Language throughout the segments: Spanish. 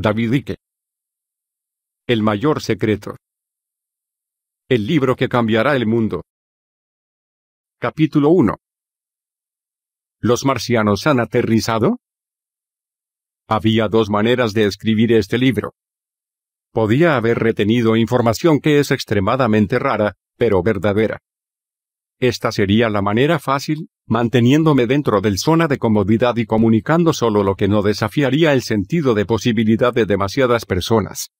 David Icke. El mayor secreto. El libro que cambiará el mundo. Capítulo 1. ¿Los marcianos han aterrizado? Había dos maneras de escribir este libro. Podía haber retenido información que es extremadamente rara, pero verdadera. Esta sería la manera fácil, manteniéndome dentro del zona de comodidad y comunicando solo lo que no desafiaría el sentido de posibilidad de demasiadas personas.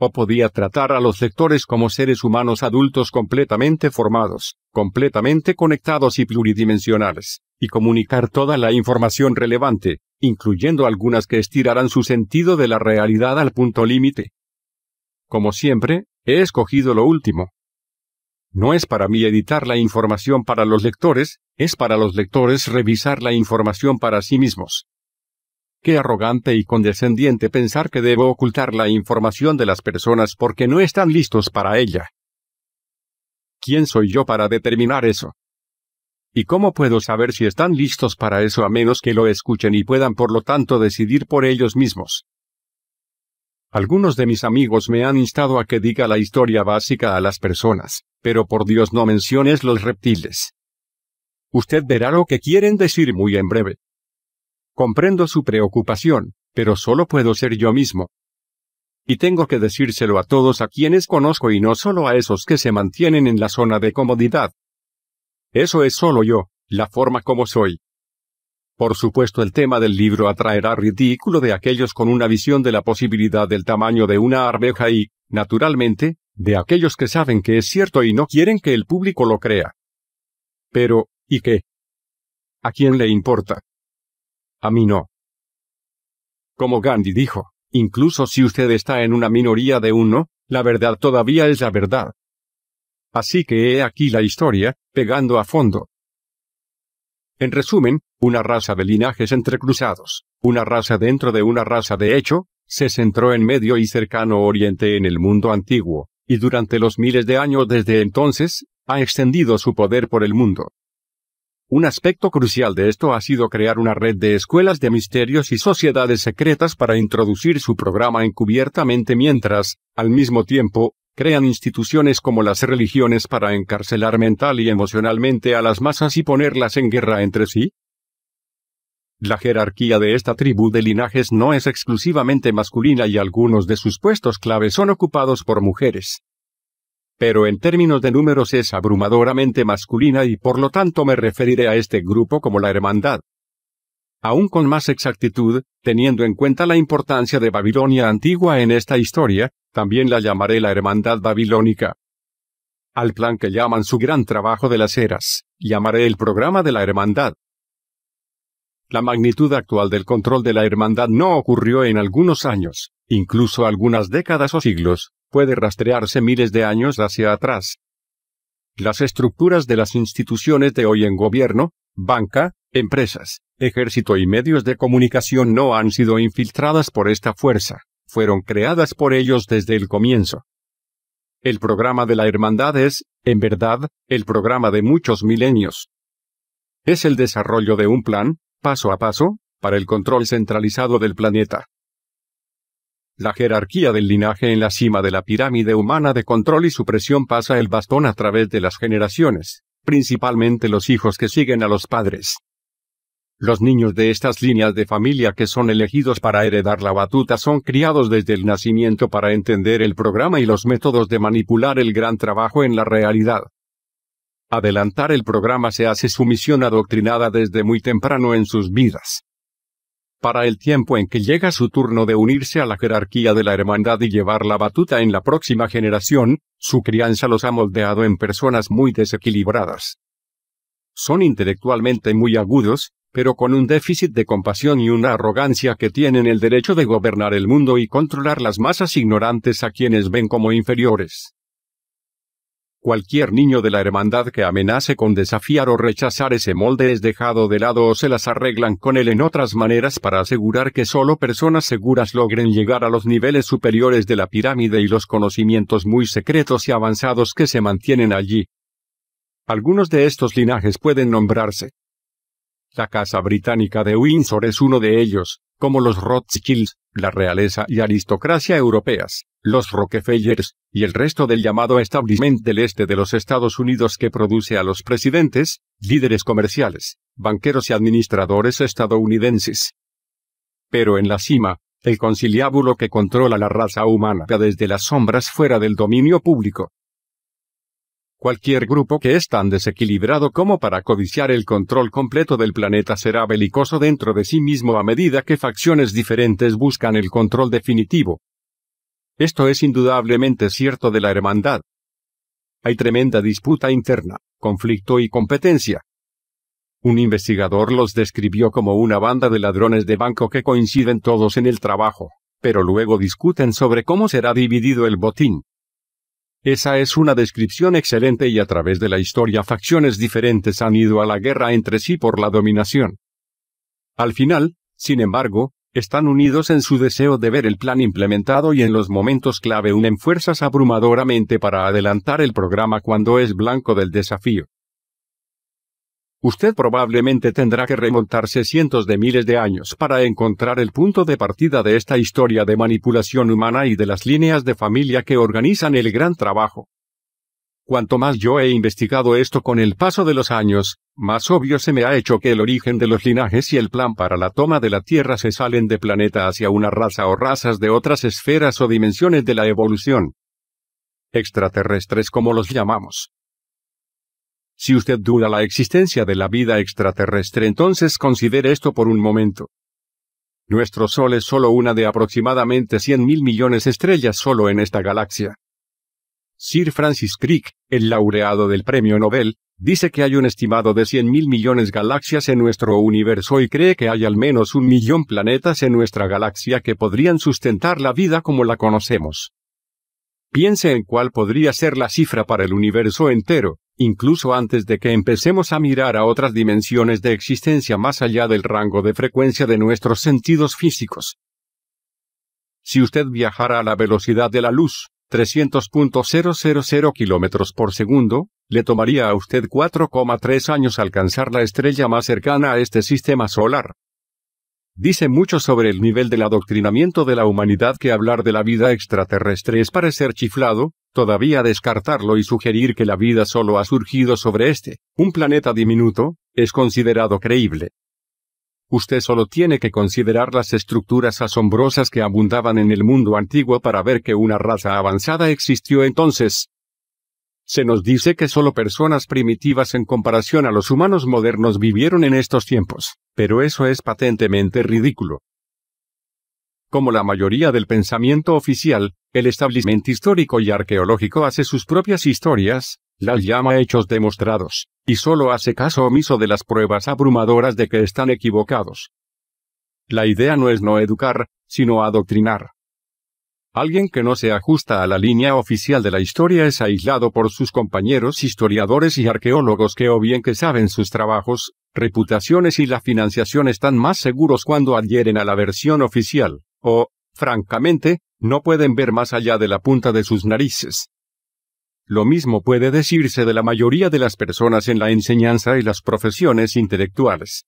O podía tratar a los lectores como seres humanos adultos completamente formados, completamente conectados y pluridimensionales, y comunicar toda la información relevante, incluyendo algunas que estirarán su sentido de la realidad al punto límite. Como siempre, he escogido lo último, no es para mí editar la información para los lectores, es para los lectores revisar la información para sí mismos. Qué arrogante y condescendiente pensar que debo ocultar la información de las personas porque no están listos para ella. ¿Quién soy yo para determinar eso? ¿Y cómo puedo saber si están listos para eso a menos que lo escuchen y puedan por lo tanto decidir por ellos mismos? Algunos de mis amigos me han instado a que diga la historia básica a las personas, pero por Dios no menciones los reptiles. Usted verá lo que quieren decir muy en breve. Comprendo su preocupación, pero solo puedo ser yo mismo. Y tengo que decírselo a todos a quienes conozco y no solo a esos que se mantienen en la zona de comodidad. Eso es solo yo, la forma como soy. Por supuesto el tema del libro atraerá ridículo de aquellos con una visión de la posibilidad del tamaño de una arveja y, naturalmente, de aquellos que saben que es cierto y no quieren que el público lo crea. Pero, ¿y qué? ¿A quién le importa? A mí no. Como Gandhi dijo, incluso si usted está en una minoría de uno, la verdad todavía es la verdad. Así que he aquí la historia, pegando a fondo. En resumen, una raza de linajes entrecruzados, una raza dentro de una raza de hecho, se centró en Medio y Cercano Oriente en el mundo antiguo, y durante los miles de años desde entonces, ha extendido su poder por el mundo. Un aspecto crucial de esto ha sido crear una red de escuelas de misterios y sociedades secretas para introducir su programa encubiertamente mientras, al mismo tiempo, crean instituciones como las religiones para encarcelar mental y emocionalmente a las masas y ponerlas en guerra entre sí? La jerarquía de esta tribu de linajes no es exclusivamente masculina y algunos de sus puestos clave son ocupados por mujeres. Pero en términos de números es abrumadoramente masculina y por lo tanto me referiré a este grupo como la hermandad aún con más exactitud, teniendo en cuenta la importancia de Babilonia antigua en esta historia, también la llamaré la Hermandad Babilónica. Al plan que llaman su gran trabajo de las eras, llamaré el programa de la Hermandad. La magnitud actual del control de la Hermandad no ocurrió en algunos años, incluso algunas décadas o siglos, puede rastrearse miles de años hacia atrás. Las estructuras de las instituciones de hoy en gobierno, banca, empresas, Ejército y medios de comunicación no han sido infiltradas por esta fuerza, fueron creadas por ellos desde el comienzo. El programa de la Hermandad es, en verdad, el programa de muchos milenios. Es el desarrollo de un plan, paso a paso, para el control centralizado del planeta. La jerarquía del linaje en la cima de la pirámide humana de control y supresión pasa el bastón a través de las generaciones, principalmente los hijos que siguen a los padres, los niños de estas líneas de familia que son elegidos para heredar la batuta son criados desde el nacimiento para entender el programa y los métodos de manipular el gran trabajo en la realidad. Adelantar el programa se hace su misión adoctrinada desde muy temprano en sus vidas. Para el tiempo en que llega su turno de unirse a la jerarquía de la hermandad y llevar la batuta en la próxima generación, su crianza los ha moldeado en personas muy desequilibradas son intelectualmente muy agudos, pero con un déficit de compasión y una arrogancia que tienen el derecho de gobernar el mundo y controlar las masas ignorantes a quienes ven como inferiores. Cualquier niño de la hermandad que amenace con desafiar o rechazar ese molde es dejado de lado o se las arreglan con él en otras maneras para asegurar que solo personas seguras logren llegar a los niveles superiores de la pirámide y los conocimientos muy secretos y avanzados que se mantienen allí. Algunos de estos linajes pueden nombrarse la casa británica de Windsor es uno de ellos, como los Rothschilds, la realeza y aristocracia europeas, los Rockefellers, y el resto del llamado establishment del este de los Estados Unidos que produce a los presidentes, líderes comerciales, banqueros y administradores estadounidenses. Pero en la cima, el conciliábulo que controla la raza humana desde las sombras fuera del dominio público, Cualquier grupo que es tan desequilibrado como para codiciar el control completo del planeta será belicoso dentro de sí mismo a medida que facciones diferentes buscan el control definitivo. Esto es indudablemente cierto de la hermandad. Hay tremenda disputa interna, conflicto y competencia. Un investigador los describió como una banda de ladrones de banco que coinciden todos en el trabajo, pero luego discuten sobre cómo será dividido el botín. Esa es una descripción excelente y a través de la historia facciones diferentes han ido a la guerra entre sí por la dominación. Al final, sin embargo, están unidos en su deseo de ver el plan implementado y en los momentos clave unen fuerzas abrumadoramente para adelantar el programa cuando es blanco del desafío usted probablemente tendrá que remontarse cientos de miles de años para encontrar el punto de partida de esta historia de manipulación humana y de las líneas de familia que organizan el gran trabajo. Cuanto más yo he investigado esto con el paso de los años, más obvio se me ha hecho que el origen de los linajes y el plan para la toma de la Tierra se salen de planeta hacia una raza o razas de otras esferas o dimensiones de la evolución. Extraterrestres como los llamamos, si usted duda la existencia de la vida extraterrestre, entonces considere esto por un momento. Nuestro Sol es solo una de aproximadamente 100.000 millones de estrellas solo en esta galaxia. Sir Francis Crick, el laureado del Premio Nobel, dice que hay un estimado de 100.000 mil millones galaxias en nuestro universo y cree que hay al menos un millón planetas en nuestra galaxia que podrían sustentar la vida como la conocemos. Piense en cuál podría ser la cifra para el universo entero, incluso antes de que empecemos a mirar a otras dimensiones de existencia más allá del rango de frecuencia de nuestros sentidos físicos. Si usted viajara a la velocidad de la luz, 300.000 kilómetros por segundo, le tomaría a usted 4,3 años alcanzar la estrella más cercana a este sistema solar. Dice mucho sobre el nivel del adoctrinamiento de la humanidad que hablar de la vida extraterrestre es parecer chiflado, todavía descartarlo y sugerir que la vida solo ha surgido sobre este, un planeta diminuto, es considerado creíble. Usted solo tiene que considerar las estructuras asombrosas que abundaban en el mundo antiguo para ver que una raza avanzada existió entonces. Se nos dice que solo personas primitivas en comparación a los humanos modernos vivieron en estos tiempos, pero eso es patentemente ridículo. Como la mayoría del pensamiento oficial, el establecimiento histórico y arqueológico hace sus propias historias, las llama hechos demostrados, y solo hace caso omiso de las pruebas abrumadoras de que están equivocados. La idea no es no educar, sino adoctrinar. Alguien que no se ajusta a la línea oficial de la historia es aislado por sus compañeros historiadores y arqueólogos que o bien que saben sus trabajos, reputaciones y la financiación están más seguros cuando adhieren a la versión oficial, o, francamente, no pueden ver más allá de la punta de sus narices. Lo mismo puede decirse de la mayoría de las personas en la enseñanza y las profesiones intelectuales.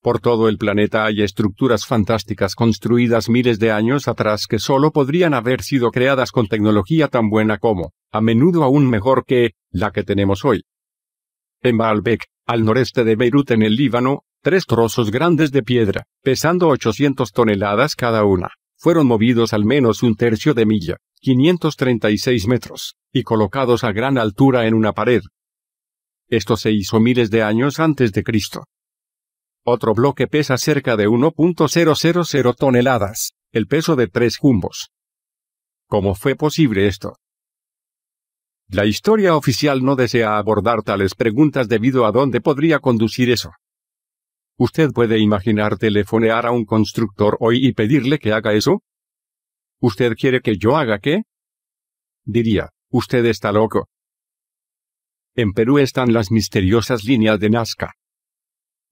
Por todo el planeta hay estructuras fantásticas construidas miles de años atrás que solo podrían haber sido creadas con tecnología tan buena como, a menudo aún mejor que, la que tenemos hoy. En Baalbek, al noreste de Beirut en el Líbano, Tres trozos grandes de piedra, pesando 800 toneladas cada una, fueron movidos al menos un tercio de milla, 536 metros, y colocados a gran altura en una pared. Esto se hizo miles de años antes de Cristo. Otro bloque pesa cerca de 1.000 toneladas, el peso de tres jumbos. ¿Cómo fue posible esto? La historia oficial no desea abordar tales preguntas debido a dónde podría conducir eso. ¿Usted puede imaginar telefonear a un constructor hoy y pedirle que haga eso? ¿Usted quiere que yo haga qué? Diría, usted está loco. En Perú están las misteriosas líneas de Nazca.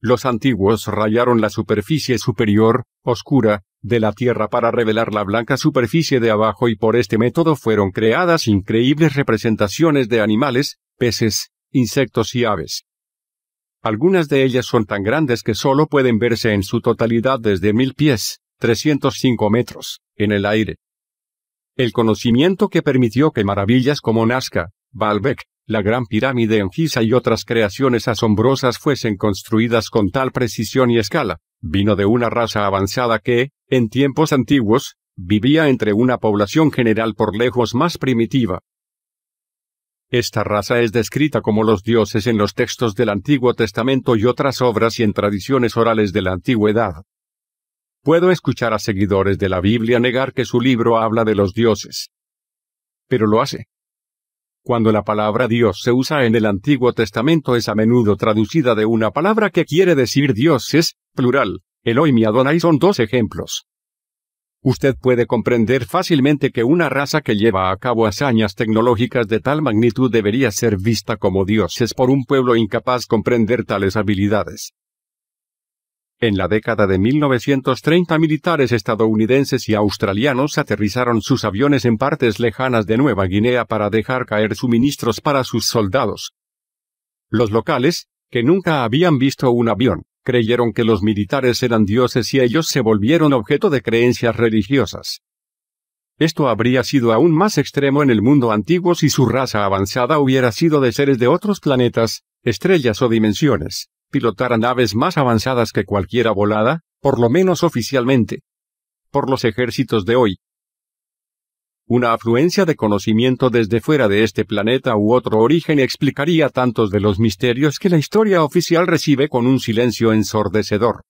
Los antiguos rayaron la superficie superior, oscura, de la Tierra para revelar la blanca superficie de abajo y por este método fueron creadas increíbles representaciones de animales, peces, insectos y aves. Algunas de ellas son tan grandes que solo pueden verse en su totalidad desde mil pies, 305 metros, en el aire. El conocimiento que permitió que maravillas como Nazca, Baalbek, la Gran Pirámide en Giza y otras creaciones asombrosas fuesen construidas con tal precisión y escala, vino de una raza avanzada que, en tiempos antiguos, vivía entre una población general por lejos más primitiva, esta raza es descrita como los dioses en los textos del Antiguo Testamento y otras obras y en tradiciones orales de la antigüedad. Puedo escuchar a seguidores de la Biblia negar que su libro habla de los dioses. Pero lo hace. Cuando la palabra Dios se usa en el Antiguo Testamento es a menudo traducida de una palabra que quiere decir dioses, plural. Elohim y Adonai son dos ejemplos. Usted puede comprender fácilmente que una raza que lleva a cabo hazañas tecnológicas de tal magnitud debería ser vista como dioses por un pueblo incapaz comprender tales habilidades. En la década de 1930 militares estadounidenses y australianos aterrizaron sus aviones en partes lejanas de Nueva Guinea para dejar caer suministros para sus soldados. Los locales, que nunca habían visto un avión, creyeron que los militares eran dioses y ellos se volvieron objeto de creencias religiosas. Esto habría sido aún más extremo en el mundo antiguo si su raza avanzada hubiera sido de seres de otros planetas, estrellas o dimensiones, pilotar naves más avanzadas que cualquiera volada, por lo menos oficialmente. Por los ejércitos de hoy, una afluencia de conocimiento desde fuera de este planeta u otro origen explicaría tantos de los misterios que la historia oficial recibe con un silencio ensordecedor.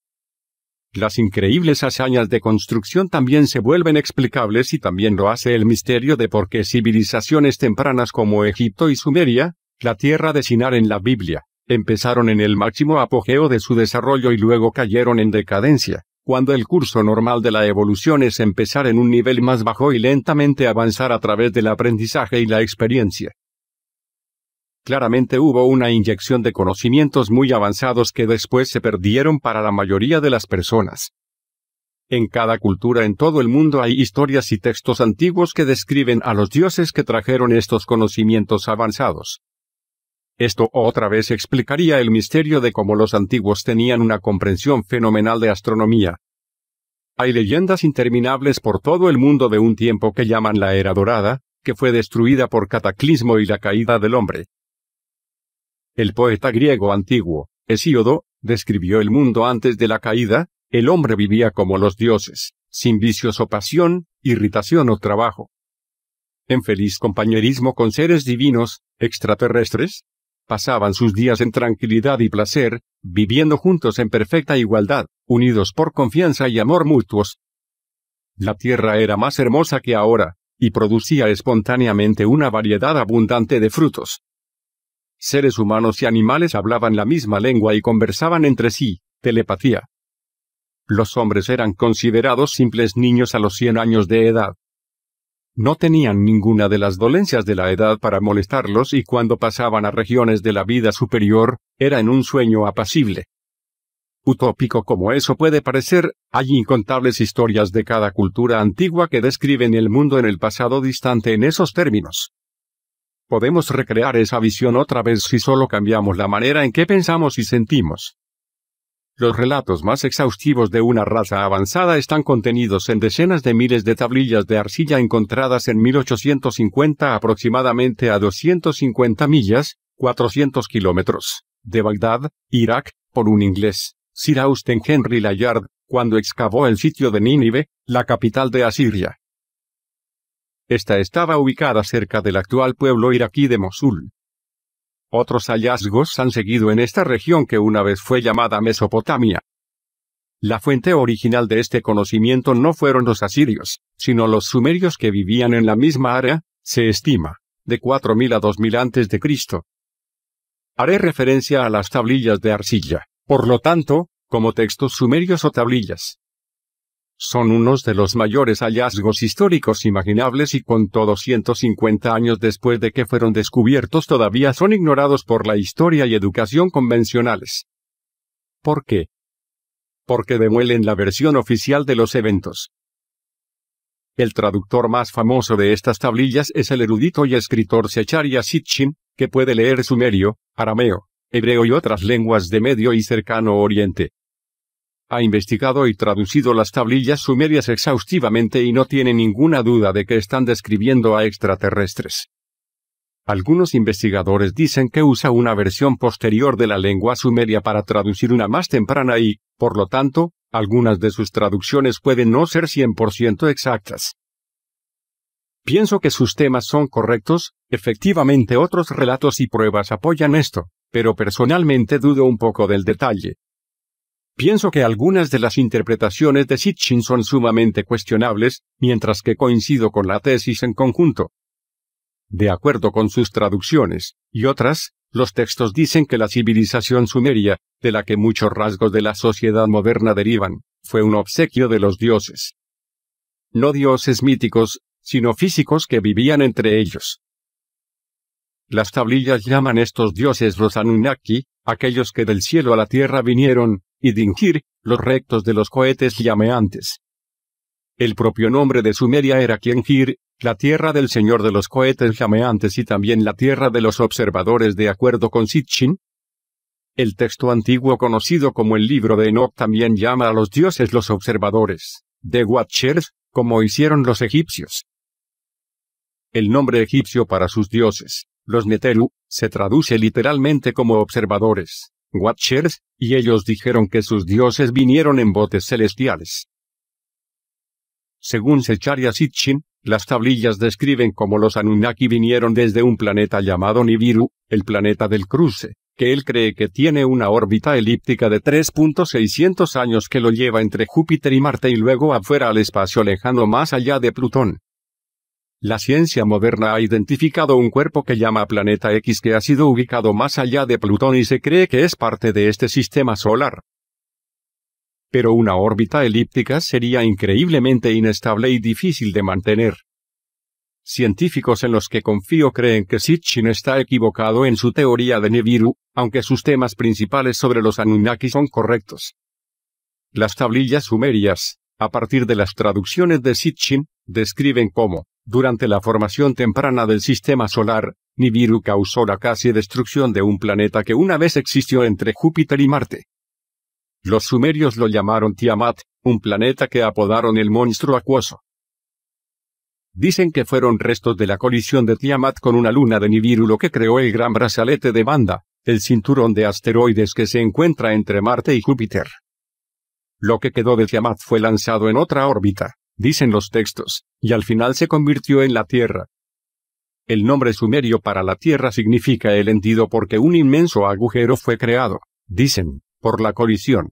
Las increíbles hazañas de construcción también se vuelven explicables y también lo hace el misterio de por qué civilizaciones tempranas como Egipto y Sumeria, la tierra de Sinar en la Biblia, empezaron en el máximo apogeo de su desarrollo y luego cayeron en decadencia cuando el curso normal de la evolución es empezar en un nivel más bajo y lentamente avanzar a través del aprendizaje y la experiencia. Claramente hubo una inyección de conocimientos muy avanzados que después se perdieron para la mayoría de las personas. En cada cultura en todo el mundo hay historias y textos antiguos que describen a los dioses que trajeron estos conocimientos avanzados. Esto otra vez explicaría el misterio de cómo los antiguos tenían una comprensión fenomenal de astronomía. Hay leyendas interminables por todo el mundo de un tiempo que llaman la Era Dorada, que fue destruida por cataclismo y la caída del hombre. El poeta griego antiguo, Hesíodo, describió el mundo antes de la caída, el hombre vivía como los dioses, sin vicios o pasión, irritación o trabajo. En feliz compañerismo con seres divinos, extraterrestres, pasaban sus días en tranquilidad y placer, viviendo juntos en perfecta igualdad, unidos por confianza y amor mutuos. La tierra era más hermosa que ahora, y producía espontáneamente una variedad abundante de frutos. Seres humanos y animales hablaban la misma lengua y conversaban entre sí, telepatía. Los hombres eran considerados simples niños a los 100 años de edad, no tenían ninguna de las dolencias de la edad para molestarlos y cuando pasaban a regiones de la vida superior, era en un sueño apacible. Utópico como eso puede parecer, hay incontables historias de cada cultura antigua que describen el mundo en el pasado distante en esos términos. Podemos recrear esa visión otra vez si solo cambiamos la manera en que pensamos y sentimos. Los relatos más exhaustivos de una raza avanzada están contenidos en decenas de miles de tablillas de arcilla encontradas en 1850 aproximadamente a 250 millas, 400 kilómetros, de Bagdad, Irak, por un inglés, Sir Austen Henry Layard, cuando excavó el sitio de Nínive, la capital de Asiria. Esta estaba ubicada cerca del actual pueblo iraquí de Mosul, otros hallazgos han seguido en esta región que una vez fue llamada Mesopotamia. La fuente original de este conocimiento no fueron los asirios, sino los sumerios que vivían en la misma área, se estima, de 4000 a 2000 antes de Cristo. Haré referencia a las tablillas de arcilla, por lo tanto, como textos sumerios o tablillas son unos de los mayores hallazgos históricos imaginables y con todo 150 años después de que fueron descubiertos todavía son ignorados por la historia y educación convencionales. ¿Por qué? Porque demuelen la versión oficial de los eventos. El traductor más famoso de estas tablillas es el erudito y escritor Secharia Sitchin, que puede leer sumerio, arameo, hebreo y otras lenguas de Medio y Cercano Oriente ha investigado y traducido las tablillas sumerias exhaustivamente y no tiene ninguna duda de que están describiendo a extraterrestres. Algunos investigadores dicen que usa una versión posterior de la lengua sumeria para traducir una más temprana y, por lo tanto, algunas de sus traducciones pueden no ser 100% exactas. Pienso que sus temas son correctos, efectivamente otros relatos y pruebas apoyan esto, pero personalmente dudo un poco del detalle, Pienso que algunas de las interpretaciones de Sitchin son sumamente cuestionables, mientras que coincido con la tesis en conjunto. De acuerdo con sus traducciones, y otras, los textos dicen que la civilización sumeria, de la que muchos rasgos de la sociedad moderna derivan, fue un obsequio de los dioses. No dioses míticos, sino físicos que vivían entre ellos. Las tablillas llaman estos dioses los Anunnaki, aquellos que del cielo a la tierra vinieron, y dingir los rectos de los cohetes llameantes. El propio nombre de Sumeria era Kiengir, la tierra del señor de los cohetes llameantes y también la tierra de los observadores de acuerdo con Sitchin. El texto antiguo conocido como el libro de Enoch también llama a los dioses los observadores, de Watchers, como hicieron los egipcios. El nombre egipcio para sus dioses, los Neteru, se traduce literalmente como observadores, Watchers, y ellos dijeron que sus dioses vinieron en botes celestiales. Según Secharia Sitchin, las tablillas describen cómo los Anunnaki vinieron desde un planeta llamado Nibiru, el planeta del cruce, que él cree que tiene una órbita elíptica de 3.600 años que lo lleva entre Júpiter y Marte y luego afuera al espacio lejano más allá de Plutón. La ciencia moderna ha identificado un cuerpo que llama planeta X que ha sido ubicado más allá de Plutón y se cree que es parte de este sistema solar. Pero una órbita elíptica sería increíblemente inestable y difícil de mantener. Científicos en los que confío creen que Sitchin está equivocado en su teoría de Nibiru, aunque sus temas principales sobre los Anunnaki son correctos. Las tablillas sumerias, a partir de las traducciones de Sitchin, describen cómo durante la formación temprana del sistema solar, Nibiru causó la casi destrucción de un planeta que una vez existió entre Júpiter y Marte. Los sumerios lo llamaron Tiamat, un planeta que apodaron el monstruo acuoso. Dicen que fueron restos de la colisión de Tiamat con una luna de Nibiru lo que creó el gran brazalete de Banda, el cinturón de asteroides que se encuentra entre Marte y Júpiter. Lo que quedó de Tiamat fue lanzado en otra órbita, dicen los textos, y al final se convirtió en la Tierra. El nombre sumerio para la Tierra significa el hendido porque un inmenso agujero fue creado, dicen, por la colisión.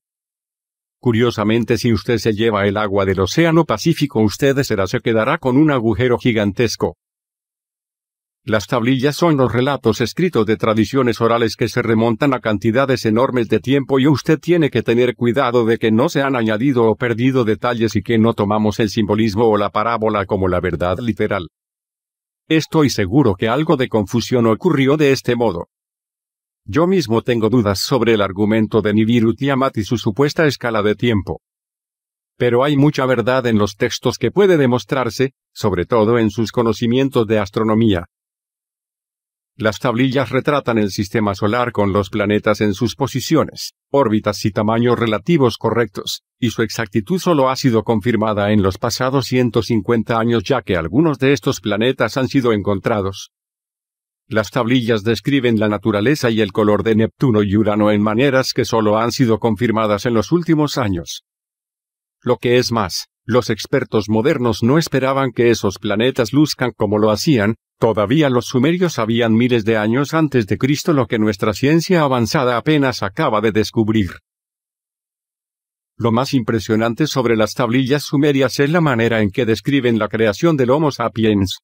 Curiosamente, si usted se lleva el agua del Océano Pacífico, usted se se quedará con un agujero gigantesco, las tablillas son los relatos escritos de tradiciones orales que se remontan a cantidades enormes de tiempo y usted tiene que tener cuidado de que no se han añadido o perdido detalles y que no tomamos el simbolismo o la parábola como la verdad literal. Estoy seguro que algo de confusión ocurrió de este modo. Yo mismo tengo dudas sobre el argumento de Nibiru Tiamat y su supuesta escala de tiempo. Pero hay mucha verdad en los textos que puede demostrarse, sobre todo en sus conocimientos de astronomía, las tablillas retratan el sistema solar con los planetas en sus posiciones, órbitas y tamaños relativos correctos, y su exactitud solo ha sido confirmada en los pasados 150 años ya que algunos de estos planetas han sido encontrados. Las tablillas describen la naturaleza y el color de Neptuno y Urano en maneras que solo han sido confirmadas en los últimos años. Lo que es más, los expertos modernos no esperaban que esos planetas luzcan como lo hacían, Todavía los sumerios sabían miles de años antes de Cristo lo que nuestra ciencia avanzada apenas acaba de descubrir. Lo más impresionante sobre las tablillas sumerias es la manera en que describen la creación del Homo sapiens.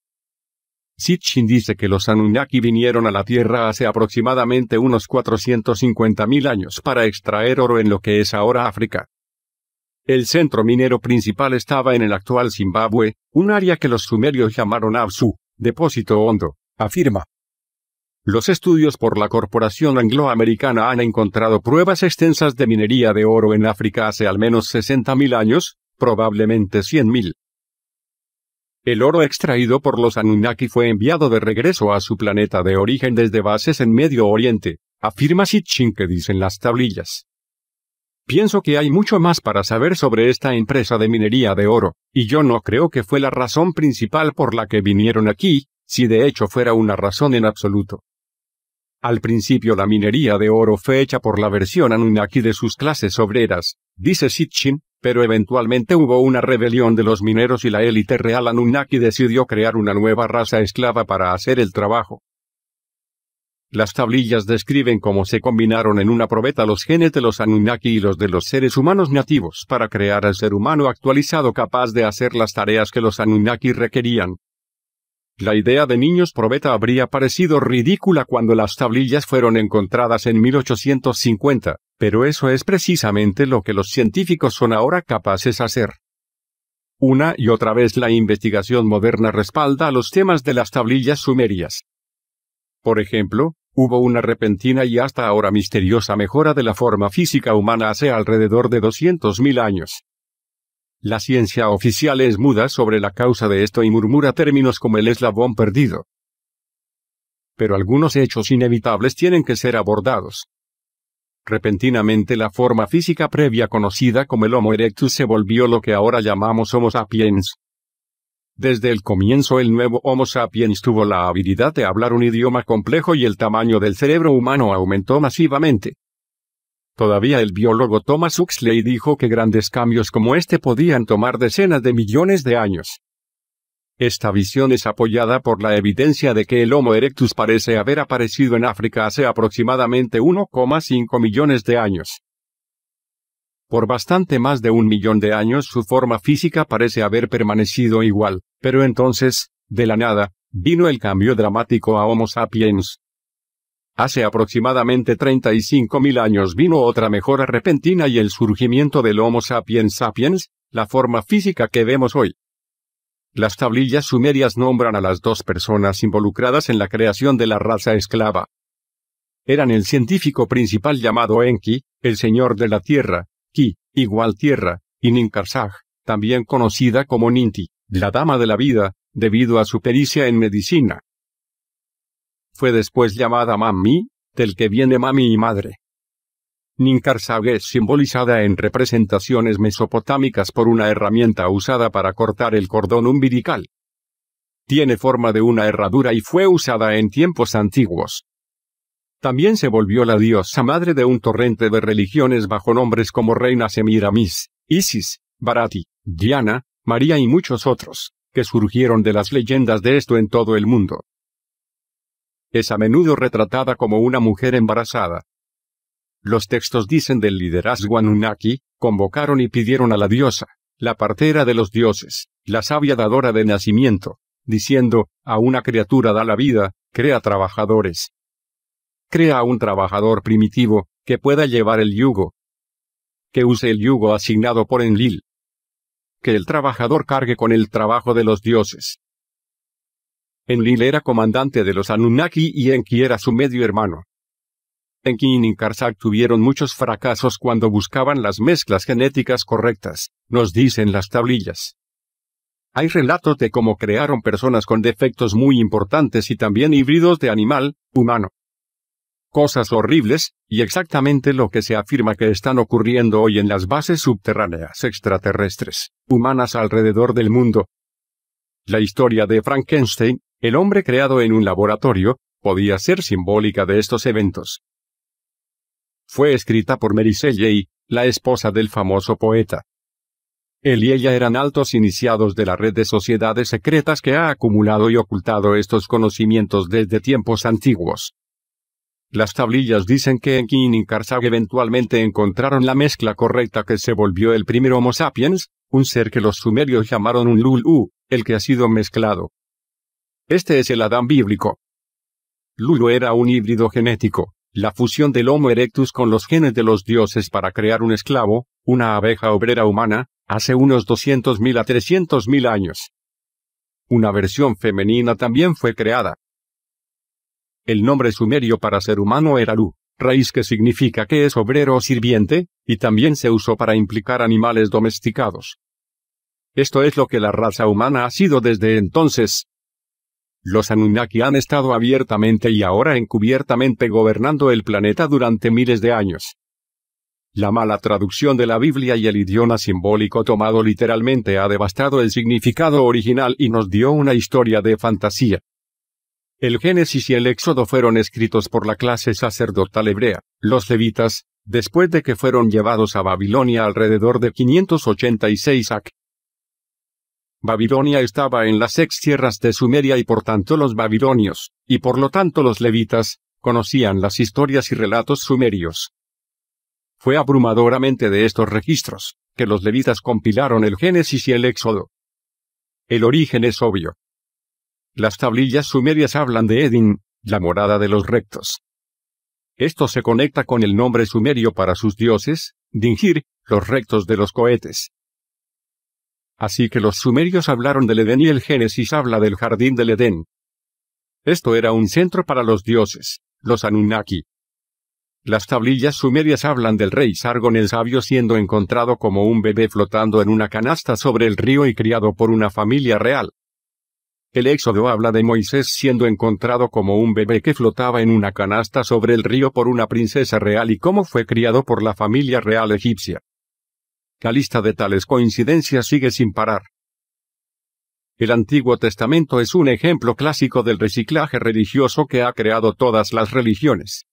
Sitchin dice que los Anunnaki vinieron a la Tierra hace aproximadamente unos 450.000 años para extraer oro en lo que es ahora África. El centro minero principal estaba en el actual Zimbabue, un área que los sumerios llamaron Absu, depósito hondo, afirma. Los estudios por la Corporación Angloamericana han encontrado pruebas extensas de minería de oro en África hace al menos 60.000 años, probablemente 100.000. El oro extraído por los Anunnaki fue enviado de regreso a su planeta de origen desde bases en Medio Oriente, afirma Sitchin que dicen las tablillas. Pienso que hay mucho más para saber sobre esta empresa de minería de oro, y yo no creo que fue la razón principal por la que vinieron aquí, si de hecho fuera una razón en absoluto. Al principio la minería de oro fue hecha por la versión Anunnaki de sus clases obreras, dice Sitchin, pero eventualmente hubo una rebelión de los mineros y la élite real Anunnaki decidió crear una nueva raza esclava para hacer el trabajo. Las tablillas describen cómo se combinaron en una probeta los genes de los Anunnaki y los de los seres humanos nativos para crear al ser humano actualizado capaz de hacer las tareas que los Anunnaki requerían. La idea de niños probeta habría parecido ridícula cuando las tablillas fueron encontradas en 1850, pero eso es precisamente lo que los científicos son ahora capaces de hacer. Una y otra vez la investigación moderna respalda los temas de las tablillas sumerias. Por ejemplo, Hubo una repentina y hasta ahora misteriosa mejora de la forma física humana hace alrededor de 200.000 años. La ciencia oficial es muda sobre la causa de esto y murmura términos como el eslabón perdido. Pero algunos hechos inevitables tienen que ser abordados. Repentinamente la forma física previa conocida como el Homo erectus se volvió lo que ahora llamamos Homo sapiens. Desde el comienzo el nuevo Homo sapiens tuvo la habilidad de hablar un idioma complejo y el tamaño del cerebro humano aumentó masivamente. Todavía el biólogo Thomas Huxley dijo que grandes cambios como este podían tomar decenas de millones de años. Esta visión es apoyada por la evidencia de que el Homo erectus parece haber aparecido en África hace aproximadamente 1,5 millones de años. Por bastante más de un millón de años su forma física parece haber permanecido igual, pero entonces, de la nada, vino el cambio dramático a Homo sapiens. Hace aproximadamente 35.000 años vino otra mejora repentina y el surgimiento del Homo sapiens sapiens, la forma física que vemos hoy. Las tablillas sumerias nombran a las dos personas involucradas en la creación de la raza esclava. Eran el científico principal llamado Enki, el señor de la Tierra, igual tierra, y Ninkarsag, también conocida como Ninti, la dama de la vida, debido a su pericia en medicina. Fue después llamada Mami, del que viene Mami y madre. Ninkarsag es simbolizada en representaciones mesopotámicas por una herramienta usada para cortar el cordón umbilical. Tiene forma de una herradura y fue usada en tiempos antiguos. También se volvió la diosa madre de un torrente de religiones bajo nombres como Reina Semiramis, Isis, Barati, Diana, María y muchos otros, que surgieron de las leyendas de esto en todo el mundo. Es a menudo retratada como una mujer embarazada. Los textos dicen del liderazgo Anunnaki, convocaron y pidieron a la diosa, la partera de los dioses, la sabia dadora de nacimiento, diciendo, a una criatura da la vida, crea trabajadores, Crea un trabajador primitivo que pueda llevar el yugo. Que use el yugo asignado por Enlil. Que el trabajador cargue con el trabajo de los dioses. Enlil era comandante de los Anunnaki y Enki era su medio hermano. Enki y Ninkarsak tuvieron muchos fracasos cuando buscaban las mezclas genéticas correctas, nos dicen las tablillas. Hay relatos de cómo crearon personas con defectos muy importantes y también híbridos de animal, humano cosas horribles, y exactamente lo que se afirma que están ocurriendo hoy en las bases subterráneas extraterrestres, humanas alrededor del mundo. La historia de Frankenstein, el hombre creado en un laboratorio, podía ser simbólica de estos eventos. Fue escrita por Mary Shelley, la esposa del famoso poeta. Él y ella eran altos iniciados de la red de sociedades secretas que ha acumulado y ocultado estos conocimientos desde tiempos antiguos. Las tablillas dicen que Enkin y eventualmente encontraron la mezcla correcta que se volvió el primer Homo sapiens, un ser que los sumerios llamaron un Lulu, el que ha sido mezclado. Este es el Adán bíblico. Lulu era un híbrido genético, la fusión del Homo erectus con los genes de los dioses para crear un esclavo, una abeja obrera humana, hace unos 200.000 a 300.000 años. Una versión femenina también fue creada, el nombre sumerio para ser humano era Lu, raíz que significa que es obrero o sirviente, y también se usó para implicar animales domesticados. Esto es lo que la raza humana ha sido desde entonces. Los Anunnaki han estado abiertamente y ahora encubiertamente gobernando el planeta durante miles de años. La mala traducción de la Biblia y el idioma simbólico tomado literalmente ha devastado el significado original y nos dio una historia de fantasía. El Génesis y el Éxodo fueron escritos por la clase sacerdotal hebrea, los levitas, después de que fueron llevados a Babilonia alrededor de 586 AC. Babilonia estaba en las ex tierras de Sumeria y por tanto los babilonios, y por lo tanto los levitas, conocían las historias y relatos sumerios. Fue abrumadoramente de estos registros, que los levitas compilaron el Génesis y el Éxodo. El origen es obvio, las tablillas sumerias hablan de Edin, la morada de los rectos. Esto se conecta con el nombre sumerio para sus dioses, Dingir, los rectos de los cohetes. Así que los sumerios hablaron del Edén y el Génesis habla del jardín del Edén. Esto era un centro para los dioses, los Anunnaki. Las tablillas sumerias hablan del rey Sargon el sabio siendo encontrado como un bebé flotando en una canasta sobre el río y criado por una familia real. El Éxodo habla de Moisés siendo encontrado como un bebé que flotaba en una canasta sobre el río por una princesa real y cómo fue criado por la familia real egipcia. La lista de tales coincidencias sigue sin parar. El Antiguo Testamento es un ejemplo clásico del reciclaje religioso que ha creado todas las religiones.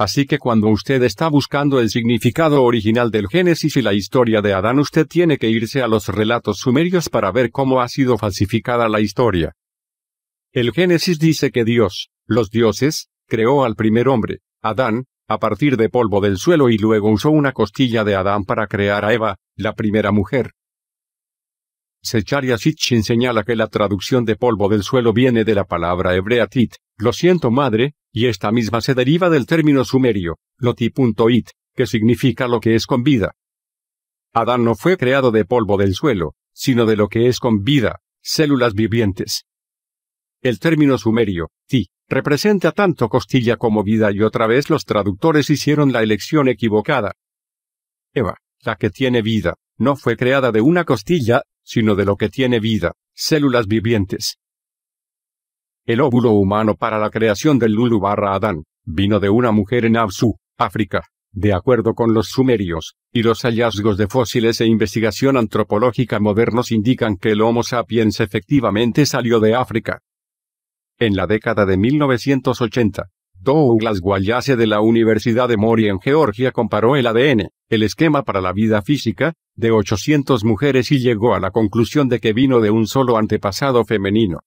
Así que cuando usted está buscando el significado original del Génesis y la historia de Adán, usted tiene que irse a los relatos sumerios para ver cómo ha sido falsificada la historia. El Génesis dice que Dios, los dioses, creó al primer hombre, Adán, a partir de polvo del suelo y luego usó una costilla de Adán para crear a Eva, la primera mujer. Secharia Sitchin señala que la traducción de polvo del suelo viene de la palabra hebrea tit, lo siento madre, y esta misma se deriva del término sumerio, loti.it, que significa lo que es con vida. Adán no fue creado de polvo del suelo, sino de lo que es con vida, células vivientes. El término sumerio, ti, representa tanto costilla como vida y otra vez los traductores hicieron la elección equivocada. Eva, la que tiene vida, no fue creada de una costilla, sino de lo que tiene vida, células vivientes. El óvulo humano para la creación del Lulu barra Adán, vino de una mujer en Absu, África. De acuerdo con los sumerios, y los hallazgos de fósiles e investigación antropológica modernos indican que el Homo sapiens efectivamente salió de África. En la década de 1980, Douglas Wallace de la Universidad de Mori en Georgia comparó el ADN, el esquema para la vida física, de 800 mujeres y llegó a la conclusión de que vino de un solo antepasado femenino.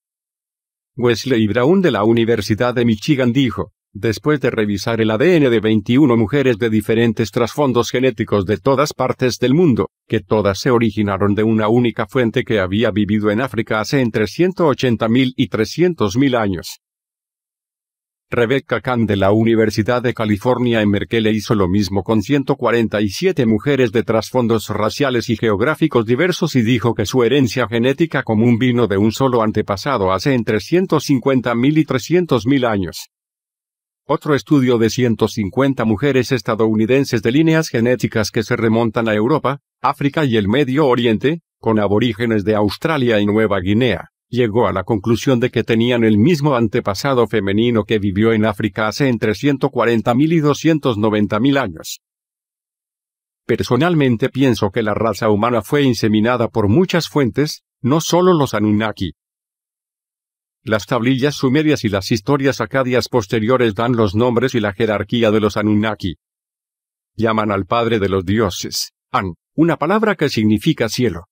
Wesley Brown de la Universidad de Michigan dijo, después de revisar el ADN de 21 mujeres de diferentes trasfondos genéticos de todas partes del mundo, que todas se originaron de una única fuente que había vivido en África hace entre 180.000 y 300.000 años. Rebecca Kahn de la Universidad de California en Merkele hizo lo mismo con 147 mujeres de trasfondos raciales y geográficos diversos y dijo que su herencia genética común vino de un solo antepasado hace entre 150.000 y 300.000 años. Otro estudio de 150 mujeres estadounidenses de líneas genéticas que se remontan a Europa, África y el Medio Oriente, con aborígenes de Australia y Nueva Guinea, llegó a la conclusión de que tenían el mismo antepasado femenino que vivió en África hace entre 140.000 y 290.000 años. Personalmente pienso que la raza humana fue inseminada por muchas fuentes, no solo los Anunnaki. Las tablillas sumerias y las historias acadias posteriores dan los nombres y la jerarquía de los Anunnaki. Llaman al padre de los dioses, An, una palabra que significa cielo.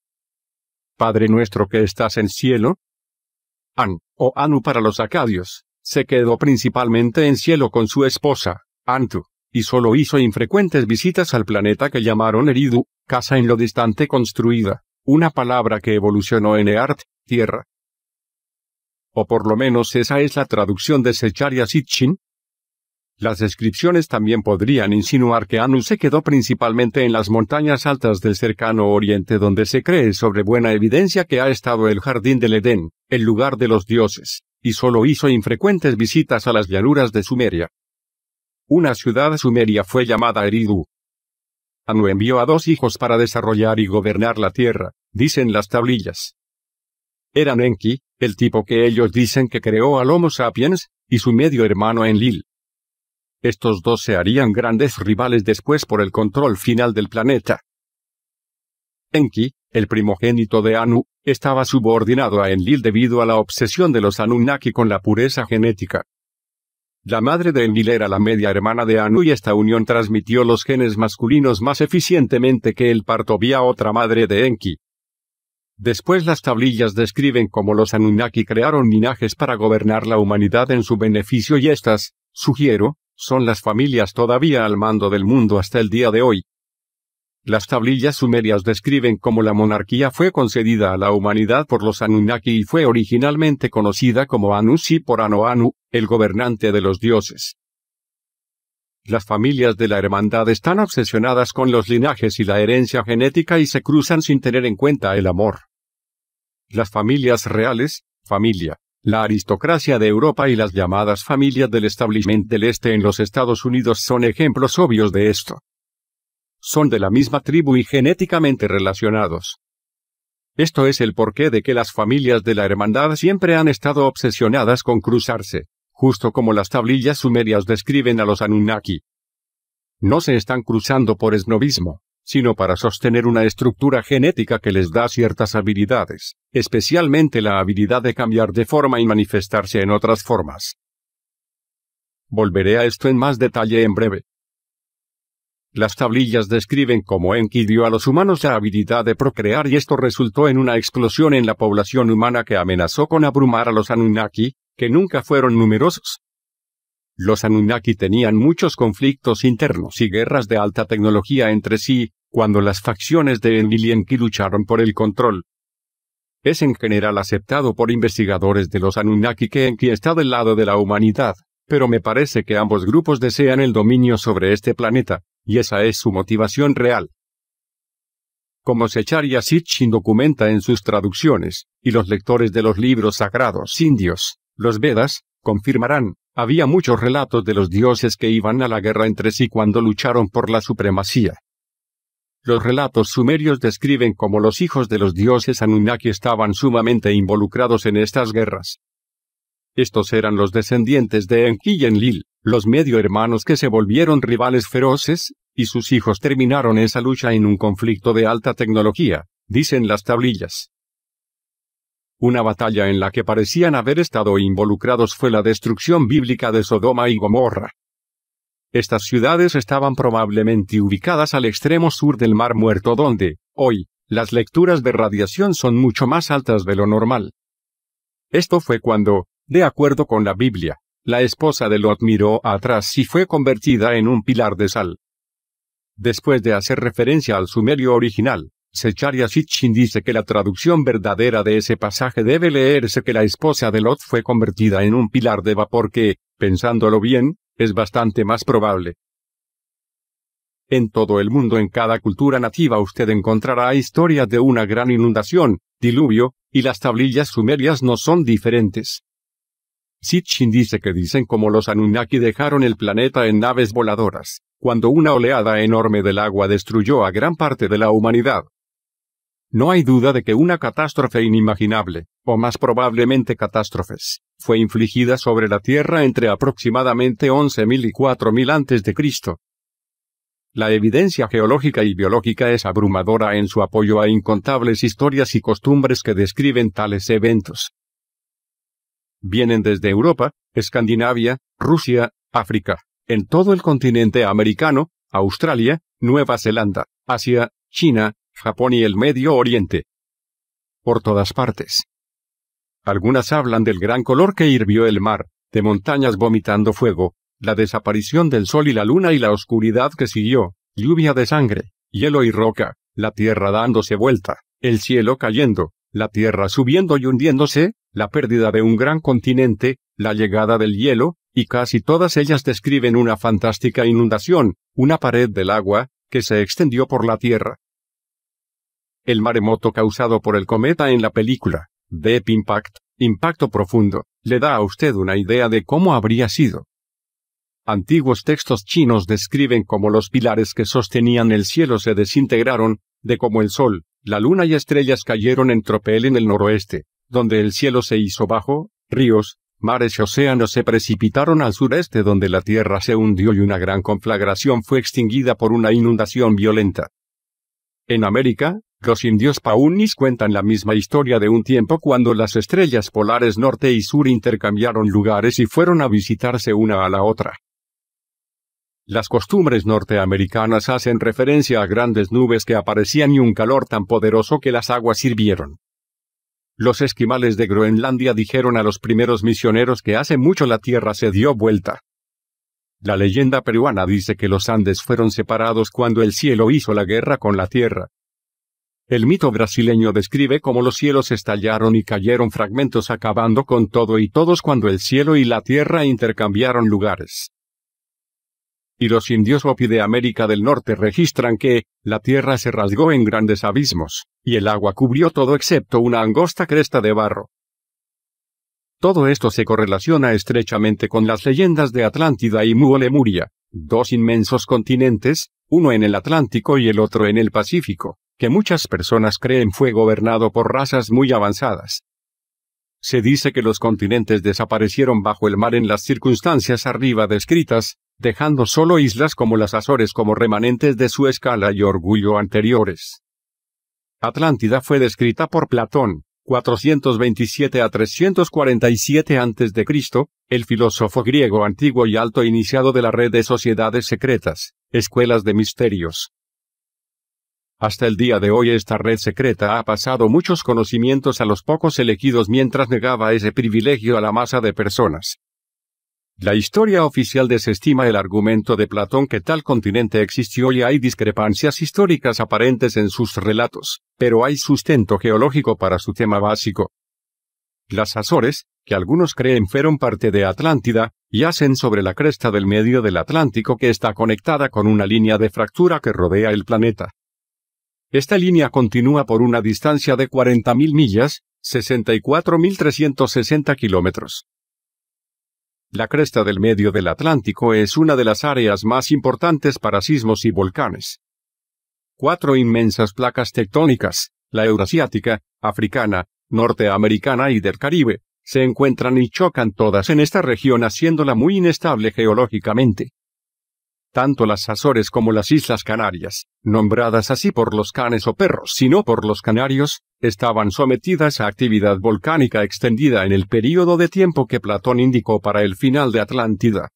Padre nuestro que estás en cielo, An, o Anu para los acadios, se quedó principalmente en cielo con su esposa, Antu, y solo hizo infrecuentes visitas al planeta que llamaron Eridu, casa en lo distante construida, una palabra que evolucionó en Eart, tierra. O por lo menos esa es la traducción de Secharia Sitchin, las descripciones también podrían insinuar que Anu se quedó principalmente en las montañas altas del cercano oriente donde se cree sobre buena evidencia que ha estado el jardín del Edén, el lugar de los dioses, y solo hizo infrecuentes visitas a las llanuras de Sumeria. Una ciudad sumeria fue llamada Eridu. Anu envió a dos hijos para desarrollar y gobernar la tierra, dicen las tablillas. Eran Enki, el tipo que ellos dicen que creó al Homo sapiens, y su medio hermano Enlil. Estos dos se harían grandes rivales después por el control final del planeta. Enki, el primogénito de Anu, estaba subordinado a Enlil debido a la obsesión de los Anunnaki con la pureza genética. La madre de Enlil era la media hermana de Anu y esta unión transmitió los genes masculinos más eficientemente que el parto vía otra madre de Enki. Después las tablillas describen cómo los Anunnaki crearon linajes para gobernar la humanidad en su beneficio y estas, sugiero, son las familias todavía al mando del mundo hasta el día de hoy. Las tablillas sumerias describen cómo la monarquía fue concedida a la humanidad por los Anunnaki y fue originalmente conocida como Anusi por Anoanu, el gobernante de los dioses. Las familias de la hermandad están obsesionadas con los linajes y la herencia genética y se cruzan sin tener en cuenta el amor. Las familias reales, familia, la aristocracia de Europa y las llamadas familias del establishment del Este en los Estados Unidos son ejemplos obvios de esto. Son de la misma tribu y genéticamente relacionados. Esto es el porqué de que las familias de la hermandad siempre han estado obsesionadas con cruzarse, justo como las tablillas sumerias describen a los Anunnaki. No se están cruzando por esnovismo, sino para sostener una estructura genética que les da ciertas habilidades, especialmente la habilidad de cambiar de forma y manifestarse en otras formas. Volveré a esto en más detalle en breve. Las tablillas describen cómo Enki dio a los humanos la habilidad de procrear y esto resultó en una explosión en la población humana que amenazó con abrumar a los Anunnaki, que nunca fueron numerosos, los Anunnaki tenían muchos conflictos internos y guerras de alta tecnología entre sí, cuando las facciones de Enlilienki lucharon por el control. Es en general aceptado por investigadores de los Anunnaki que Enki está del lado de la humanidad, pero me parece que ambos grupos desean el dominio sobre este planeta, y esa es su motivación real. Como Secharya Sitchin documenta en sus traducciones, y los lectores de los libros sagrados indios, los Vedas, confirmarán, había muchos relatos de los dioses que iban a la guerra entre sí cuando lucharon por la supremacía. Los relatos sumerios describen cómo los hijos de los dioses Anunnaki estaban sumamente involucrados en estas guerras. Estos eran los descendientes de Enki y Enlil, los medio hermanos que se volvieron rivales feroces, y sus hijos terminaron esa lucha en un conflicto de alta tecnología, dicen las tablillas. Una batalla en la que parecían haber estado involucrados fue la destrucción bíblica de Sodoma y Gomorra. Estas ciudades estaban probablemente ubicadas al extremo sur del Mar Muerto donde, hoy, las lecturas de radiación son mucho más altas de lo normal. Esto fue cuando, de acuerdo con la Biblia, la esposa de Lot miró atrás y fue convertida en un pilar de sal. Después de hacer referencia al sumerio original, Secharia Sitchin dice que la traducción verdadera de ese pasaje debe leerse que la esposa de Lot fue convertida en un pilar de vapor que, pensándolo bien, es bastante más probable. En todo el mundo, en cada cultura nativa, usted encontrará historias de una gran inundación, diluvio, y las tablillas sumerias no son diferentes. Sitchin dice que dicen como los Anunnaki dejaron el planeta en naves voladoras, cuando una oleada enorme del agua destruyó a gran parte de la humanidad. No hay duda de que una catástrofe inimaginable, o más probablemente catástrofes, fue infligida sobre la Tierra entre aproximadamente 11.000 y 4.000 a.C. La evidencia geológica y biológica es abrumadora en su apoyo a incontables historias y costumbres que describen tales eventos. Vienen desde Europa, Escandinavia, Rusia, África, en todo el continente americano, Australia, Nueva Zelanda, Asia, China, Japón y el Medio Oriente. Por todas partes. Algunas hablan del gran color que hirvió el mar, de montañas vomitando fuego, la desaparición del sol y la luna y la oscuridad que siguió, lluvia de sangre, hielo y roca, la tierra dándose vuelta, el cielo cayendo, la tierra subiendo y hundiéndose, la pérdida de un gran continente, la llegada del hielo, y casi todas ellas describen una fantástica inundación, una pared del agua, que se extendió por la tierra, el maremoto causado por el cometa en la película, Deep Impact, Impacto Profundo, le da a usted una idea de cómo habría sido. Antiguos textos chinos describen cómo los pilares que sostenían el cielo se desintegraron, de cómo el sol, la luna y estrellas cayeron en tropel en el noroeste, donde el cielo se hizo bajo, ríos, mares y océanos se precipitaron al sureste donde la tierra se hundió y una gran conflagración fue extinguida por una inundación violenta. En América, los indios Paunis cuentan la misma historia de un tiempo cuando las estrellas polares norte y sur intercambiaron lugares y fueron a visitarse una a la otra. Las costumbres norteamericanas hacen referencia a grandes nubes que aparecían y un calor tan poderoso que las aguas sirvieron. Los esquimales de Groenlandia dijeron a los primeros misioneros que hace mucho la Tierra se dio vuelta. La leyenda peruana dice que los Andes fueron separados cuando el cielo hizo la guerra con la tierra. El mito brasileño describe cómo los cielos estallaron y cayeron fragmentos acabando con todo y todos cuando el cielo y la tierra intercambiaron lugares. Y los indios Hopi de América del Norte registran que, la tierra se rasgó en grandes abismos, y el agua cubrió todo excepto una angosta cresta de barro. Todo esto se correlaciona estrechamente con las leyendas de Atlántida y Muolemuria, dos inmensos continentes, uno en el Atlántico y el otro en el Pacífico, que muchas personas creen fue gobernado por razas muy avanzadas. Se dice que los continentes desaparecieron bajo el mar en las circunstancias arriba descritas, dejando solo islas como las Azores como remanentes de su escala y orgullo anteriores. Atlántida fue descrita por Platón, 427 a 347 a.C., el filósofo griego antiguo y alto iniciado de la red de sociedades secretas, escuelas de misterios. Hasta el día de hoy esta red secreta ha pasado muchos conocimientos a los pocos elegidos mientras negaba ese privilegio a la masa de personas. La historia oficial desestima el argumento de Platón que tal continente existió y hay discrepancias históricas aparentes en sus relatos, pero hay sustento geológico para su tema básico. Las Azores, que algunos creen fueron parte de Atlántida, yacen sobre la cresta del medio del Atlántico que está conectada con una línea de fractura que rodea el planeta. Esta línea continúa por una distancia de 40.000 millas, 64.360 kilómetros, la cresta del medio del Atlántico es una de las áreas más importantes para sismos y volcanes. Cuatro inmensas placas tectónicas, la eurasiática, africana, norteamericana y del Caribe, se encuentran y chocan todas en esta región haciéndola muy inestable geológicamente tanto las Azores como las Islas Canarias, nombradas así por los canes o perros, sino por los canarios, estaban sometidas a actividad volcánica extendida en el período de tiempo que Platón indicó para el final de Atlántida.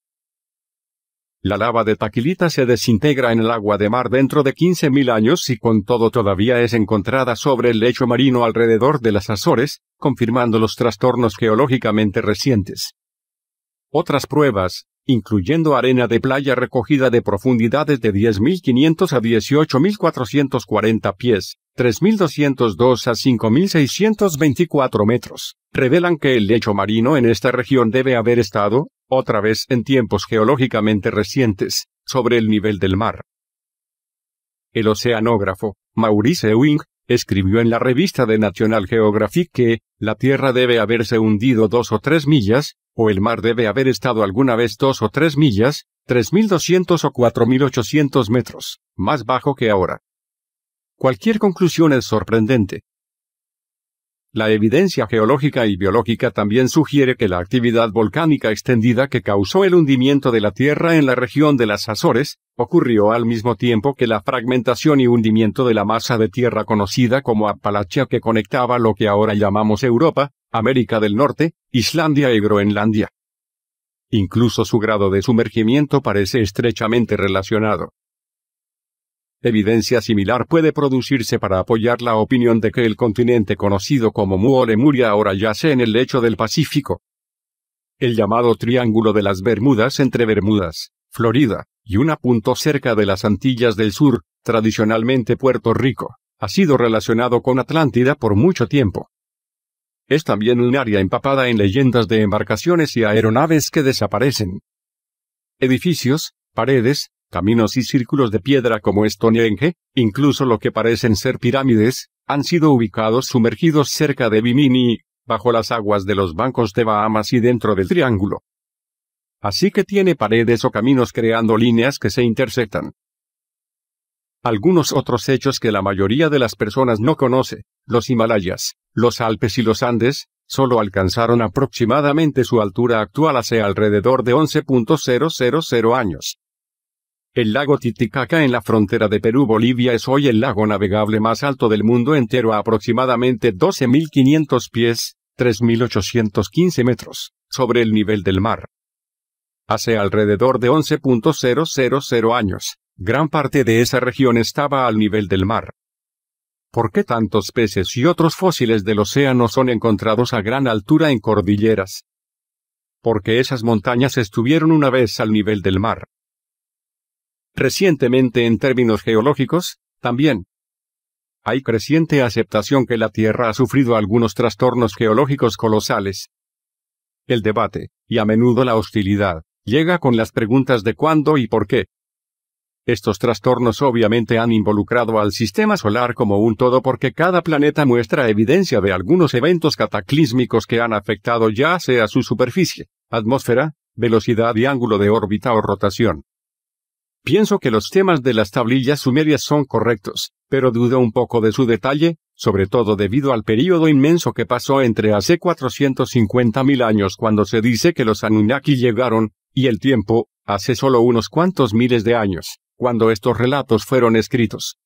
La lava de Taquilita se desintegra en el agua de mar dentro de 15.000 años y con todo todavía es encontrada sobre el lecho marino alrededor de las Azores, confirmando los trastornos geológicamente recientes. Otras pruebas, incluyendo arena de playa recogida de profundidades de 10.500 a 18.440 pies, 3.202 a 5.624 metros, revelan que el lecho marino en esta región debe haber estado, otra vez en tiempos geológicamente recientes, sobre el nivel del mar. El oceanógrafo, Maurice Ewing, escribió en la revista de National Geographic que la Tierra debe haberse hundido dos o tres millas, o el mar debe haber estado alguna vez dos o tres millas, 3.200 o 4.800 metros, más bajo que ahora. Cualquier conclusión es sorprendente, la evidencia geológica y biológica también sugiere que la actividad volcánica extendida que causó el hundimiento de la Tierra en la región de las Azores ocurrió al mismo tiempo que la fragmentación y hundimiento de la masa de tierra conocida como Appalachia que conectaba lo que ahora llamamos Europa, América del Norte, Islandia y Groenlandia. Incluso su grado de sumergimiento parece estrechamente relacionado. Evidencia similar puede producirse para apoyar la opinión de que el continente conocido como Mu Muria ahora yace en el lecho del Pacífico. El llamado Triángulo de las Bermudas entre Bermudas, Florida, y una punto cerca de las Antillas del Sur, tradicionalmente Puerto Rico, ha sido relacionado con Atlántida por mucho tiempo. Es también un área empapada en leyendas de embarcaciones y aeronaves que desaparecen. Edificios, paredes, caminos y círculos de piedra como Stonehenge, incluso lo que parecen ser pirámides, han sido ubicados sumergidos cerca de Bimini, bajo las aguas de los bancos de Bahamas y dentro del triángulo. Así que tiene paredes o caminos creando líneas que se intersectan. Algunos otros hechos que la mayoría de las personas no conoce, los Himalayas, los Alpes y los Andes, solo alcanzaron aproximadamente su altura actual hace alrededor de 11.000 años. El lago Titicaca en la frontera de Perú-Bolivia es hoy el lago navegable más alto del mundo entero a aproximadamente 12.500 pies, 3.815 metros, sobre el nivel del mar. Hace alrededor de 11.000 años, gran parte de esa región estaba al nivel del mar. ¿Por qué tantos peces y otros fósiles del océano son encontrados a gran altura en cordilleras? Porque esas montañas estuvieron una vez al nivel del mar recientemente en términos geológicos, también. Hay creciente aceptación que la Tierra ha sufrido algunos trastornos geológicos colosales. El debate, y a menudo la hostilidad, llega con las preguntas de cuándo y por qué. Estos trastornos obviamente han involucrado al sistema solar como un todo porque cada planeta muestra evidencia de algunos eventos cataclísmicos que han afectado ya sea su superficie, atmósfera, velocidad y ángulo de órbita o rotación. Pienso que los temas de las tablillas sumerias son correctos, pero dudo un poco de su detalle, sobre todo debido al período inmenso que pasó entre hace 450.000 años cuando se dice que los Anunnaki llegaron, y el tiempo, hace solo unos cuantos miles de años, cuando estos relatos fueron escritos.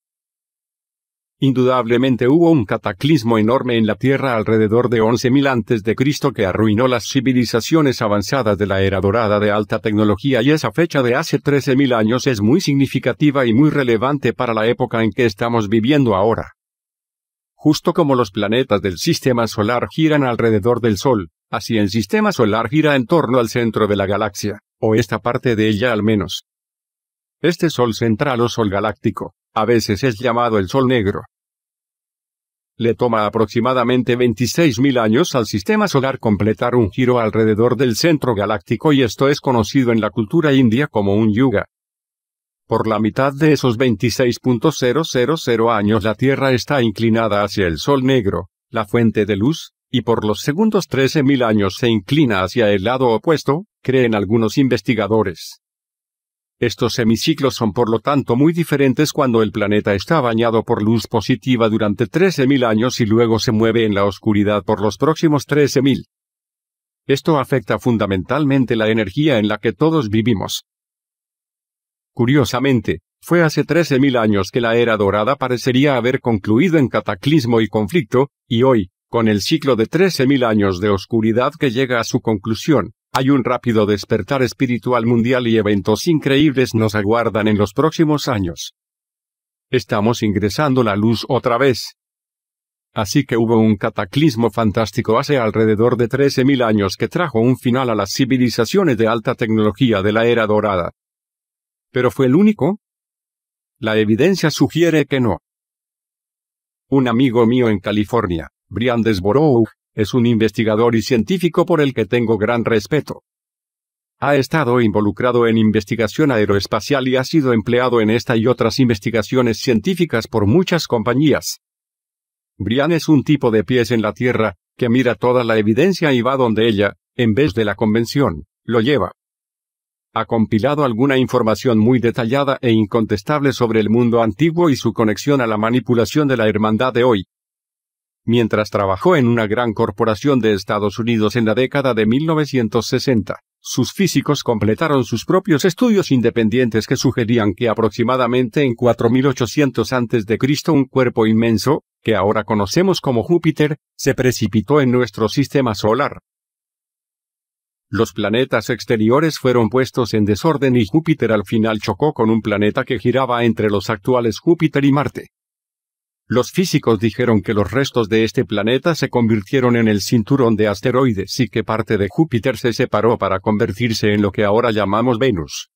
Indudablemente hubo un cataclismo enorme en la Tierra alrededor de 11.000 antes de Cristo que arruinó las civilizaciones avanzadas de la era dorada de alta tecnología y esa fecha de hace 13.000 años es muy significativa y muy relevante para la época en que estamos viviendo ahora. Justo como los planetas del sistema solar giran alrededor del Sol, así el sistema solar gira en torno al centro de la galaxia, o esta parte de ella al menos. Este Sol central o Sol galáctico, a veces es llamado el Sol negro, le toma aproximadamente 26.000 años al sistema solar completar un giro alrededor del centro galáctico y esto es conocido en la cultura india como un yuga. Por la mitad de esos 26.000 años la Tierra está inclinada hacia el Sol negro, la fuente de luz, y por los segundos 13.000 años se inclina hacia el lado opuesto, creen algunos investigadores. Estos semiciclos son por lo tanto muy diferentes cuando el planeta está bañado por luz positiva durante 13.000 años y luego se mueve en la oscuridad por los próximos 13.000. Esto afecta fundamentalmente la energía en la que todos vivimos. Curiosamente, fue hace 13.000 años que la era dorada parecería haber concluido en cataclismo y conflicto, y hoy, con el ciclo de 13.000 años de oscuridad que llega a su conclusión, hay un rápido despertar espiritual mundial y eventos increíbles nos aguardan en los próximos años. Estamos ingresando la luz otra vez. Así que hubo un cataclismo fantástico hace alrededor de 13.000 años que trajo un final a las civilizaciones de alta tecnología de la era dorada. ¿Pero fue el único? La evidencia sugiere que no. Un amigo mío en California, Brian Desborough, es un investigador y científico por el que tengo gran respeto. Ha estado involucrado en investigación aeroespacial y ha sido empleado en esta y otras investigaciones científicas por muchas compañías. Brian es un tipo de pies en la Tierra, que mira toda la evidencia y va donde ella, en vez de la convención, lo lleva. Ha compilado alguna información muy detallada e incontestable sobre el mundo antiguo y su conexión a la manipulación de la hermandad de hoy, mientras trabajó en una gran corporación de Estados Unidos en la década de 1960. Sus físicos completaron sus propios estudios independientes que sugerían que aproximadamente en 4800 a.C. un cuerpo inmenso, que ahora conocemos como Júpiter, se precipitó en nuestro sistema solar. Los planetas exteriores fueron puestos en desorden y Júpiter al final chocó con un planeta que giraba entre los actuales Júpiter y Marte. Los físicos dijeron que los restos de este planeta se convirtieron en el cinturón de asteroides y que parte de Júpiter se separó para convertirse en lo que ahora llamamos Venus.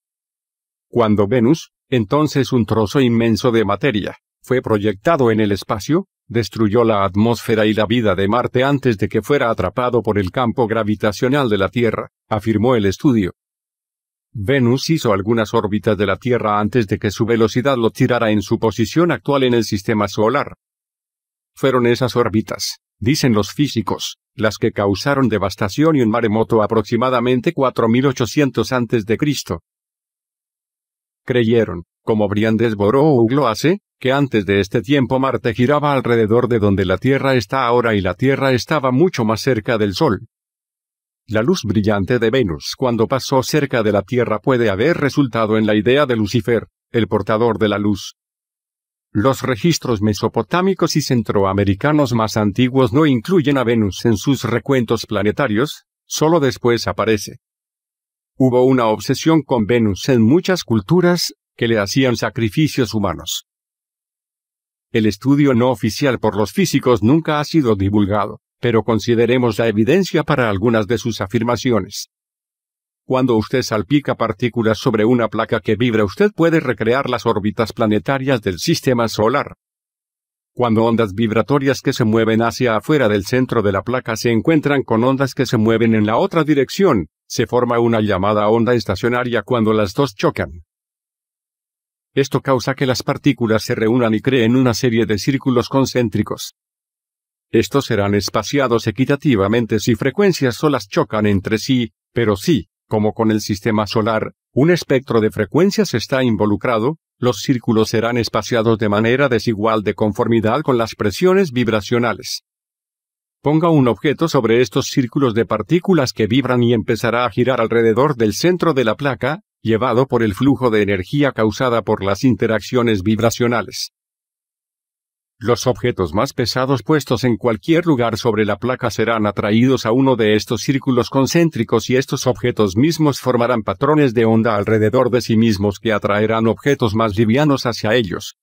Cuando Venus, entonces un trozo inmenso de materia, fue proyectado en el espacio, destruyó la atmósfera y la vida de Marte antes de que fuera atrapado por el campo gravitacional de la Tierra, afirmó el estudio. Venus hizo algunas órbitas de la Tierra antes de que su velocidad lo tirara en su posición actual en el sistema solar. Fueron esas órbitas, dicen los físicos, las que causaron devastación y un maremoto aproximadamente 4800 antes de Cristo. Creyeron, como Brian o lo hace, que antes de este tiempo Marte giraba alrededor de donde la Tierra está ahora y la Tierra estaba mucho más cerca del Sol. La luz brillante de Venus cuando pasó cerca de la Tierra puede haber resultado en la idea de Lucifer, el portador de la luz. Los registros mesopotámicos y centroamericanos más antiguos no incluyen a Venus en sus recuentos planetarios, solo después aparece. Hubo una obsesión con Venus en muchas culturas, que le hacían sacrificios humanos. El estudio no oficial por los físicos nunca ha sido divulgado pero consideremos la evidencia para algunas de sus afirmaciones. Cuando usted salpica partículas sobre una placa que vibra, usted puede recrear las órbitas planetarias del sistema solar. Cuando ondas vibratorias que se mueven hacia afuera del centro de la placa se encuentran con ondas que se mueven en la otra dirección, se forma una llamada onda estacionaria cuando las dos chocan. Esto causa que las partículas se reúnan y creen una serie de círculos concéntricos. Estos serán espaciados equitativamente si frecuencias solas chocan entre sí, pero si, como con el sistema solar, un espectro de frecuencias está involucrado, los círculos serán espaciados de manera desigual de conformidad con las presiones vibracionales. Ponga un objeto sobre estos círculos de partículas que vibran y empezará a girar alrededor del centro de la placa, llevado por el flujo de energía causada por las interacciones vibracionales. Los objetos más pesados puestos en cualquier lugar sobre la placa serán atraídos a uno de estos círculos concéntricos y estos objetos mismos formarán patrones de onda alrededor de sí mismos que atraerán objetos más livianos hacia ellos.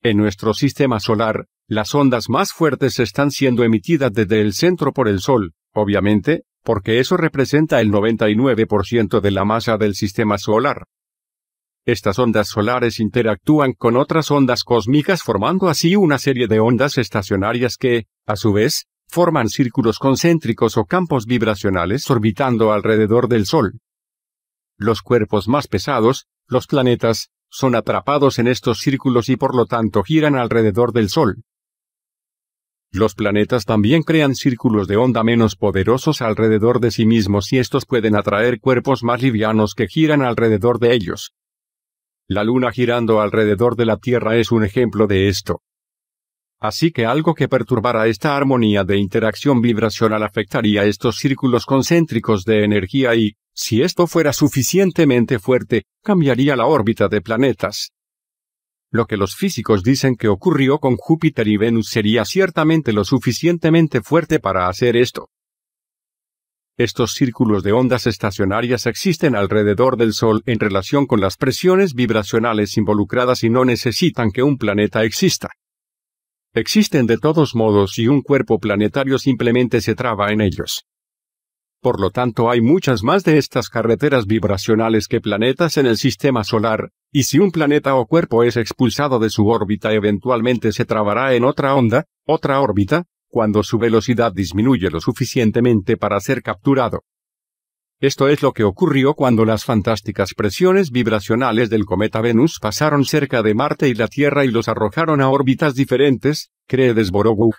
En nuestro sistema solar, las ondas más fuertes están siendo emitidas desde el centro por el Sol, obviamente, porque eso representa el 99% de la masa del sistema solar. Estas ondas solares interactúan con otras ondas cósmicas formando así una serie de ondas estacionarias que, a su vez, forman círculos concéntricos o campos vibracionales orbitando alrededor del Sol. Los cuerpos más pesados, los planetas, son atrapados en estos círculos y por lo tanto giran alrededor del Sol. Los planetas también crean círculos de onda menos poderosos alrededor de sí mismos y estos pueden atraer cuerpos más livianos que giran alrededor de ellos, la luna girando alrededor de la Tierra es un ejemplo de esto. Así que algo que perturbara esta armonía de interacción vibracional afectaría estos círculos concéntricos de energía y, si esto fuera suficientemente fuerte, cambiaría la órbita de planetas. Lo que los físicos dicen que ocurrió con Júpiter y Venus sería ciertamente lo suficientemente fuerte para hacer esto. Estos círculos de ondas estacionarias existen alrededor del Sol en relación con las presiones vibracionales involucradas y no necesitan que un planeta exista. Existen de todos modos y un cuerpo planetario simplemente se traba en ellos. Por lo tanto, hay muchas más de estas carreteras vibracionales que planetas en el sistema solar, y si un planeta o cuerpo es expulsado de su órbita eventualmente se trabará en otra onda, otra órbita, cuando su velocidad disminuye lo suficientemente para ser capturado. Esto es lo que ocurrió cuando las fantásticas presiones vibracionales del cometa Venus pasaron cerca de Marte y la Tierra y los arrojaron a órbitas diferentes, cree Desborogug.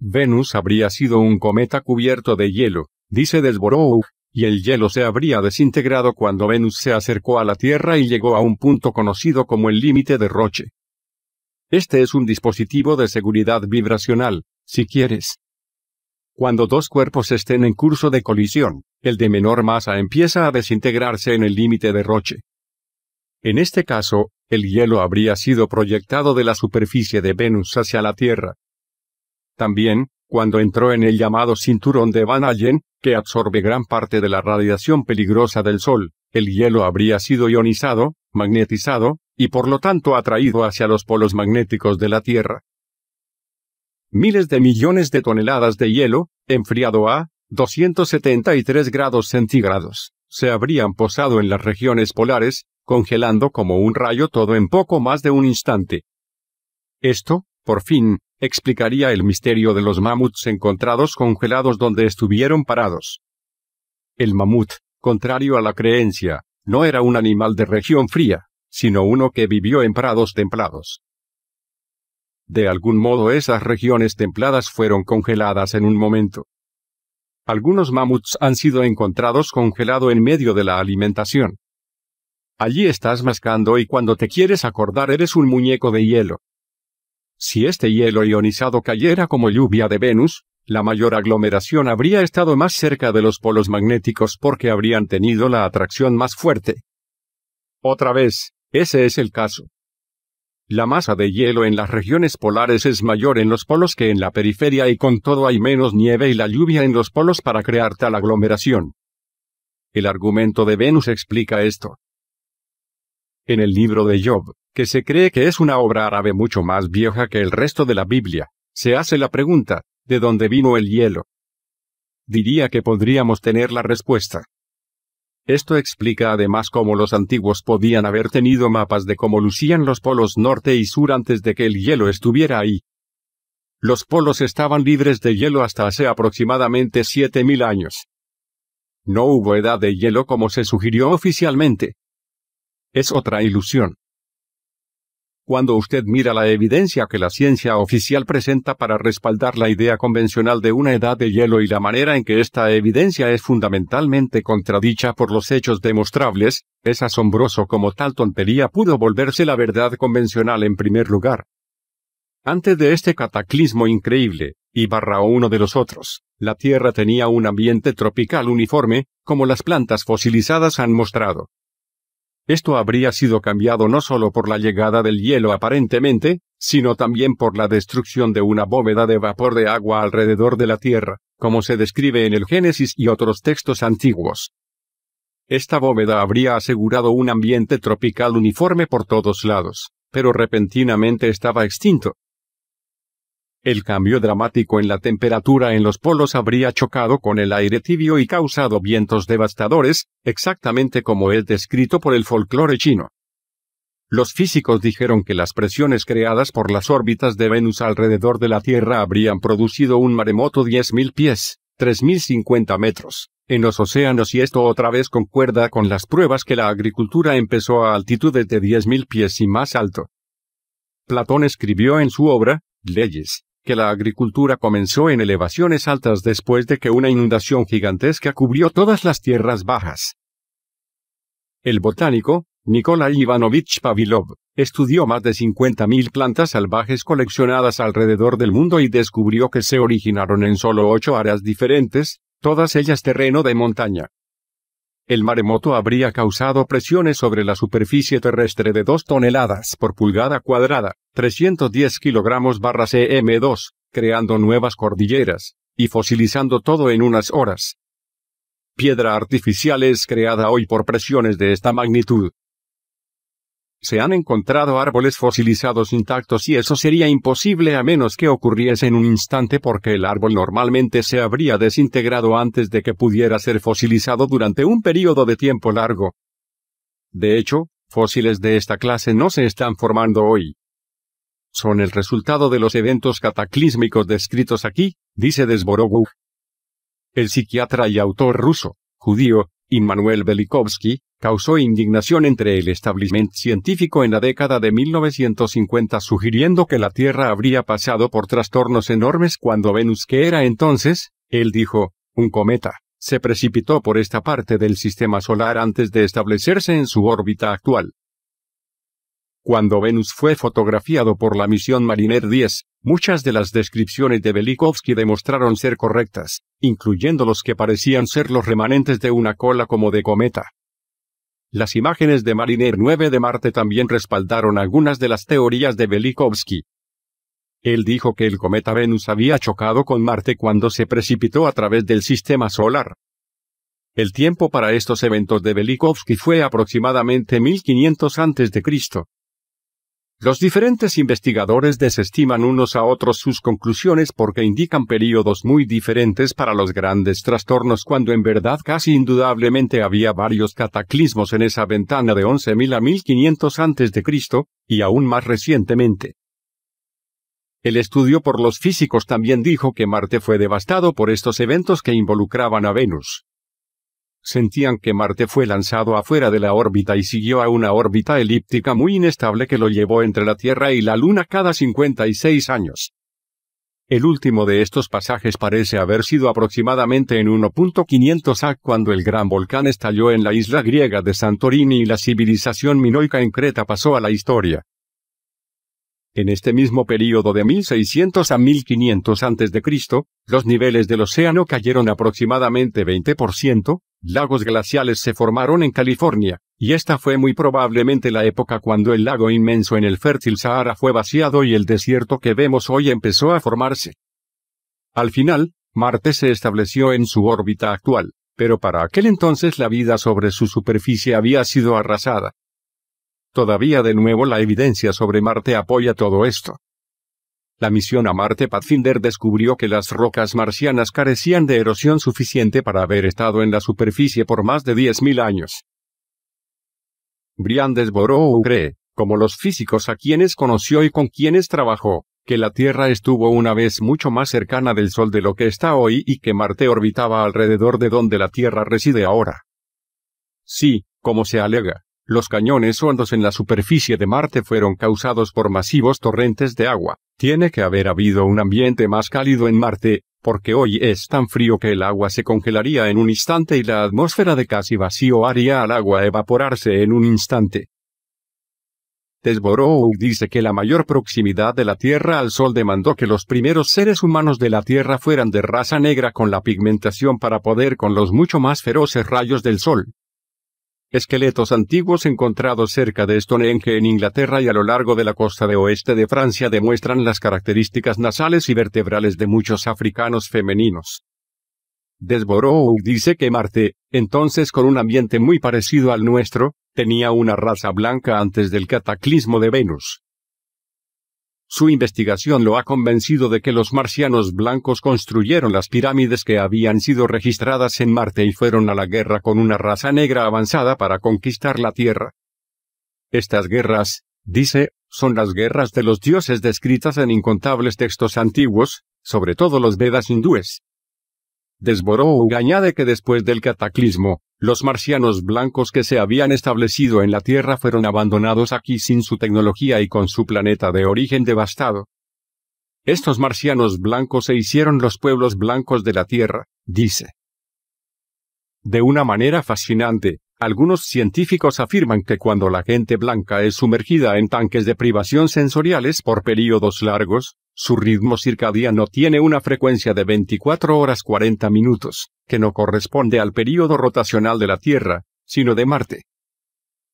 Venus habría sido un cometa cubierto de hielo, dice Desborogug, y el hielo se habría desintegrado cuando Venus se acercó a la Tierra y llegó a un punto conocido como el límite de Roche, este es un dispositivo de seguridad vibracional, si quieres. Cuando dos cuerpos estén en curso de colisión, el de menor masa empieza a desintegrarse en el límite de Roche. En este caso, el hielo habría sido proyectado de la superficie de Venus hacia la Tierra. También, cuando entró en el llamado cinturón de Van Allen, que absorbe gran parte de la radiación peligrosa del Sol, el hielo habría sido ionizado, magnetizado, y por lo tanto atraído hacia los polos magnéticos de la Tierra. Miles de millones de toneladas de hielo, enfriado a 273 grados centígrados, se habrían posado en las regiones polares, congelando como un rayo todo en poco más de un instante. Esto, por fin, explicaría el misterio de los mamuts encontrados congelados donde estuvieron parados. El mamut, contrario a la creencia, no era un animal de región fría, sino uno que vivió en prados templados. De algún modo esas regiones templadas fueron congeladas en un momento. Algunos mamuts han sido encontrados congelado en medio de la alimentación. Allí estás mascando y cuando te quieres acordar eres un muñeco de hielo. Si este hielo ionizado cayera como lluvia de Venus, la mayor aglomeración habría estado más cerca de los polos magnéticos porque habrían tenido la atracción más fuerte. Otra vez, ese es el caso. La masa de hielo en las regiones polares es mayor en los polos que en la periferia y con todo hay menos nieve y la lluvia en los polos para crear tal aglomeración. El argumento de Venus explica esto. En el libro de Job, que se cree que es una obra árabe mucho más vieja que el resto de la Biblia, se hace la pregunta, ¿De dónde vino el hielo? Diría que podríamos tener la respuesta. Esto explica además cómo los antiguos podían haber tenido mapas de cómo lucían los polos norte y sur antes de que el hielo estuviera ahí. Los polos estaban libres de hielo hasta hace aproximadamente 7.000 años. No hubo edad de hielo como se sugirió oficialmente. Es otra ilusión. Cuando usted mira la evidencia que la ciencia oficial presenta para respaldar la idea convencional de una edad de hielo y la manera en que esta evidencia es fundamentalmente contradicha por los hechos demostrables, es asombroso cómo tal tontería pudo volverse la verdad convencional en primer lugar. Antes de este cataclismo increíble, y barra uno de los otros, la Tierra tenía un ambiente tropical uniforme, como las plantas fosilizadas han mostrado, esto habría sido cambiado no solo por la llegada del hielo aparentemente, sino también por la destrucción de una bóveda de vapor de agua alrededor de la Tierra, como se describe en el Génesis y otros textos antiguos. Esta bóveda habría asegurado un ambiente tropical uniforme por todos lados, pero repentinamente estaba extinto, el cambio dramático en la temperatura en los polos habría chocado con el aire tibio y causado vientos devastadores, exactamente como es descrito por el folclore chino. Los físicos dijeron que las presiones creadas por las órbitas de Venus alrededor de la Tierra habrían producido un maremoto 10.000 pies, 3.050 metros, en los océanos y esto otra vez concuerda con las pruebas que la agricultura empezó a altitudes de 10.000 pies y más alto. Platón escribió en su obra, Leyes, que la agricultura comenzó en elevaciones altas después de que una inundación gigantesca cubrió todas las tierras bajas. El botánico, Nikolai Ivanovich Pavilov, estudió más de 50.000 plantas salvajes coleccionadas alrededor del mundo y descubrió que se originaron en solo ocho áreas diferentes, todas ellas terreno de montaña. El maremoto habría causado presiones sobre la superficie terrestre de 2 toneladas por pulgada cuadrada, 310 kilogramos barra cm2, creando nuevas cordilleras, y fosilizando todo en unas horas. Piedra artificial es creada hoy por presiones de esta magnitud, se han encontrado árboles fosilizados intactos y eso sería imposible a menos que ocurriese en un instante porque el árbol normalmente se habría desintegrado antes de que pudiera ser fosilizado durante un periodo de tiempo largo. De hecho, fósiles de esta clase no se están formando hoy. Son el resultado de los eventos cataclísmicos descritos aquí, dice Desborogov. El psiquiatra y autor ruso, judío, Immanuel Belikovsky, causó indignación entre el establishment científico en la década de 1950 sugiriendo que la Tierra habría pasado por trastornos enormes cuando Venus, que era entonces, él dijo, un cometa, se precipitó por esta parte del sistema solar antes de establecerse en su órbita actual. Cuando Venus fue fotografiado por la misión Mariner 10, muchas de las descripciones de Velikovsky demostraron ser correctas, incluyendo los que parecían ser los remanentes de una cola como de cometa. Las imágenes de Mariner 9 de Marte también respaldaron algunas de las teorías de Velikovsky. Él dijo que el cometa Venus había chocado con Marte cuando se precipitó a través del sistema solar. El tiempo para estos eventos de Velikovsky fue aproximadamente 1500 a.C. Los diferentes investigadores desestiman unos a otros sus conclusiones porque indican períodos muy diferentes para los grandes trastornos cuando en verdad casi indudablemente había varios cataclismos en esa ventana de 11.000 a 1500 a.C., y aún más recientemente. El estudio por los físicos también dijo que Marte fue devastado por estos eventos que involucraban a Venus sentían que Marte fue lanzado afuera de la órbita y siguió a una órbita elíptica muy inestable que lo llevó entre la Tierra y la Luna cada 56 años. El último de estos pasajes parece haber sido aproximadamente en 1.500 A cuando el gran volcán estalló en la isla griega de Santorini y la civilización minoica en Creta pasó a la historia. En este mismo período de 1600 a 1500 a.C., los niveles del océano cayeron aproximadamente 20%, lagos glaciales se formaron en California, y esta fue muy probablemente la época cuando el lago inmenso en el fértil Sahara fue vaciado y el desierto que vemos hoy empezó a formarse. Al final, Marte se estableció en su órbita actual, pero para aquel entonces la vida sobre su superficie había sido arrasada. Todavía de nuevo la evidencia sobre Marte apoya todo esto. La misión a Marte Pathfinder descubrió que las rocas marcianas carecían de erosión suficiente para haber estado en la superficie por más de 10.000 años. Brian Desborough cree, como los físicos a quienes conoció y con quienes trabajó, que la Tierra estuvo una vez mucho más cercana del Sol de lo que está hoy y que Marte orbitaba alrededor de donde la Tierra reside ahora. Sí, como se alega, los cañones hondos en la superficie de Marte fueron causados por masivos torrentes de agua. Tiene que haber habido un ambiente más cálido en Marte, porque hoy es tan frío que el agua se congelaría en un instante y la atmósfera de casi vacío haría al agua evaporarse en un instante. Desborough dice que la mayor proximidad de la Tierra al Sol demandó que los primeros seres humanos de la Tierra fueran de raza negra con la pigmentación para poder con los mucho más feroces rayos del Sol. Esqueletos antiguos encontrados cerca de Stonehenge en Inglaterra y a lo largo de la costa de oeste de Francia demuestran las características nasales y vertebrales de muchos africanos femeninos. Desborough dice que Marte, entonces con un ambiente muy parecido al nuestro, tenía una raza blanca antes del cataclismo de Venus. Su investigación lo ha convencido de que los marcianos blancos construyeron las pirámides que habían sido registradas en Marte y fueron a la guerra con una raza negra avanzada para conquistar la Tierra. Estas guerras, dice, son las guerras de los dioses descritas en incontables textos antiguos, sobre todo los Vedas hindúes. un añade que después del cataclismo, los marcianos blancos que se habían establecido en la Tierra fueron abandonados aquí sin su tecnología y con su planeta de origen devastado. Estos marcianos blancos se hicieron los pueblos blancos de la Tierra, dice. De una manera fascinante, algunos científicos afirman que cuando la gente blanca es sumergida en tanques de privación sensoriales por períodos largos, su ritmo circadiano tiene una frecuencia de 24 horas 40 minutos, que no corresponde al período rotacional de la Tierra, sino de Marte.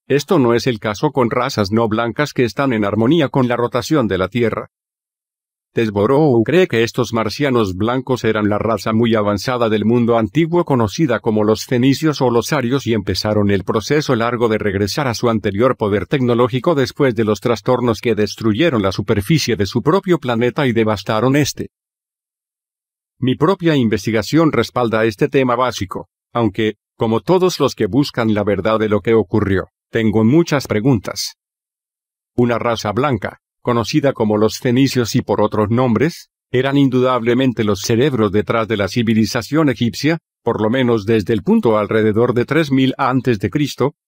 Esto no es el caso con razas no blancas que están en armonía con la rotación de la Tierra, o cree que estos marcianos blancos eran la raza muy avanzada del mundo antiguo conocida como los fenicios o los arios y empezaron el proceso largo de regresar a su anterior poder tecnológico después de los trastornos que destruyeron la superficie de su propio planeta y devastaron este. Mi propia investigación respalda este tema básico, aunque, como todos los que buscan la verdad de lo que ocurrió, tengo muchas preguntas. Una raza blanca, conocida como los fenicios y por otros nombres, eran indudablemente los cerebros detrás de la civilización egipcia, por lo menos desde el punto alrededor de 3000 a.C.,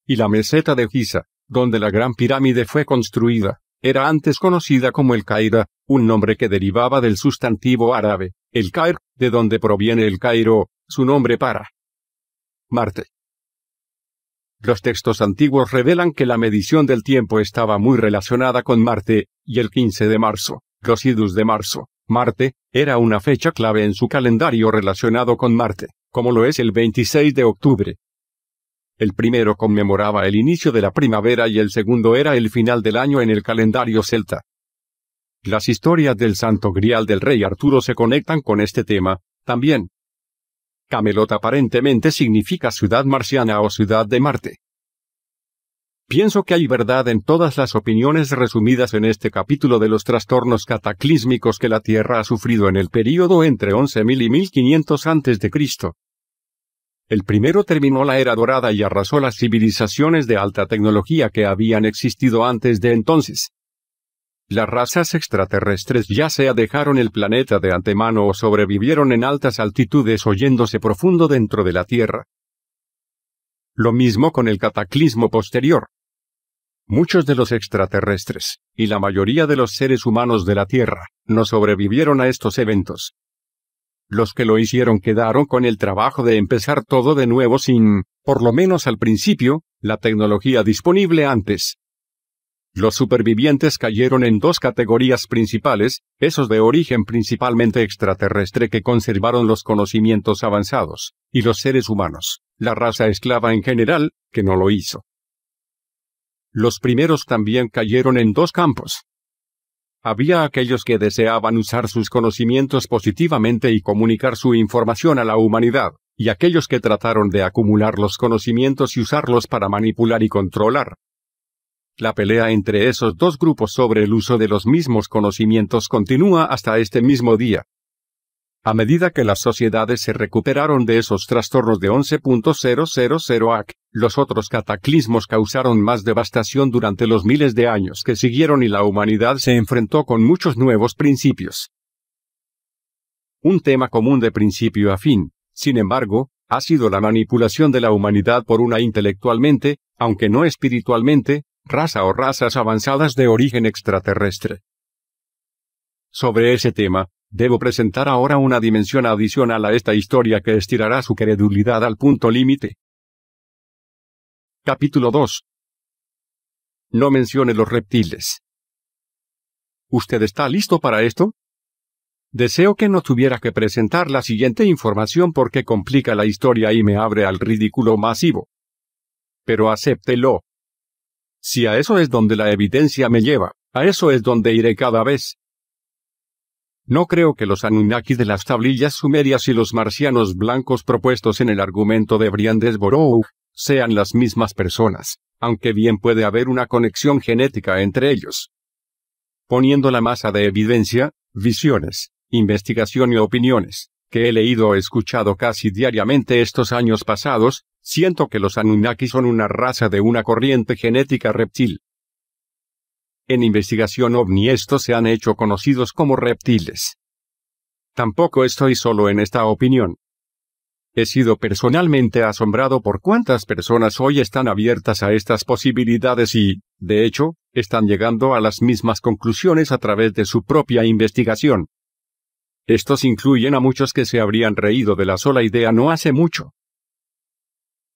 y la meseta de Giza, donde la gran pirámide fue construida, era antes conocida como el Caira, un nombre que derivaba del sustantivo árabe, el Cair, de donde proviene el Cairo, su nombre para Marte. Los textos antiguos revelan que la medición del tiempo estaba muy relacionada con Marte, y el 15 de marzo, los idus de marzo, Marte, era una fecha clave en su calendario relacionado con Marte, como lo es el 26 de octubre. El primero conmemoraba el inicio de la primavera y el segundo era el final del año en el calendario celta. Las historias del Santo Grial del Rey Arturo se conectan con este tema, también, Camelot aparentemente significa ciudad marciana o ciudad de Marte. Pienso que hay verdad en todas las opiniones resumidas en este capítulo de los trastornos cataclísmicos que la Tierra ha sufrido en el período entre 11.000 y 1500 a.C. El primero terminó la era dorada y arrasó las civilizaciones de alta tecnología que habían existido antes de entonces. Las razas extraterrestres ya sea dejaron el planeta de antemano o sobrevivieron en altas altitudes oyéndose profundo dentro de la Tierra. Lo mismo con el cataclismo posterior. Muchos de los extraterrestres, y la mayoría de los seres humanos de la Tierra, no sobrevivieron a estos eventos. Los que lo hicieron quedaron con el trabajo de empezar todo de nuevo sin, por lo menos al principio, la tecnología disponible antes. Los supervivientes cayeron en dos categorías principales, esos de origen principalmente extraterrestre que conservaron los conocimientos avanzados, y los seres humanos, la raza esclava en general, que no lo hizo. Los primeros también cayeron en dos campos. Había aquellos que deseaban usar sus conocimientos positivamente y comunicar su información a la humanidad, y aquellos que trataron de acumular los conocimientos y usarlos para manipular y controlar, la pelea entre esos dos grupos sobre el uso de los mismos conocimientos continúa hasta este mismo día. A medida que las sociedades se recuperaron de esos trastornos de 11.000 AC, los otros cataclismos causaron más devastación durante los miles de años que siguieron y la humanidad se enfrentó con muchos nuevos principios. Un tema común de principio a fin, sin embargo, ha sido la manipulación de la humanidad por una intelectualmente, aunque no espiritualmente, raza o razas avanzadas de origen extraterrestre. Sobre ese tema, debo presentar ahora una dimensión adicional a esta historia que estirará su credulidad al punto límite. Capítulo 2. No mencione los reptiles. ¿Usted está listo para esto? Deseo que no tuviera que presentar la siguiente información porque complica la historia y me abre al ridículo masivo. Pero acéptelo, si a eso es donde la evidencia me lleva, a eso es donde iré cada vez. No creo que los Anunnakis de las tablillas sumerias y los marcianos blancos propuestos en el argumento de Brian desborough sean las mismas personas, aunque bien puede haber una conexión genética entre ellos. Poniendo la masa de evidencia, visiones, investigación y opiniones, que he leído o escuchado casi diariamente estos años pasados, siento que los Anunnaki son una raza de una corriente genética reptil. En investigación ovni estos se han hecho conocidos como reptiles. Tampoco estoy solo en esta opinión. He sido personalmente asombrado por cuántas personas hoy están abiertas a estas posibilidades y, de hecho, están llegando a las mismas conclusiones a través de su propia investigación. Estos incluyen a muchos que se habrían reído de la sola idea no hace mucho.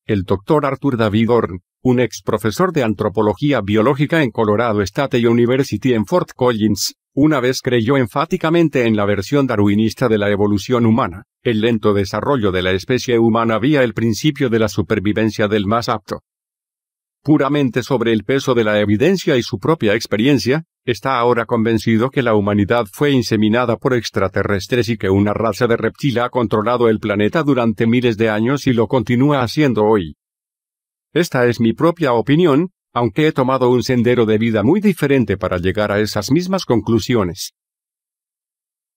El doctor Arthur David Horn, un ex profesor de antropología biológica en Colorado State University en Fort Collins, una vez creyó enfáticamente en la versión darwinista de la evolución humana, el lento desarrollo de la especie humana vía el principio de la supervivencia del más apto. Puramente sobre el peso de la evidencia y su propia experiencia, Está ahora convencido que la humanidad fue inseminada por extraterrestres y que una raza de reptil ha controlado el planeta durante miles de años y lo continúa haciendo hoy. Esta es mi propia opinión, aunque he tomado un sendero de vida muy diferente para llegar a esas mismas conclusiones.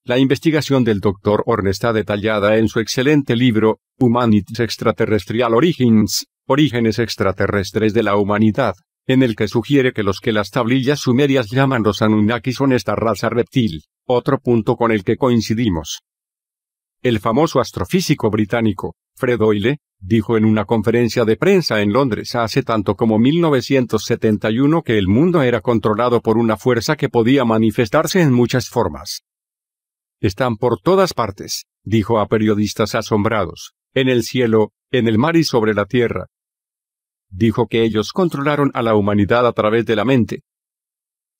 La investigación del Dr. Horn está detallada en su excelente libro, Humanities Extraterrestrial Origins, Orígenes Extraterrestres de la Humanidad, en el que sugiere que los que las tablillas sumerias llaman los Anunnaki son esta raza reptil, otro punto con el que coincidimos. El famoso astrofísico británico, Fred Hoyle, dijo en una conferencia de prensa en Londres hace tanto como 1971 que el mundo era controlado por una fuerza que podía manifestarse en muchas formas. Están por todas partes, dijo a periodistas asombrados, en el cielo, en el mar y sobre la tierra, dijo que ellos controlaron a la humanidad a través de la mente.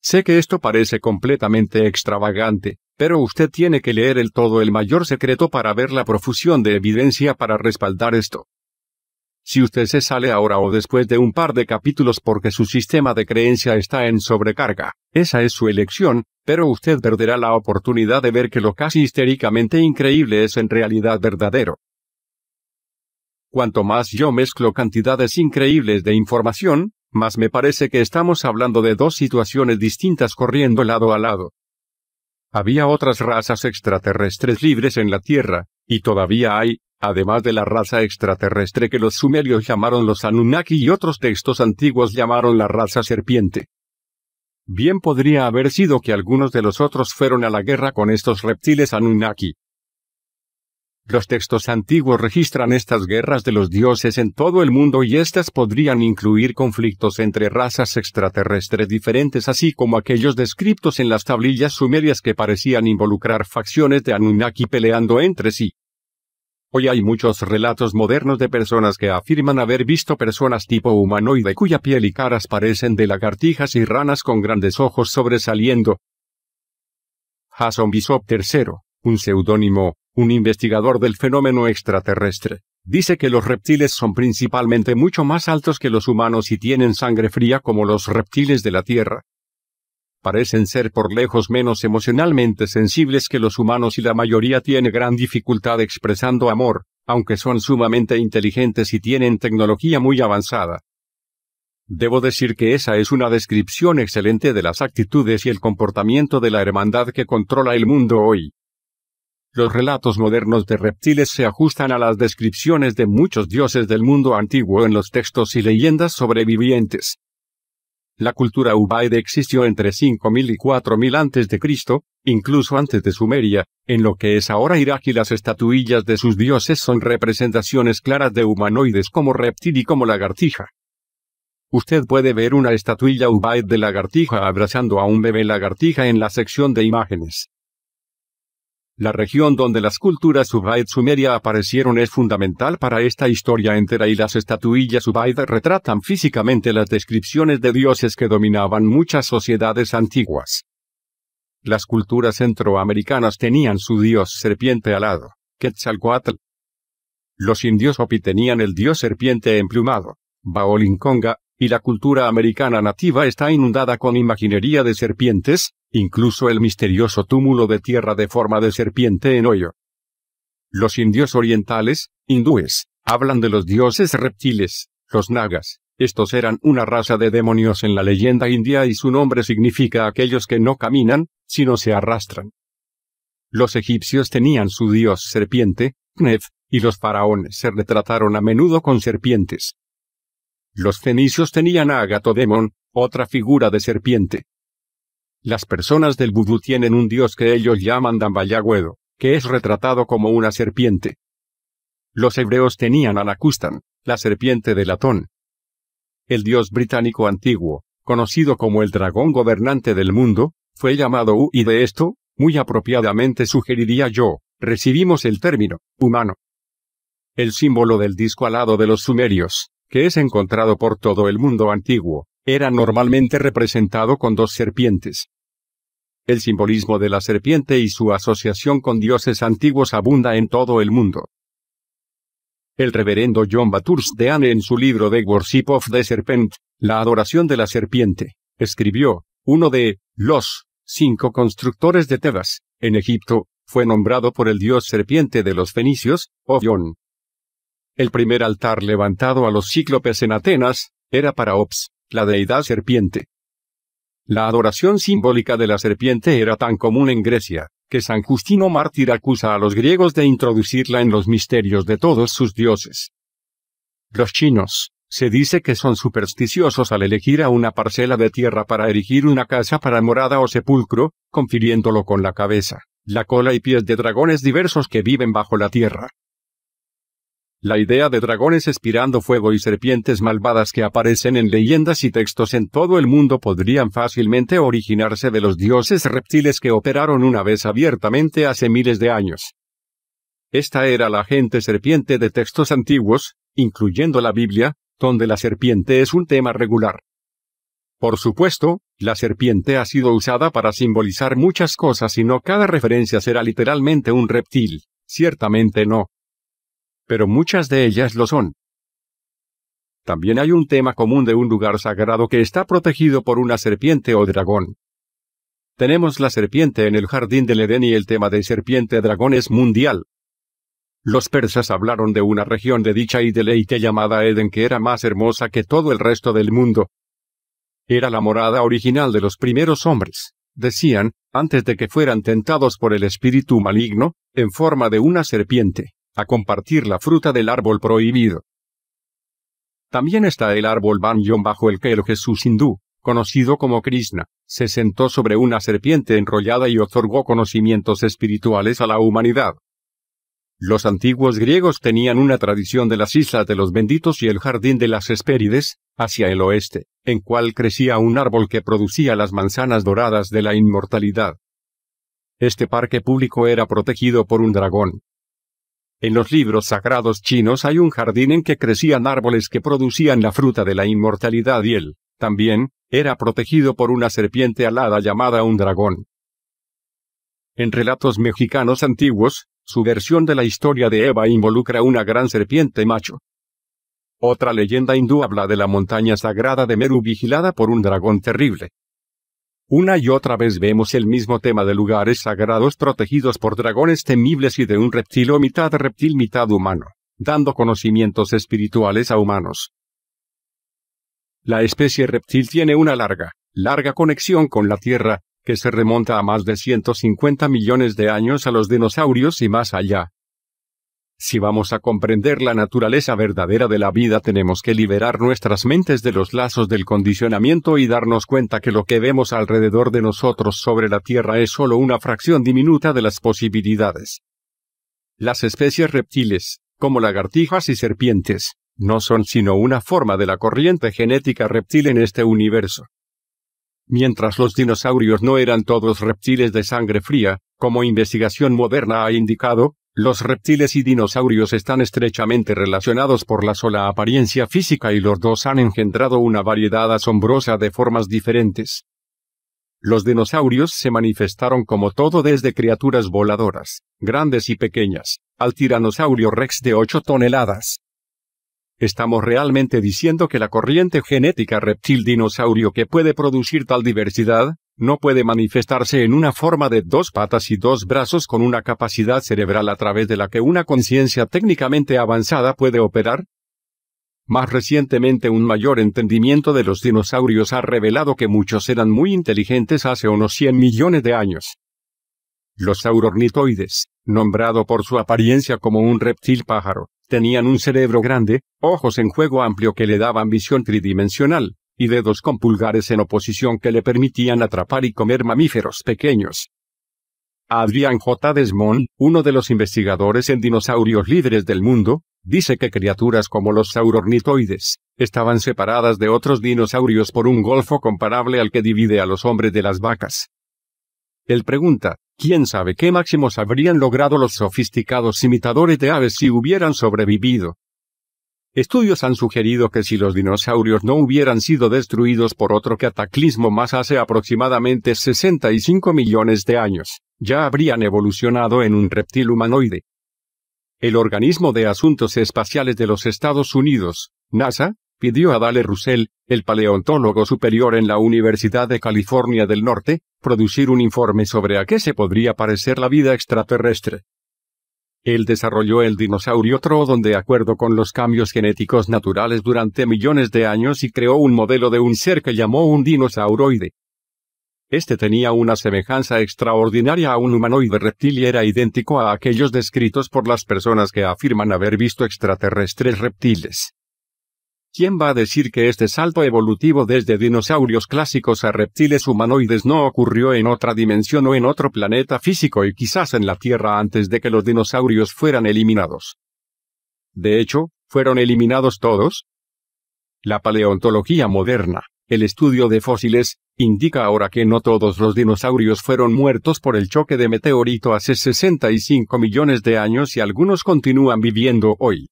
Sé que esto parece completamente extravagante, pero usted tiene que leer el todo el mayor secreto para ver la profusión de evidencia para respaldar esto. Si usted se sale ahora o después de un par de capítulos porque su sistema de creencia está en sobrecarga, esa es su elección, pero usted perderá la oportunidad de ver que lo casi histéricamente increíble es en realidad verdadero. Cuanto más yo mezclo cantidades increíbles de información, más me parece que estamos hablando de dos situaciones distintas corriendo lado a lado. Había otras razas extraterrestres libres en la Tierra, y todavía hay, además de la raza extraterrestre que los sumerios llamaron los Anunnaki y otros textos antiguos llamaron la raza serpiente. Bien podría haber sido que algunos de los otros fueron a la guerra con estos reptiles Anunnaki. Los textos antiguos registran estas guerras de los dioses en todo el mundo y éstas podrían incluir conflictos entre razas extraterrestres diferentes así como aquellos descritos en las tablillas sumerias que parecían involucrar facciones de Anunnaki peleando entre sí. Hoy hay muchos relatos modernos de personas que afirman haber visto personas tipo humanoide cuya piel y caras parecen de lagartijas y ranas con grandes ojos sobresaliendo. Jason Bishop III, un seudónimo, un investigador del fenómeno extraterrestre, dice que los reptiles son principalmente mucho más altos que los humanos y tienen sangre fría como los reptiles de la Tierra. Parecen ser por lejos menos emocionalmente sensibles que los humanos y la mayoría tiene gran dificultad expresando amor, aunque son sumamente inteligentes y tienen tecnología muy avanzada. Debo decir que esa es una descripción excelente de las actitudes y el comportamiento de la hermandad que controla el mundo hoy. Los relatos modernos de reptiles se ajustan a las descripciones de muchos dioses del mundo antiguo en los textos y leyendas sobrevivientes. La cultura Ubaid existió entre 5000 y 4000 a.C., incluso antes de Sumeria, en lo que es ahora Irak y las estatuillas de sus dioses son representaciones claras de humanoides como reptil y como lagartija. Usted puede ver una estatuilla Ubaid de lagartija abrazando a un bebé lagartija en la sección de imágenes. La región donde las culturas Ubaid sumeria aparecieron es fundamental para esta historia entera y las estatuillas Ubaid retratan físicamente las descripciones de dioses que dominaban muchas sociedades antiguas. Las culturas centroamericanas tenían su dios serpiente alado, Quetzalcoatl. Los indios Hopi tenían el dios serpiente emplumado, Baolinconga, y la cultura americana nativa está inundada con imaginería de serpientes, incluso el misterioso túmulo de tierra de forma de serpiente en hoyo. Los indios orientales, hindúes, hablan de los dioses reptiles, los nagas. Estos eran una raza de demonios en la leyenda india y su nombre significa aquellos que no caminan, sino se arrastran. Los egipcios tenían su dios serpiente, Knef, y los faraones se retrataron a menudo con serpientes. Los fenicios tenían a Agatodemon, otra figura de serpiente. Las personas del vudú tienen un dios que ellos llaman Dambayagüedo, que es retratado como una serpiente. Los hebreos tenían a la serpiente de latón. El dios británico antiguo, conocido como el dragón gobernante del mundo, fue llamado U y de esto, muy apropiadamente sugeriría yo, recibimos el término, humano. El símbolo del disco alado de los sumerios, que es encontrado por todo el mundo antiguo, era normalmente representado con dos serpientes. El simbolismo de la serpiente y su asociación con dioses antiguos abunda en todo el mundo. El reverendo John Baturs de Anne en su libro The Worship of the Serpent, La adoración de la serpiente, escribió, uno de los cinco constructores de Tebas, en Egipto, fue nombrado por el dios serpiente de los fenicios, Ophion. El primer altar levantado a los cíclopes en Atenas, era para Ops, la deidad serpiente. La adoración simbólica de la serpiente era tan común en Grecia, que San Justino Mártir acusa a los griegos de introducirla en los misterios de todos sus dioses. Los chinos, se dice que son supersticiosos al elegir a una parcela de tierra para erigir una casa para morada o sepulcro, confiriéndolo con la cabeza, la cola y pies de dragones diversos que viven bajo la tierra. La idea de dragones espirando fuego y serpientes malvadas que aparecen en leyendas y textos en todo el mundo podrían fácilmente originarse de los dioses reptiles que operaron una vez abiertamente hace miles de años. Esta era la gente serpiente de textos antiguos, incluyendo la Biblia, donde la serpiente es un tema regular. Por supuesto, la serpiente ha sido usada para simbolizar muchas cosas y no cada referencia será literalmente un reptil, ciertamente no pero muchas de ellas lo son. También hay un tema común de un lugar sagrado que está protegido por una serpiente o dragón. Tenemos la serpiente en el jardín del Edén y el tema de serpiente-dragón es mundial. Los persas hablaron de una región de dicha y deleite llamada Edén que era más hermosa que todo el resto del mundo. Era la morada original de los primeros hombres, decían, antes de que fueran tentados por el espíritu maligno, en forma de una serpiente a compartir la fruta del árbol prohibido. También está el árbol banyan bajo el que el Jesús hindú, conocido como Krishna, se sentó sobre una serpiente enrollada y otorgó conocimientos espirituales a la humanidad. Los antiguos griegos tenían una tradición de las islas de los benditos y el jardín de las Hespérides, hacia el oeste, en cual crecía un árbol que producía las manzanas doradas de la inmortalidad. Este parque público era protegido por un dragón, en los libros sagrados chinos hay un jardín en que crecían árboles que producían la fruta de la inmortalidad y él, también, era protegido por una serpiente alada llamada un dragón. En relatos mexicanos antiguos, su versión de la historia de Eva involucra una gran serpiente macho. Otra leyenda hindú habla de la montaña sagrada de Meru vigilada por un dragón terrible. Una y otra vez vemos el mismo tema de lugares sagrados protegidos por dragones temibles y de un reptil o mitad reptil mitad humano, dando conocimientos espirituales a humanos. La especie reptil tiene una larga, larga conexión con la Tierra, que se remonta a más de 150 millones de años a los dinosaurios y más allá, si vamos a comprender la naturaleza verdadera de la vida tenemos que liberar nuestras mentes de los lazos del condicionamiento y darnos cuenta que lo que vemos alrededor de nosotros sobre la Tierra es solo una fracción diminuta de las posibilidades. Las especies reptiles, como lagartijas y serpientes, no son sino una forma de la corriente genética reptil en este universo. Mientras los dinosaurios no eran todos reptiles de sangre fría, como investigación moderna ha indicado, los reptiles y dinosaurios están estrechamente relacionados por la sola apariencia física y los dos han engendrado una variedad asombrosa de formas diferentes. Los dinosaurios se manifestaron como todo desde criaturas voladoras, grandes y pequeñas, al tiranosaurio rex de 8 toneladas. Estamos realmente diciendo que la corriente genética reptil-dinosaurio que puede producir tal diversidad, no puede manifestarse en una forma de dos patas y dos brazos con una capacidad cerebral a través de la que una conciencia técnicamente avanzada puede operar? Más recientemente un mayor entendimiento de los dinosaurios ha revelado que muchos eran muy inteligentes hace unos 100 millones de años. Los saurornitoides, nombrado por su apariencia como un reptil pájaro, tenían un cerebro grande, ojos en juego amplio que le daban visión tridimensional, y dedos con pulgares en oposición que le permitían atrapar y comer mamíferos pequeños. Adrián J. Desmond, uno de los investigadores en dinosaurios líderes del mundo, dice que criaturas como los saurornitoides estaban separadas de otros dinosaurios por un golfo comparable al que divide a los hombres de las vacas. Él pregunta, ¿quién sabe qué máximos habrían logrado los sofisticados imitadores de aves si hubieran sobrevivido? Estudios han sugerido que si los dinosaurios no hubieran sido destruidos por otro cataclismo más hace aproximadamente 65 millones de años, ya habrían evolucionado en un reptil humanoide. El Organismo de Asuntos Espaciales de los Estados Unidos, NASA, pidió a Dale Russell, el paleontólogo superior en la Universidad de California del Norte, producir un informe sobre a qué se podría parecer la vida extraterrestre. Él desarrolló el dinosaurio Trodon de acuerdo con los cambios genéticos naturales durante millones de años y creó un modelo de un ser que llamó un dinosauroide. Este tenía una semejanza extraordinaria a un humanoide reptil y era idéntico a aquellos descritos por las personas que afirman haber visto extraterrestres reptiles. ¿Quién va a decir que este salto evolutivo desde dinosaurios clásicos a reptiles humanoides no ocurrió en otra dimensión o en otro planeta físico y quizás en la Tierra antes de que los dinosaurios fueran eliminados? De hecho, ¿fueron eliminados todos? La paleontología moderna, el estudio de fósiles, indica ahora que no todos los dinosaurios fueron muertos por el choque de meteorito hace 65 millones de años y algunos continúan viviendo hoy.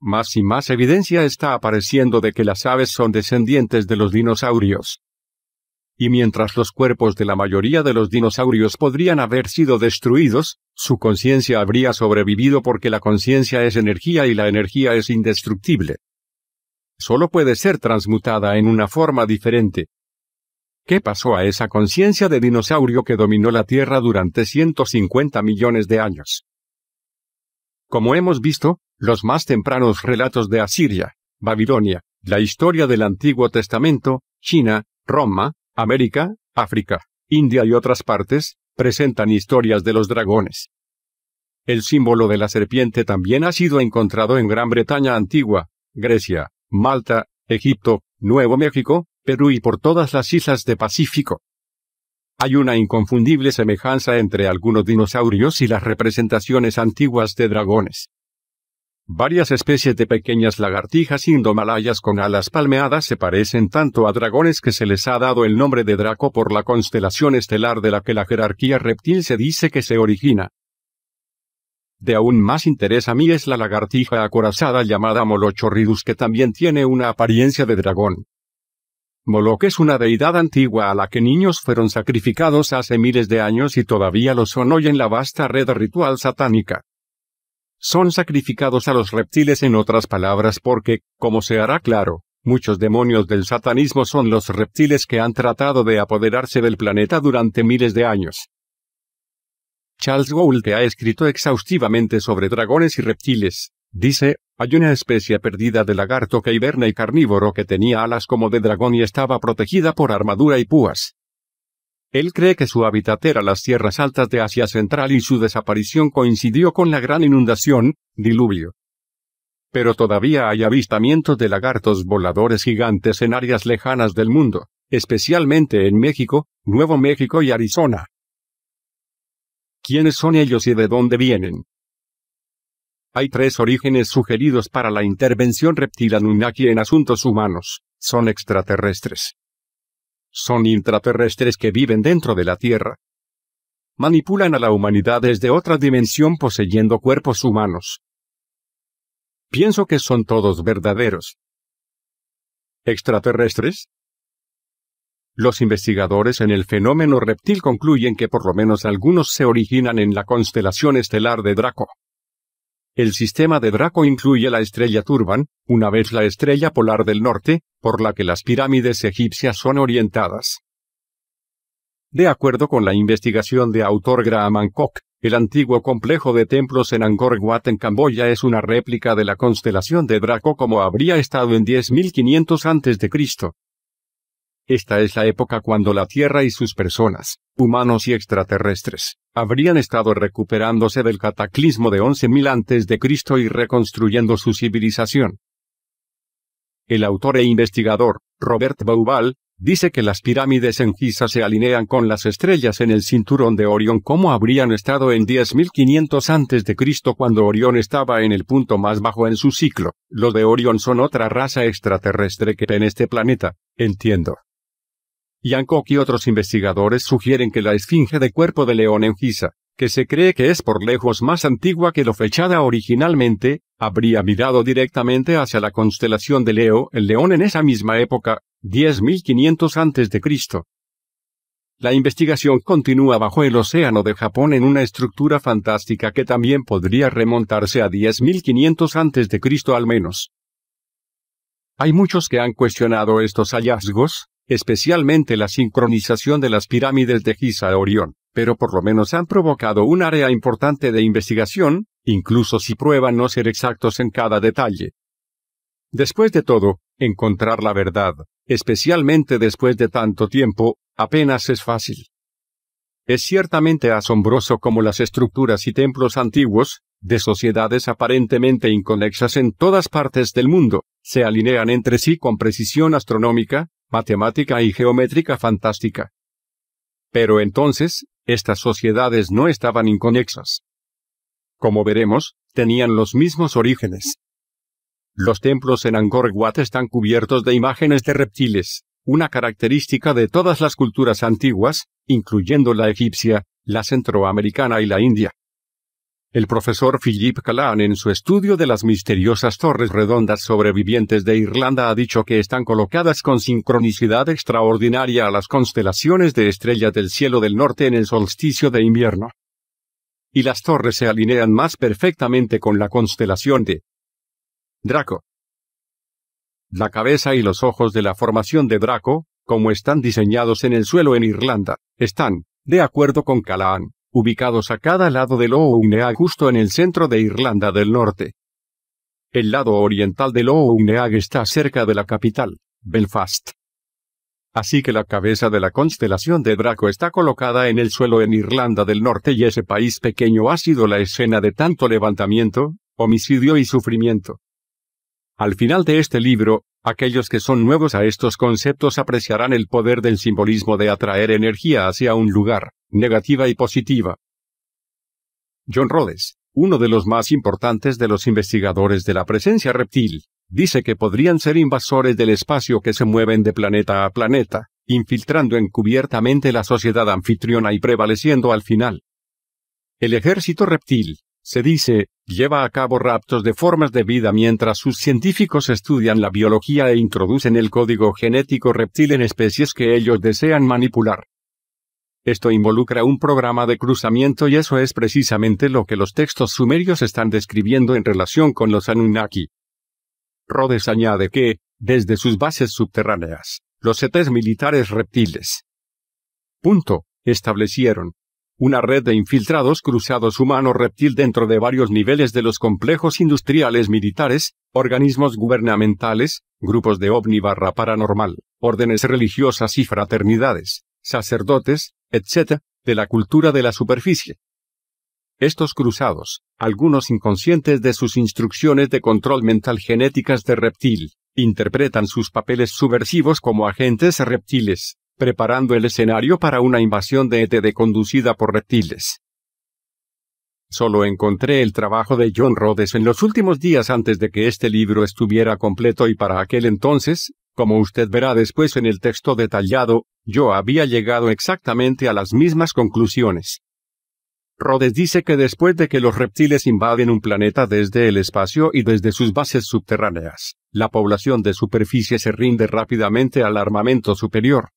Más y más evidencia está apareciendo de que las aves son descendientes de los dinosaurios. Y mientras los cuerpos de la mayoría de los dinosaurios podrían haber sido destruidos, su conciencia habría sobrevivido porque la conciencia es energía y la energía es indestructible. Solo puede ser transmutada en una forma diferente. ¿Qué pasó a esa conciencia de dinosaurio que dominó la Tierra durante 150 millones de años? Como hemos visto, los más tempranos relatos de Asiria, Babilonia, la historia del Antiguo Testamento, China, Roma, América, África, India y otras partes, presentan historias de los dragones. El símbolo de la serpiente también ha sido encontrado en Gran Bretaña antigua, Grecia, Malta, Egipto, Nuevo México, Perú y por todas las islas de Pacífico. Hay una inconfundible semejanza entre algunos dinosaurios y las representaciones antiguas de dragones. Varias especies de pequeñas lagartijas indomalayas con alas palmeadas se parecen tanto a dragones que se les ha dado el nombre de Draco por la constelación estelar de la que la jerarquía reptil se dice que se origina. De aún más interés a mí es la lagartija acorazada llamada Molochorridus que también tiene una apariencia de dragón. Moloch es una deidad antigua a la que niños fueron sacrificados hace miles de años y todavía lo son hoy en la vasta red ritual satánica son sacrificados a los reptiles en otras palabras porque, como se hará claro, muchos demonios del satanismo son los reptiles que han tratado de apoderarse del planeta durante miles de años. Charles te ha escrito exhaustivamente sobre dragones y reptiles. Dice, hay una especie perdida de lagarto que hiberna y carnívoro que tenía alas como de dragón y estaba protegida por armadura y púas. Él cree que su hábitat era las tierras altas de Asia Central y su desaparición coincidió con la gran inundación, diluvio. Pero todavía hay avistamientos de lagartos voladores gigantes en áreas lejanas del mundo, especialmente en México, Nuevo México y Arizona. ¿Quiénes son ellos y de dónde vienen? Hay tres orígenes sugeridos para la intervención reptil Anunnaki en asuntos humanos. Son extraterrestres, son intraterrestres que viven dentro de la Tierra. Manipulan a la humanidad desde otra dimensión poseyendo cuerpos humanos. Pienso que son todos verdaderos. ¿Extraterrestres? Los investigadores en el fenómeno reptil concluyen que por lo menos algunos se originan en la constelación estelar de Draco. El sistema de Draco incluye la estrella Turban, una vez la estrella polar del norte, por la que las pirámides egipcias son orientadas. De acuerdo con la investigación de autor Graham Hancock, el antiguo complejo de templos en Angkor Wat en Camboya es una réplica de la constelación de Draco como habría estado en 10.500 a.C. Esta es la época cuando la Tierra y sus personas, humanos y extraterrestres, habrían estado recuperándose del cataclismo de 11.000 antes de Cristo y reconstruyendo su civilización. El autor e investigador, Robert Bauval, dice que las pirámides en Giza se alinean con las estrellas en el cinturón de Orión como habrían estado en 10.500 antes de Cristo cuando Orión estaba en el punto más bajo en su ciclo. Los de Orión son otra raza extraterrestre que en este planeta, entiendo. Yankok y otros investigadores sugieren que la esfinge de cuerpo de león en Giza, que se cree que es por lejos más antigua que lo fechada originalmente, habría mirado directamente hacia la constelación de Leo el león en esa misma época, 10.500 a.C. La investigación continúa bajo el océano de Japón en una estructura fantástica que también podría remontarse a 10.500 a.C. al menos. Hay muchos que han cuestionado estos hallazgos, especialmente la sincronización de las pirámides de Giza a Orión, pero por lo menos han provocado un área importante de investigación, incluso si prueban no ser exactos en cada detalle. Después de todo, encontrar la verdad, especialmente después de tanto tiempo, apenas es fácil. Es ciertamente asombroso cómo las estructuras y templos antiguos, de sociedades aparentemente inconexas en todas partes del mundo, se alinean entre sí con precisión astronómica, matemática y geométrica fantástica. Pero entonces, estas sociedades no estaban inconexas. Como veremos, tenían los mismos orígenes. Los templos en Angkor Wat están cubiertos de imágenes de reptiles, una característica de todas las culturas antiguas, incluyendo la egipcia, la centroamericana y la india el profesor Philip Callahan en su estudio de las misteriosas torres redondas sobrevivientes de Irlanda ha dicho que están colocadas con sincronicidad extraordinaria a las constelaciones de estrellas del cielo del norte en el solsticio de invierno. Y las torres se alinean más perfectamente con la constelación de Draco. La cabeza y los ojos de la formación de Draco, como están diseñados en el suelo en Irlanda, están, de acuerdo con Callahan, ubicados a cada lado de Ounea justo en el centro de Irlanda del Norte. El lado oriental de Ounea está cerca de la capital, Belfast. Así que la cabeza de la constelación de Draco está colocada en el suelo en Irlanda del Norte y ese país pequeño ha sido la escena de tanto levantamiento, homicidio y sufrimiento. Al final de este libro, aquellos que son nuevos a estos conceptos apreciarán el poder del simbolismo de atraer energía hacia un lugar negativa y positiva. John Rhodes, uno de los más importantes de los investigadores de la presencia reptil, dice que podrían ser invasores del espacio que se mueven de planeta a planeta, infiltrando encubiertamente la sociedad anfitriona y prevaleciendo al final. El ejército reptil, se dice, lleva a cabo raptos de formas de vida mientras sus científicos estudian la biología e introducen el código genético reptil en especies que ellos desean manipular. Esto involucra un programa de cruzamiento y eso es precisamente lo que los textos sumerios están describiendo en relación con los Anunnaki. Rhodes añade que, desde sus bases subterráneas, los ETs militares reptiles. Punto. Establecieron una red de infiltrados cruzados humano-reptil dentro de varios niveles de los complejos industriales militares, organismos gubernamentales, grupos de ovni paranormal, órdenes religiosas y fraternidades, sacerdotes, etc., de la cultura de la superficie. Estos cruzados, algunos inconscientes de sus instrucciones de control mental genéticas de reptil, interpretan sus papeles subversivos como agentes reptiles, preparando el escenario para una invasión de ETD conducida por reptiles. Solo encontré el trabajo de John Rhodes en los últimos días antes de que este libro estuviera completo y para aquel entonces, como usted verá después en el texto detallado, yo había llegado exactamente a las mismas conclusiones. Rhodes dice que después de que los reptiles invaden un planeta desde el espacio y desde sus bases subterráneas, la población de superficie se rinde rápidamente al armamento superior.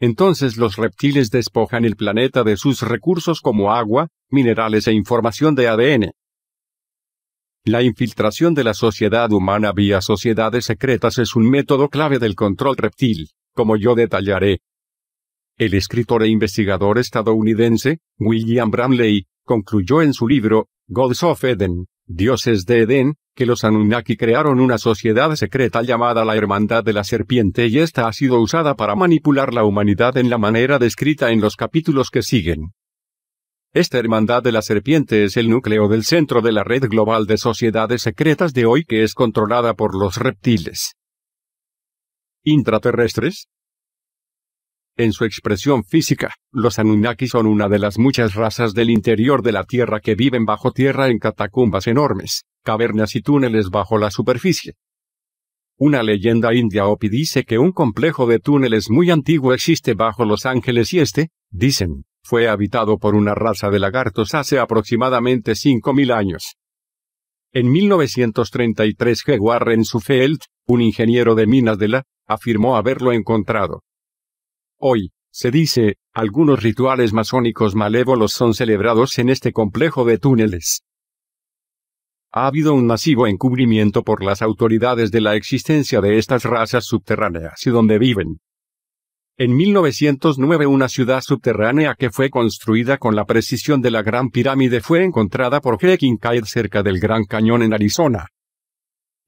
Entonces los reptiles despojan el planeta de sus recursos como agua, minerales e información de ADN. La infiltración de la sociedad humana vía sociedades secretas es un método clave del control reptil, como yo detallaré. El escritor e investigador estadounidense, William Bramley, concluyó en su libro, Gods of Eden, Dioses de Eden, que los Anunnaki crearon una sociedad secreta llamada la Hermandad de la Serpiente y esta ha sido usada para manipular la humanidad en la manera descrita en los capítulos que siguen. Esta hermandad de la serpiente es el núcleo del centro de la red global de sociedades secretas de hoy que es controlada por los reptiles. Intraterrestres, en su expresión física, los Anunnaki son una de las muchas razas del interior de la Tierra que viven bajo tierra en catacumbas enormes, cavernas y túneles bajo la superficie. Una leyenda india Opi dice que un complejo de túneles muy antiguo existe bajo Los Ángeles y este, dicen, fue habitado por una raza de lagartos hace aproximadamente 5.000 años. En 1933 G. Warren Sufeld, un ingeniero de minas de la, afirmó haberlo encontrado. Hoy, se dice, algunos rituales masónicos malévolos son celebrados en este complejo de túneles. Ha habido un masivo encubrimiento por las autoridades de la existencia de estas razas subterráneas y donde viven, en 1909 una ciudad subterránea que fue construida con la precisión de la Gran Pirámide fue encontrada por Hekin Kincaid cerca del Gran Cañón en Arizona.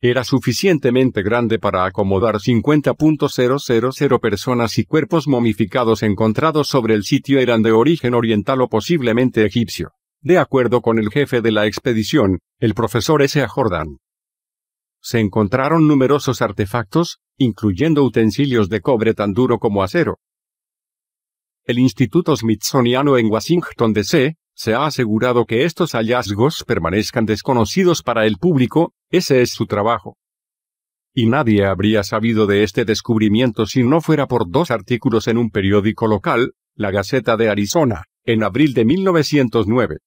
Era suficientemente grande para acomodar 50.000 personas y cuerpos momificados encontrados sobre el sitio eran de origen oriental o posiblemente egipcio, de acuerdo con el jefe de la expedición, el profesor S. Jordan se encontraron numerosos artefactos, incluyendo utensilios de cobre tan duro como acero. El Instituto Smithsoniano en Washington, D.C., se ha asegurado que estos hallazgos permanezcan desconocidos para el público, ese es su trabajo. Y nadie habría sabido de este descubrimiento si no fuera por dos artículos en un periódico local, la Gaceta de Arizona, en abril de 1909.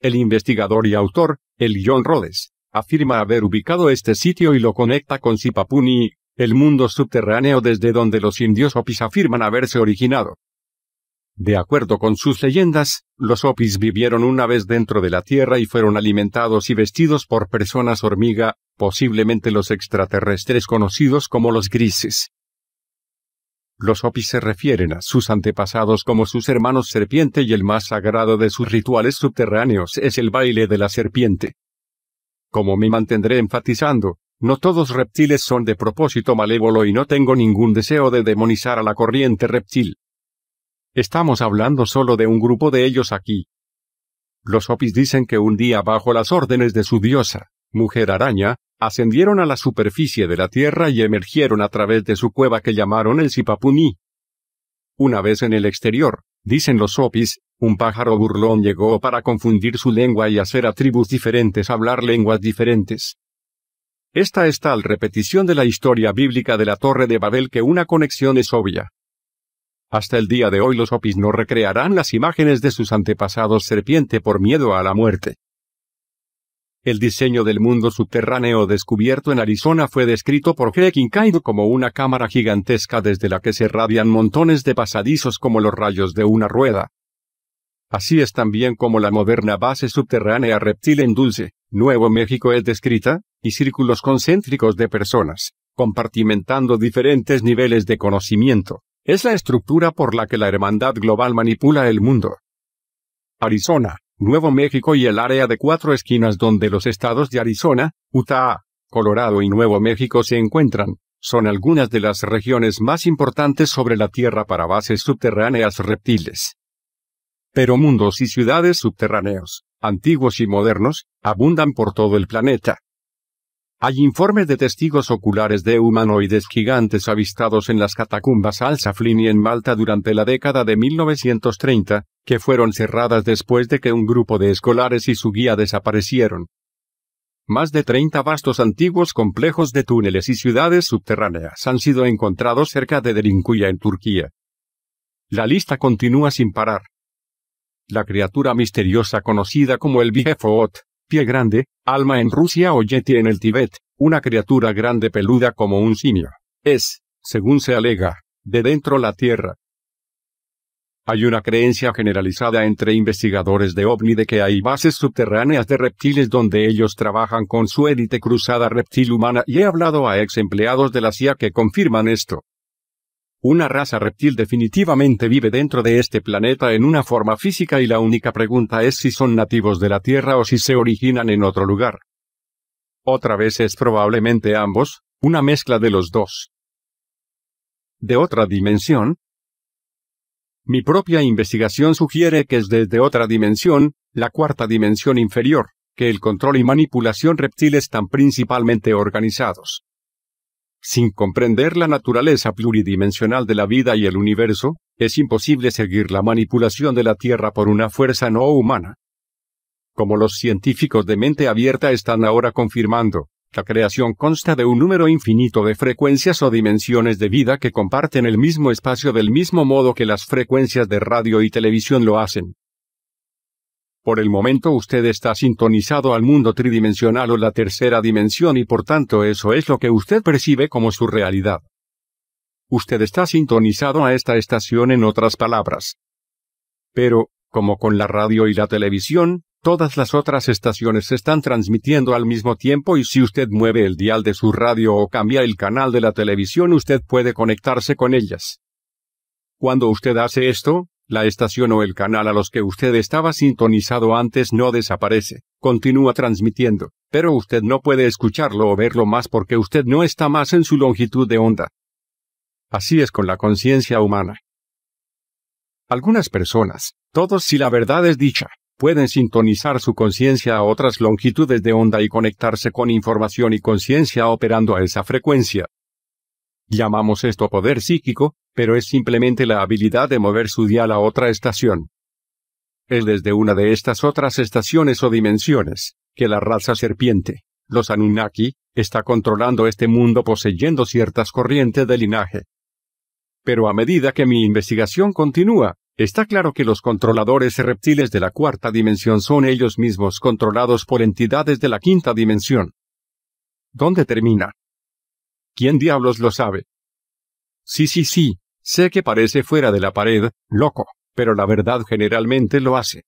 El investigador y autor, el John Rhodes, afirma haber ubicado este sitio y lo conecta con Sipapuni, el mundo subterráneo desde donde los indios Opis afirman haberse originado. De acuerdo con sus leyendas, los Opis vivieron una vez dentro de la Tierra y fueron alimentados y vestidos por personas hormiga, posiblemente los extraterrestres conocidos como los grises. Los Opis se refieren a sus antepasados como sus hermanos serpiente y el más sagrado de sus rituales subterráneos es el baile de la serpiente. Como me mantendré enfatizando, no todos reptiles son de propósito malévolo y no tengo ningún deseo de demonizar a la corriente reptil. Estamos hablando solo de un grupo de ellos aquí. Los Opis dicen que un día bajo las órdenes de su diosa, Mujer Araña, ascendieron a la superficie de la Tierra y emergieron a través de su cueva que llamaron el Zipapuní. Una vez en el exterior, dicen los Hopis, un pájaro burlón llegó para confundir su lengua y hacer a tribus diferentes hablar lenguas diferentes. Esta es tal repetición de la historia bíblica de la Torre de Babel que una conexión es obvia. Hasta el día de hoy los opis no recrearán las imágenes de sus antepasados serpiente por miedo a la muerte. El diseño del mundo subterráneo descubierto en Arizona fue descrito por Greg Kincaid como una cámara gigantesca desde la que se radian montones de pasadizos como los rayos de una rueda. Así es también como la moderna base subterránea reptil en Dulce, Nuevo México es descrita, y círculos concéntricos de personas, compartimentando diferentes niveles de conocimiento. Es la estructura por la que la hermandad global manipula el mundo. Arizona, Nuevo México y el área de cuatro esquinas donde los estados de Arizona, Utah, Colorado y Nuevo México se encuentran, son algunas de las regiones más importantes sobre la Tierra para bases subterráneas reptiles pero mundos y ciudades subterráneos, antiguos y modernos, abundan por todo el planeta. Hay informes de testigos oculares de humanoides gigantes avistados en las catacumbas Al-Saflin y en Malta durante la década de 1930, que fueron cerradas después de que un grupo de escolares y su guía desaparecieron. Más de 30 vastos antiguos complejos de túneles y ciudades subterráneas han sido encontrados cerca de Derinkuya en Turquía. La lista continúa sin parar la criatura misteriosa conocida como el Bigfoot, pie grande, alma en Rusia o Yeti en el Tibet, una criatura grande peluda como un simio. Es, según se alega, de dentro la Tierra. Hay una creencia generalizada entre investigadores de ovni de que hay bases subterráneas de reptiles donde ellos trabajan con su élite cruzada reptil humana y he hablado a ex empleados de la CIA que confirman esto. Una raza reptil definitivamente vive dentro de este planeta en una forma física y la única pregunta es si son nativos de la Tierra o si se originan en otro lugar. Otra vez es probablemente ambos, una mezcla de los dos. ¿De otra dimensión? Mi propia investigación sugiere que es desde otra dimensión, la cuarta dimensión inferior, que el control y manipulación reptiles están principalmente organizados. Sin comprender la naturaleza pluridimensional de la vida y el universo, es imposible seguir la manipulación de la Tierra por una fuerza no humana. Como los científicos de mente abierta están ahora confirmando, la creación consta de un número infinito de frecuencias o dimensiones de vida que comparten el mismo espacio del mismo modo que las frecuencias de radio y televisión lo hacen. Por el momento usted está sintonizado al mundo tridimensional o la tercera dimensión y por tanto eso es lo que usted percibe como su realidad. Usted está sintonizado a esta estación en otras palabras. Pero, como con la radio y la televisión, todas las otras estaciones se están transmitiendo al mismo tiempo y si usted mueve el dial de su radio o cambia el canal de la televisión usted puede conectarse con ellas. Cuando usted hace esto, la estación o el canal a los que usted estaba sintonizado antes no desaparece, continúa transmitiendo, pero usted no puede escucharlo o verlo más porque usted no está más en su longitud de onda. Así es con la conciencia humana. Algunas personas, todos si la verdad es dicha, pueden sintonizar su conciencia a otras longitudes de onda y conectarse con información y conciencia operando a esa frecuencia. Llamamos esto poder psíquico, pero es simplemente la habilidad de mover su dial a otra estación. Es desde una de estas otras estaciones o dimensiones que la raza serpiente, los Anunnaki, está controlando este mundo poseyendo ciertas corrientes de linaje. Pero a medida que mi investigación continúa, está claro que los controladores reptiles de la cuarta dimensión son ellos mismos controlados por entidades de la quinta dimensión. ¿Dónde termina? ¿Quién diablos lo sabe? Sí, sí, sí, Sé que parece fuera de la pared, loco, pero la verdad generalmente lo hace.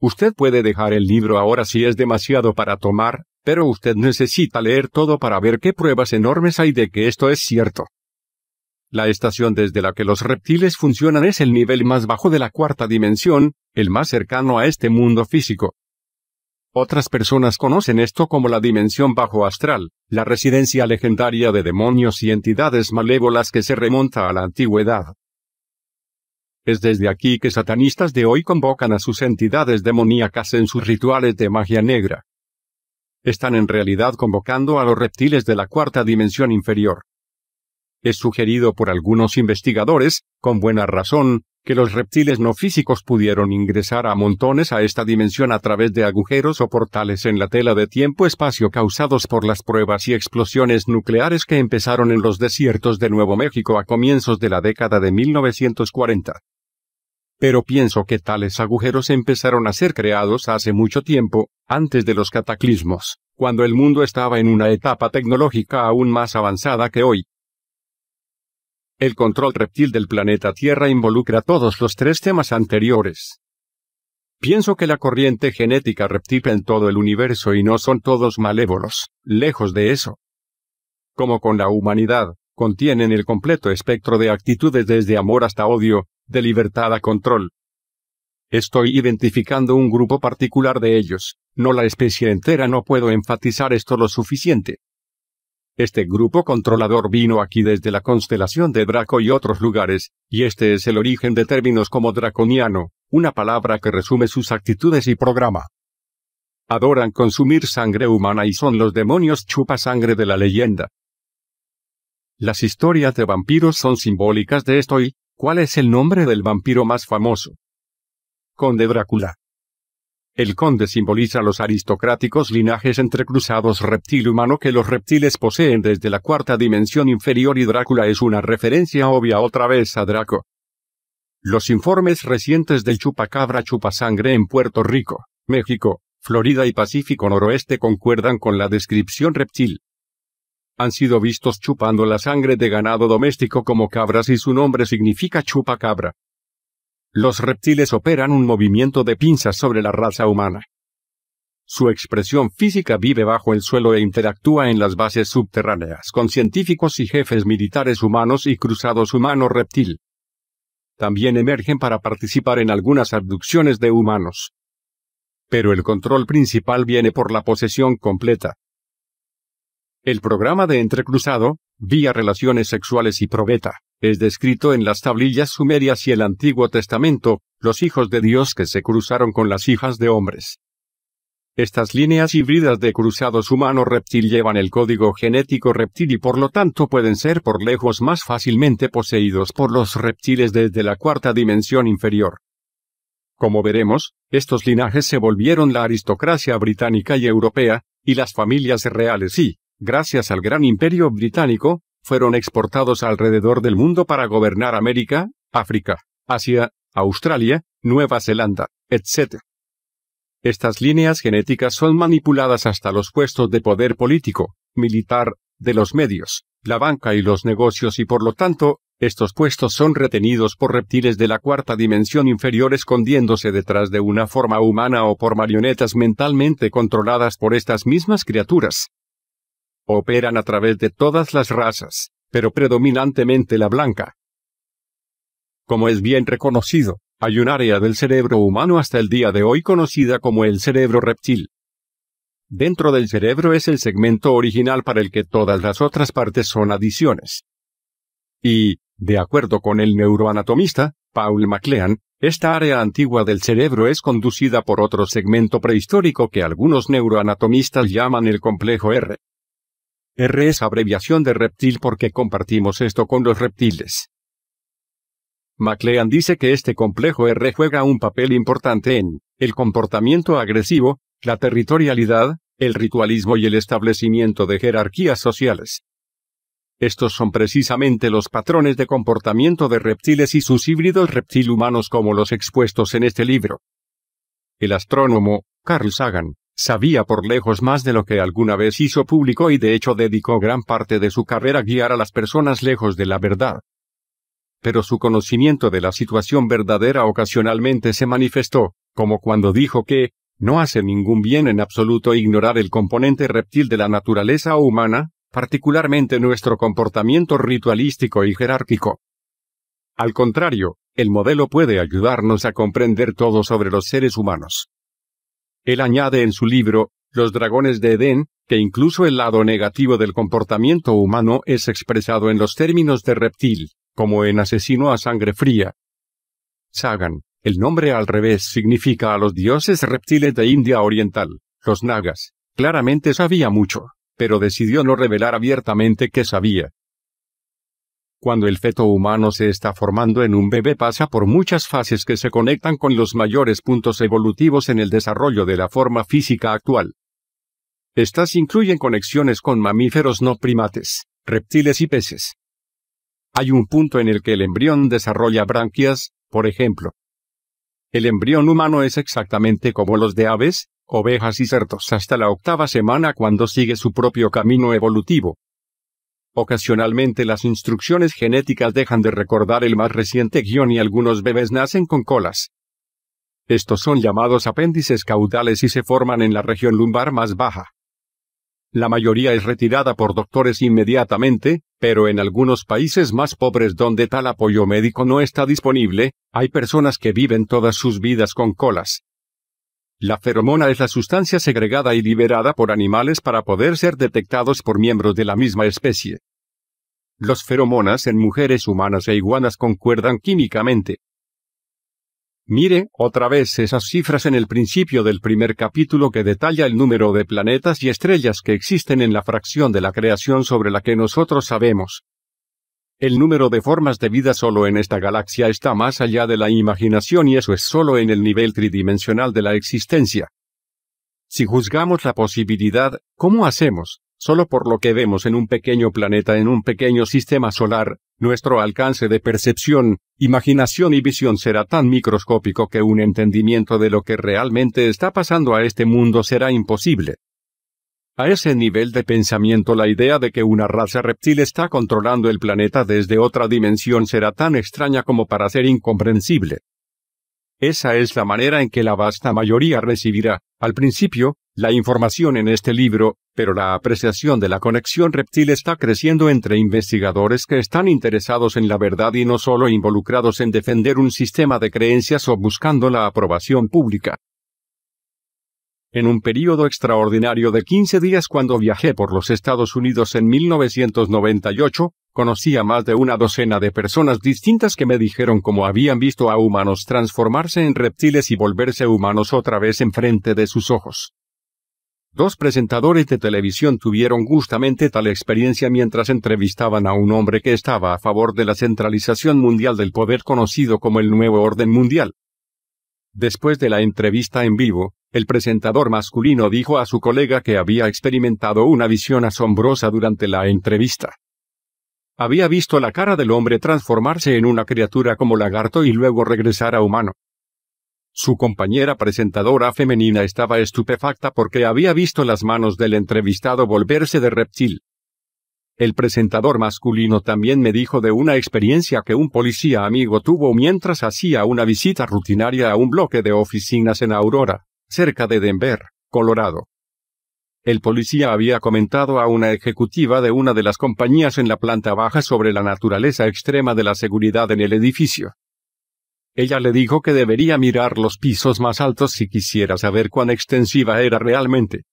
Usted puede dejar el libro ahora si es demasiado para tomar, pero usted necesita leer todo para ver qué pruebas enormes hay de que esto es cierto. La estación desde la que los reptiles funcionan es el nivel más bajo de la cuarta dimensión, el más cercano a este mundo físico, otras personas conocen esto como la dimensión bajo astral, la residencia legendaria de demonios y entidades malévolas que se remonta a la antigüedad. Es desde aquí que satanistas de hoy convocan a sus entidades demoníacas en sus rituales de magia negra. Están en realidad convocando a los reptiles de la cuarta dimensión inferior. Es sugerido por algunos investigadores, con buena razón, que los reptiles no físicos pudieron ingresar a montones a esta dimensión a través de agujeros o portales en la tela de tiempo-espacio causados por las pruebas y explosiones nucleares que empezaron en los desiertos de Nuevo México a comienzos de la década de 1940. Pero pienso que tales agujeros empezaron a ser creados hace mucho tiempo, antes de los cataclismos, cuando el mundo estaba en una etapa tecnológica aún más avanzada que hoy, el control reptil del planeta Tierra involucra todos los tres temas anteriores. Pienso que la corriente genética reptil en todo el universo y no son todos malévolos, lejos de eso. Como con la humanidad, contienen el completo espectro de actitudes desde amor hasta odio, de libertad a control. Estoy identificando un grupo particular de ellos, no la especie entera, no puedo enfatizar esto lo suficiente. Este grupo controlador vino aquí desde la constelación de Draco y otros lugares, y este es el origen de términos como draconiano, una palabra que resume sus actitudes y programa. Adoran consumir sangre humana y son los demonios chupa sangre de la leyenda. Las historias de vampiros son simbólicas de esto y, ¿cuál es el nombre del vampiro más famoso? Conde Drácula. El conde simboliza los aristocráticos linajes entrecruzados reptil-humano que los reptiles poseen desde la cuarta dimensión inferior y Drácula es una referencia obvia otra vez a Draco. Los informes recientes del chupacabra sangre en Puerto Rico, México, Florida y Pacífico Noroeste concuerdan con la descripción reptil. Han sido vistos chupando la sangre de ganado doméstico como cabras y su nombre significa chupacabra. Los reptiles operan un movimiento de pinzas sobre la raza humana. Su expresión física vive bajo el suelo e interactúa en las bases subterráneas con científicos y jefes militares humanos y cruzados humano-reptil. También emergen para participar en algunas abducciones de humanos. Pero el control principal viene por la posesión completa. El programa de entrecruzado, vía relaciones sexuales y probeta, es descrito en las tablillas sumerias y el Antiguo Testamento, los hijos de Dios que se cruzaron con las hijas de hombres. Estas líneas híbridas de cruzados humano-reptil llevan el código genético reptil y por lo tanto pueden ser por lejos más fácilmente poseídos por los reptiles desde la cuarta dimensión inferior. Como veremos, estos linajes se volvieron la aristocracia británica y europea, y las familias reales y, gracias al gran imperio británico, fueron exportados alrededor del mundo para gobernar América, África, Asia, Australia, Nueva Zelanda, etc. Estas líneas genéticas son manipuladas hasta los puestos de poder político, militar, de los medios, la banca y los negocios y por lo tanto, estos puestos son retenidos por reptiles de la cuarta dimensión inferior escondiéndose detrás de una forma humana o por marionetas mentalmente controladas por estas mismas criaturas. Operan a través de todas las razas, pero predominantemente la blanca. Como es bien reconocido, hay un área del cerebro humano hasta el día de hoy conocida como el cerebro reptil. Dentro del cerebro es el segmento original para el que todas las otras partes son adiciones. Y, de acuerdo con el neuroanatomista, Paul MacLean, esta área antigua del cerebro es conducida por otro segmento prehistórico que algunos neuroanatomistas llaman el complejo R, R es abreviación de reptil porque compartimos esto con los reptiles. MacLean dice que este complejo R juega un papel importante en el comportamiento agresivo, la territorialidad, el ritualismo y el establecimiento de jerarquías sociales. Estos son precisamente los patrones de comportamiento de reptiles y sus híbridos reptil humanos como los expuestos en este libro. El astrónomo, Carl Sagan, Sabía por lejos más de lo que alguna vez hizo público y de hecho dedicó gran parte de su carrera a guiar a las personas lejos de la verdad. Pero su conocimiento de la situación verdadera ocasionalmente se manifestó, como cuando dijo que, no hace ningún bien en absoluto ignorar el componente reptil de la naturaleza humana, particularmente nuestro comportamiento ritualístico y jerárquico. Al contrario, el modelo puede ayudarnos a comprender todo sobre los seres humanos. Él añade en su libro Los dragones de Edén que incluso el lado negativo del comportamiento humano es expresado en los términos de reptil, como en asesino a sangre fría. Sagan, el nombre al revés significa a los dioses reptiles de India Oriental, los nagas. Claramente sabía mucho, pero decidió no revelar abiertamente que sabía. Cuando el feto humano se está formando en un bebé pasa por muchas fases que se conectan con los mayores puntos evolutivos en el desarrollo de la forma física actual. Estas incluyen conexiones con mamíferos no primates, reptiles y peces. Hay un punto en el que el embrión desarrolla branquias, por ejemplo. El embrión humano es exactamente como los de aves, ovejas y cerdos hasta la octava semana cuando sigue su propio camino evolutivo. Ocasionalmente las instrucciones genéticas dejan de recordar el más reciente guión y algunos bebés nacen con colas. Estos son llamados apéndices caudales y se forman en la región lumbar más baja. La mayoría es retirada por doctores inmediatamente, pero en algunos países más pobres donde tal apoyo médico no está disponible, hay personas que viven todas sus vidas con colas. La feromona es la sustancia segregada y liberada por animales para poder ser detectados por miembros de la misma especie. Los feromonas en mujeres humanas e iguanas concuerdan químicamente. Mire otra vez esas cifras en el principio del primer capítulo que detalla el número de planetas y estrellas que existen en la fracción de la creación sobre la que nosotros sabemos. El número de formas de vida solo en esta galaxia está más allá de la imaginación y eso es solo en el nivel tridimensional de la existencia. Si juzgamos la posibilidad, ¿cómo hacemos? Solo por lo que vemos en un pequeño planeta en un pequeño sistema solar, nuestro alcance de percepción, imaginación y visión será tan microscópico que un entendimiento de lo que realmente está pasando a este mundo será imposible. A ese nivel de pensamiento la idea de que una raza reptil está controlando el planeta desde otra dimensión será tan extraña como para ser incomprensible. Esa es la manera en que la vasta mayoría recibirá, al principio, la información en este libro, pero la apreciación de la conexión reptil está creciendo entre investigadores que están interesados en la verdad y no solo involucrados en defender un sistema de creencias o buscando la aprobación pública. En un período extraordinario de 15 días cuando viajé por los Estados Unidos en 1998, conocí a más de una docena de personas distintas que me dijeron cómo habían visto a humanos transformarse en reptiles y volverse humanos otra vez en frente de sus ojos. Dos presentadores de televisión tuvieron justamente tal experiencia mientras entrevistaban a un hombre que estaba a favor de la centralización mundial del poder conocido como el Nuevo Orden Mundial. Después de la entrevista en vivo, el presentador masculino dijo a su colega que había experimentado una visión asombrosa durante la entrevista. Había visto la cara del hombre transformarse en una criatura como lagarto y luego regresar a humano. Su compañera presentadora femenina estaba estupefacta porque había visto las manos del entrevistado volverse de reptil. El presentador masculino también me dijo de una experiencia que un policía amigo tuvo mientras hacía una visita rutinaria a un bloque de oficinas en Aurora, cerca de Denver, Colorado. El policía había comentado a una ejecutiva de una de las compañías en la planta baja sobre la naturaleza extrema de la seguridad en el edificio. Ella le dijo que debería mirar los pisos más altos si quisiera saber cuán extensiva era realmente.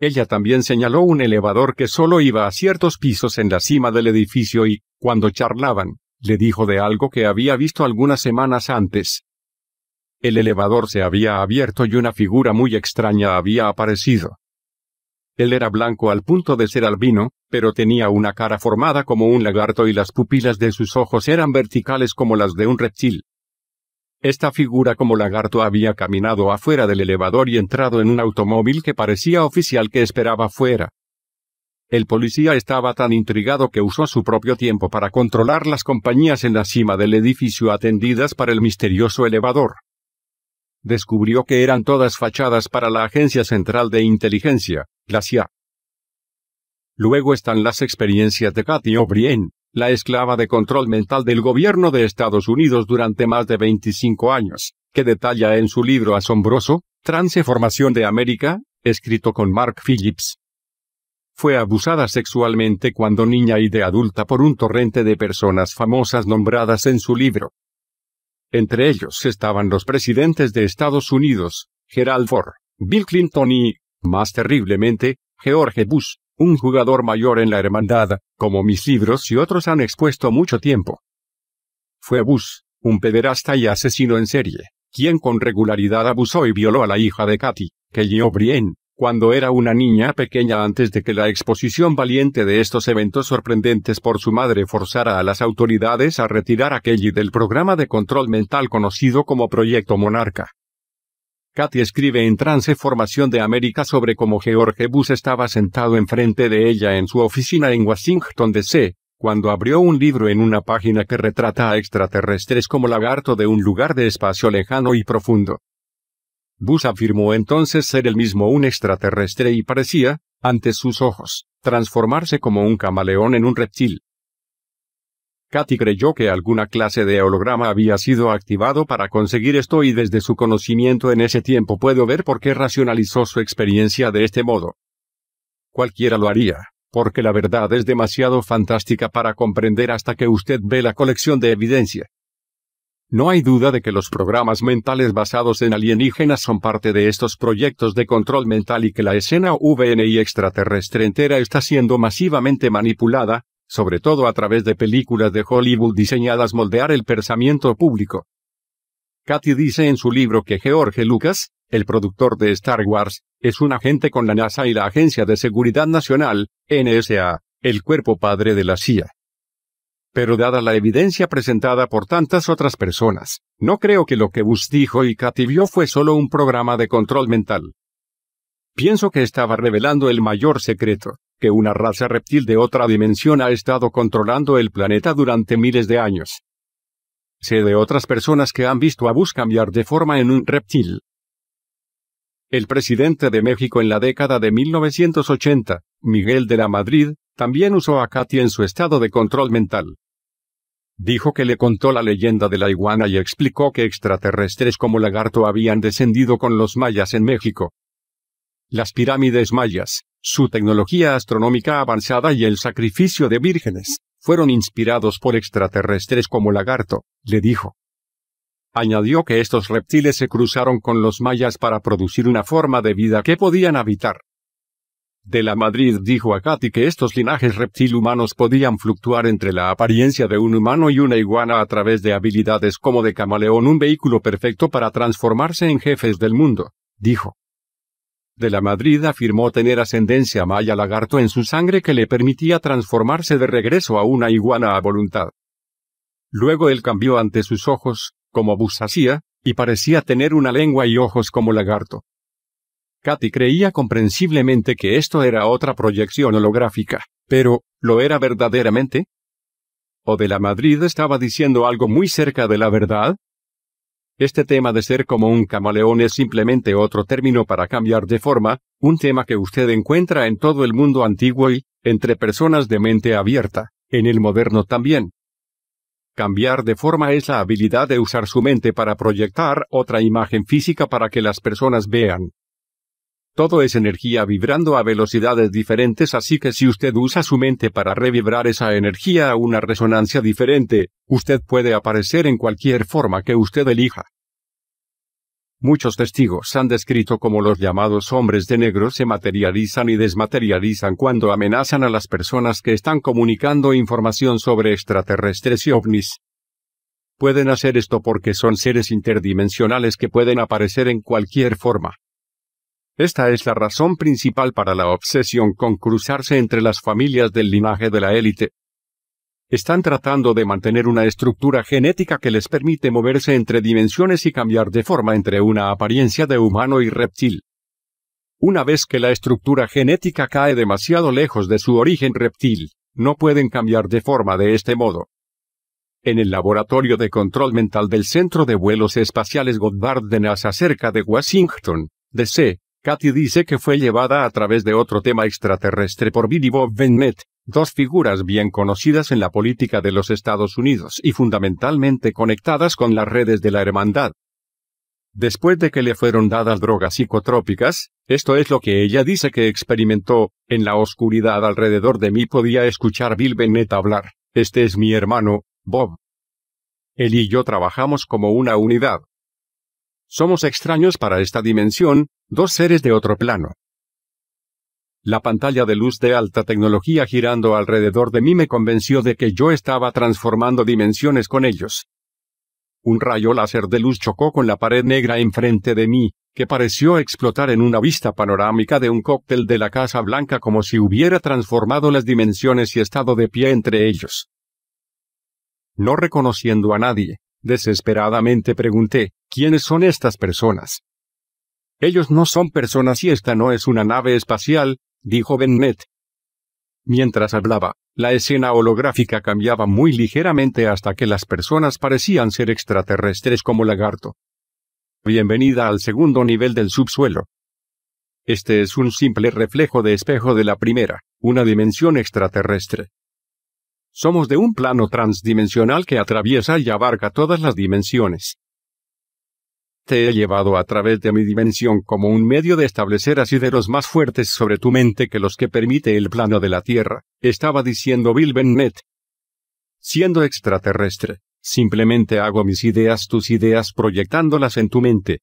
Ella también señaló un elevador que solo iba a ciertos pisos en la cima del edificio y, cuando charlaban, le dijo de algo que había visto algunas semanas antes. El elevador se había abierto y una figura muy extraña había aparecido. Él era blanco al punto de ser albino, pero tenía una cara formada como un lagarto y las pupilas de sus ojos eran verticales como las de un reptil. Esta figura como lagarto había caminado afuera del elevador y entrado en un automóvil que parecía oficial que esperaba fuera. El policía estaba tan intrigado que usó su propio tiempo para controlar las compañías en la cima del edificio atendidas para el misterioso elevador. Descubrió que eran todas fachadas para la Agencia Central de Inteligencia, la CIA. Luego están las experiencias de Cathy O'Brien, la esclava de control mental del gobierno de Estados Unidos durante más de 25 años, que detalla en su libro asombroso, Transformación de América, escrito con Mark Phillips. Fue abusada sexualmente cuando niña y de adulta por un torrente de personas famosas nombradas en su libro. Entre ellos estaban los presidentes de Estados Unidos, Gerald Ford, Bill Clinton y, más terriblemente, George Bush un jugador mayor en la hermandad, como mis libros y otros han expuesto mucho tiempo. Fue Bus, un pederasta y asesino en serie, quien con regularidad abusó y violó a la hija de Katy, Kelly O'Brien, cuando era una niña pequeña antes de que la exposición valiente de estos eventos sorprendentes por su madre forzara a las autoridades a retirar a Kelly del programa de control mental conocido como Proyecto Monarca. Katy escribe en Trance Formación de América sobre cómo George Bush estaba sentado enfrente de ella en su oficina en Washington, D.C., cuando abrió un libro en una página que retrata a extraterrestres como lagarto de un lugar de espacio lejano y profundo. Bush afirmó entonces ser el mismo un extraterrestre y parecía, ante sus ojos, transformarse como un camaleón en un reptil. Katy creyó que alguna clase de holograma había sido activado para conseguir esto y desde su conocimiento en ese tiempo puedo ver por qué racionalizó su experiencia de este modo. Cualquiera lo haría, porque la verdad es demasiado fantástica para comprender hasta que usted ve la colección de evidencia. No hay duda de que los programas mentales basados en alienígenas son parte de estos proyectos de control mental y que la escena VNI extraterrestre entera está siendo masivamente manipulada, sobre todo a través de películas de Hollywood diseñadas moldear el pensamiento público. Katy dice en su libro que George Lucas, el productor de Star Wars, es un agente con la NASA y la Agencia de Seguridad Nacional, NSA, el cuerpo padre de la CIA. Pero dada la evidencia presentada por tantas otras personas, no creo que lo que Bush dijo y Katy vio fue solo un programa de control mental. Pienso que estaba revelando el mayor secreto que una raza reptil de otra dimensión ha estado controlando el planeta durante miles de años. Sé de otras personas que han visto a Bus cambiar de forma en un reptil. El presidente de México en la década de 1980, Miguel de la Madrid, también usó a Katy en su estado de control mental. Dijo que le contó la leyenda de la iguana y explicó que extraterrestres como lagarto habían descendido con los mayas en México. Las pirámides mayas, su tecnología astronómica avanzada y el sacrificio de vírgenes fueron inspirados por extraterrestres como Lagarto, le dijo. Añadió que estos reptiles se cruzaron con los mayas para producir una forma de vida que podían habitar. De la Madrid dijo a Katy que estos linajes reptil humanos podían fluctuar entre la apariencia de un humano y una iguana a través de habilidades como de camaleón, un vehículo perfecto para transformarse en jefes del mundo, dijo de la Madrid afirmó tener ascendencia maya lagarto en su sangre que le permitía transformarse de regreso a una iguana a voluntad. Luego él cambió ante sus ojos, como Busasía, y parecía tener una lengua y ojos como lagarto. Katy creía comprensiblemente que esto era otra proyección holográfica, pero, ¿lo era verdaderamente? ¿O de la Madrid estaba diciendo algo muy cerca de la verdad? Este tema de ser como un camaleón es simplemente otro término para cambiar de forma, un tema que usted encuentra en todo el mundo antiguo y, entre personas de mente abierta, en el moderno también. Cambiar de forma es la habilidad de usar su mente para proyectar otra imagen física para que las personas vean. Todo es energía vibrando a velocidades diferentes, así que si usted usa su mente para revibrar esa energía a una resonancia diferente, usted puede aparecer en cualquier forma que usted elija. Muchos testigos han descrito cómo los llamados hombres de negro se materializan y desmaterializan cuando amenazan a las personas que están comunicando información sobre extraterrestres y ovnis. Pueden hacer esto porque son seres interdimensionales que pueden aparecer en cualquier forma. Esta es la razón principal para la obsesión con cruzarse entre las familias del linaje de la élite. Están tratando de mantener una estructura genética que les permite moverse entre dimensiones y cambiar de forma entre una apariencia de humano y reptil. Una vez que la estructura genética cae demasiado lejos de su origen reptil, no pueden cambiar de forma de este modo. En el laboratorio de control mental del Centro de Vuelos Espaciales Goddard de NASA cerca de Washington, DC, Katy dice que fue llevada a través de otro tema extraterrestre por Billy Bob Bennett, dos figuras bien conocidas en la política de los Estados Unidos y fundamentalmente conectadas con las redes de la hermandad. Después de que le fueron dadas drogas psicotrópicas, esto es lo que ella dice que experimentó, en la oscuridad alrededor de mí podía escuchar Bill Bennett hablar, este es mi hermano, Bob. Él y yo trabajamos como una unidad, somos extraños para esta dimensión, dos seres de otro plano. La pantalla de luz de alta tecnología girando alrededor de mí me convenció de que yo estaba transformando dimensiones con ellos. Un rayo láser de luz chocó con la pared negra enfrente de mí, que pareció explotar en una vista panorámica de un cóctel de la Casa Blanca como si hubiera transformado las dimensiones y estado de pie entre ellos. No reconociendo a nadie, Desesperadamente pregunté, ¿quiénes son estas personas? Ellos no son personas y esta no es una nave espacial, dijo Bennett. Mientras hablaba, la escena holográfica cambiaba muy ligeramente hasta que las personas parecían ser extraterrestres como lagarto. Bienvenida al segundo nivel del subsuelo. Este es un simple reflejo de espejo de la primera, una dimensión extraterrestre. Somos de un plano transdimensional que atraviesa y abarca todas las dimensiones. Te he llevado a través de mi dimensión como un medio de establecer asideros más fuertes sobre tu mente que los que permite el plano de la Tierra, estaba diciendo Bill Bennett. Siendo extraterrestre, simplemente hago mis ideas tus ideas proyectándolas en tu mente.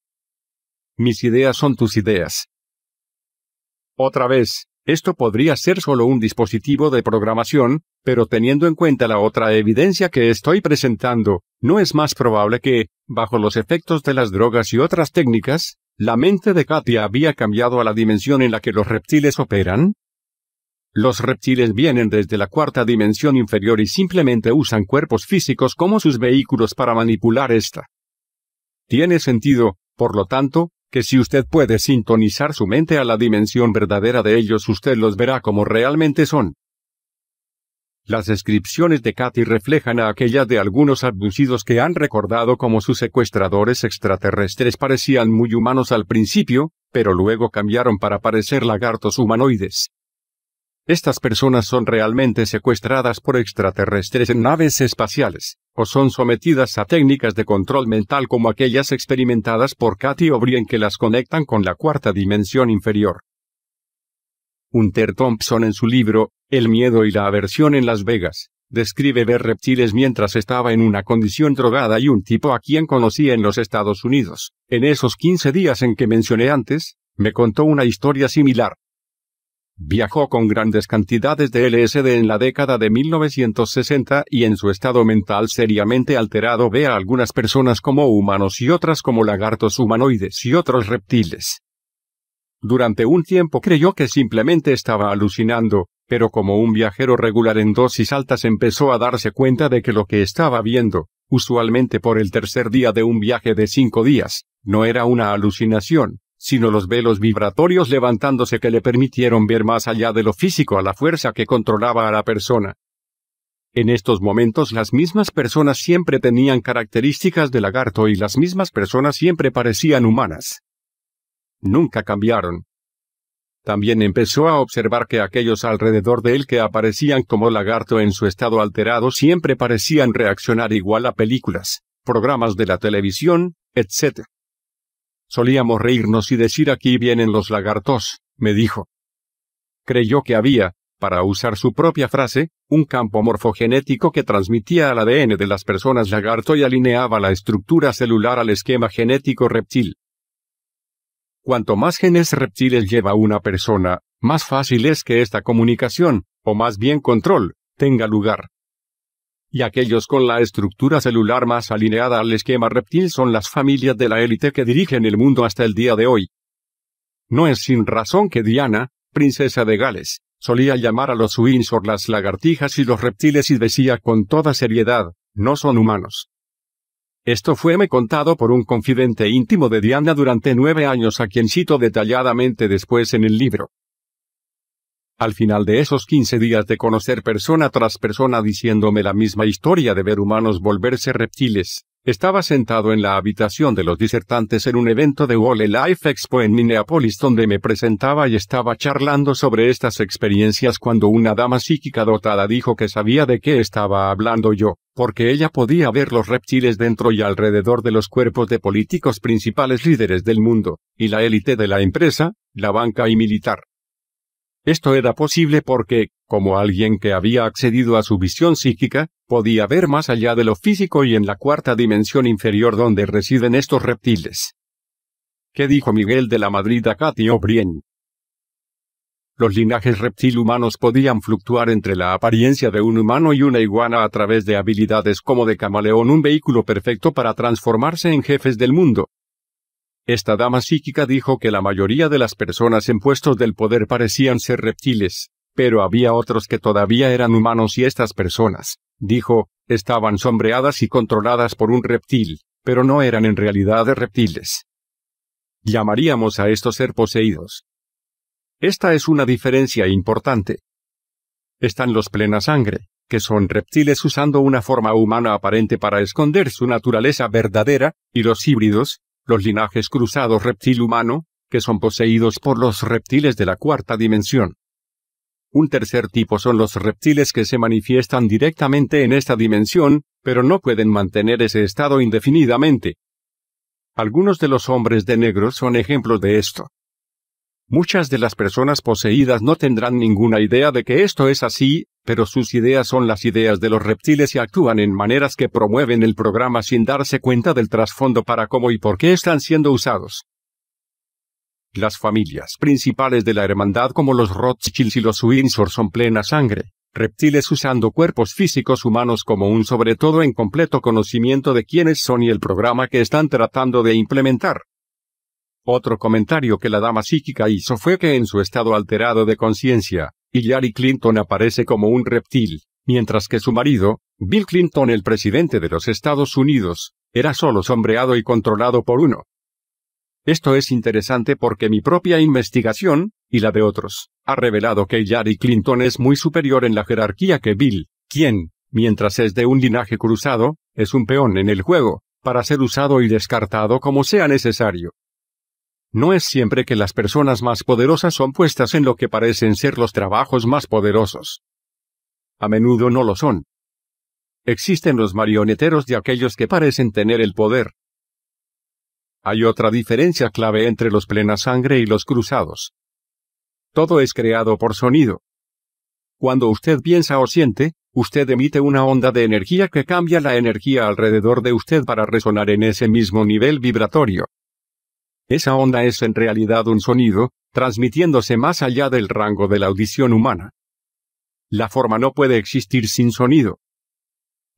Mis ideas son tus ideas. Otra vez, esto podría ser solo un dispositivo de programación, pero teniendo en cuenta la otra evidencia que estoy presentando, no es más probable que, bajo los efectos de las drogas y otras técnicas, la mente de Katia había cambiado a la dimensión en la que los reptiles operan. Los reptiles vienen desde la cuarta dimensión inferior y simplemente usan cuerpos físicos como sus vehículos para manipular esta. Tiene sentido, por lo tanto, que si usted puede sintonizar su mente a la dimensión verdadera de ellos, usted los verá como realmente son. Las descripciones de Katy reflejan a aquellas de algunos abducidos que han recordado cómo sus secuestradores extraterrestres parecían muy humanos al principio, pero luego cambiaron para parecer lagartos humanoides. Estas personas son realmente secuestradas por extraterrestres en naves espaciales, o son sometidas a técnicas de control mental como aquellas experimentadas por Cathy O'Brien que las conectan con la cuarta dimensión inferior. Hunter Thompson en su libro, El miedo y la aversión en Las Vegas, describe ver reptiles mientras estaba en una condición drogada y un tipo a quien conocí en los Estados Unidos. En esos 15 días en que mencioné antes, me contó una historia similar. Viajó con grandes cantidades de LSD en la década de 1960 y en su estado mental seriamente alterado ve a algunas personas como humanos y otras como lagartos humanoides y otros reptiles. Durante un tiempo creyó que simplemente estaba alucinando, pero como un viajero regular en dosis altas empezó a darse cuenta de que lo que estaba viendo, usualmente por el tercer día de un viaje de cinco días, no era una alucinación, sino los velos vibratorios levantándose que le permitieron ver más allá de lo físico a la fuerza que controlaba a la persona. En estos momentos las mismas personas siempre tenían características de lagarto y las mismas personas siempre parecían humanas. Nunca cambiaron. También empezó a observar que aquellos alrededor de él que aparecían como lagarto en su estado alterado siempre parecían reaccionar igual a películas, programas de la televisión, etc. Solíamos reírnos y decir aquí vienen los lagartos, me dijo. Creyó que había, para usar su propia frase, un campo morfogenético que transmitía al ADN de las personas lagarto y alineaba la estructura celular al esquema genético reptil. Cuanto más genes reptiles lleva una persona, más fácil es que esta comunicación, o más bien control, tenga lugar y aquellos con la estructura celular más alineada al esquema reptil son las familias de la élite que dirigen el mundo hasta el día de hoy. No es sin razón que Diana, princesa de Gales, solía llamar a los Windsor las lagartijas y los reptiles y decía con toda seriedad, no son humanos. Esto fue me contado por un confidente íntimo de Diana durante nueve años a quien cito detalladamente después en el libro. Al final de esos 15 días de conocer persona tras persona diciéndome la misma historia de ver humanos volverse reptiles, estaba sentado en la habitación de los disertantes en un evento de Wall Life Expo en Minneapolis donde me presentaba y estaba charlando sobre estas experiencias cuando una dama psíquica dotada dijo que sabía de qué estaba hablando yo, porque ella podía ver los reptiles dentro y alrededor de los cuerpos de políticos principales líderes del mundo, y la élite de la empresa, la banca y militar. Esto era posible porque, como alguien que había accedido a su visión psíquica, podía ver más allá de lo físico y en la cuarta dimensión inferior donde residen estos reptiles. ¿Qué dijo Miguel de la Madrid a Cathy O'Brien? Los linajes reptil humanos podían fluctuar entre la apariencia de un humano y una iguana a través de habilidades como de camaleón, un vehículo perfecto para transformarse en jefes del mundo. Esta dama psíquica dijo que la mayoría de las personas en puestos del poder parecían ser reptiles, pero había otros que todavía eran humanos y estas personas, dijo, estaban sombreadas y controladas por un reptil, pero no eran en realidad reptiles. Llamaríamos a estos ser poseídos. Esta es una diferencia importante. Están los plena sangre, que son reptiles usando una forma humana aparente para esconder su naturaleza verdadera, y los híbridos, los linajes cruzados reptil-humano, que son poseídos por los reptiles de la cuarta dimensión. Un tercer tipo son los reptiles que se manifiestan directamente en esta dimensión, pero no pueden mantener ese estado indefinidamente. Algunos de los hombres de negro son ejemplos de esto. Muchas de las personas poseídas no tendrán ninguna idea de que esto es así pero sus ideas son las ideas de los reptiles y actúan en maneras que promueven el programa sin darse cuenta del trasfondo para cómo y por qué están siendo usados. Las familias principales de la hermandad como los Rothschilds y los Windsor son plena sangre, reptiles usando cuerpos físicos humanos como un sobre todo en completo conocimiento de quiénes son y el programa que están tratando de implementar. Otro comentario que la dama psíquica hizo fue que en su estado alterado de conciencia, Hillary Clinton aparece como un reptil, mientras que su marido, Bill Clinton, el presidente de los Estados Unidos, era solo sombreado y controlado por uno. Esto es interesante porque mi propia investigación, y la de otros, ha revelado que Hillary Clinton es muy superior en la jerarquía que Bill, quien, mientras es de un linaje cruzado, es un peón en el juego, para ser usado y descartado como sea necesario. No es siempre que las personas más poderosas son puestas en lo que parecen ser los trabajos más poderosos. A menudo no lo son. Existen los marioneteros de aquellos que parecen tener el poder. Hay otra diferencia clave entre los plena sangre y los cruzados. Todo es creado por sonido. Cuando usted piensa o siente, usted emite una onda de energía que cambia la energía alrededor de usted para resonar en ese mismo nivel vibratorio. Esa onda es en realidad un sonido, transmitiéndose más allá del rango de la audición humana. La forma no puede existir sin sonido.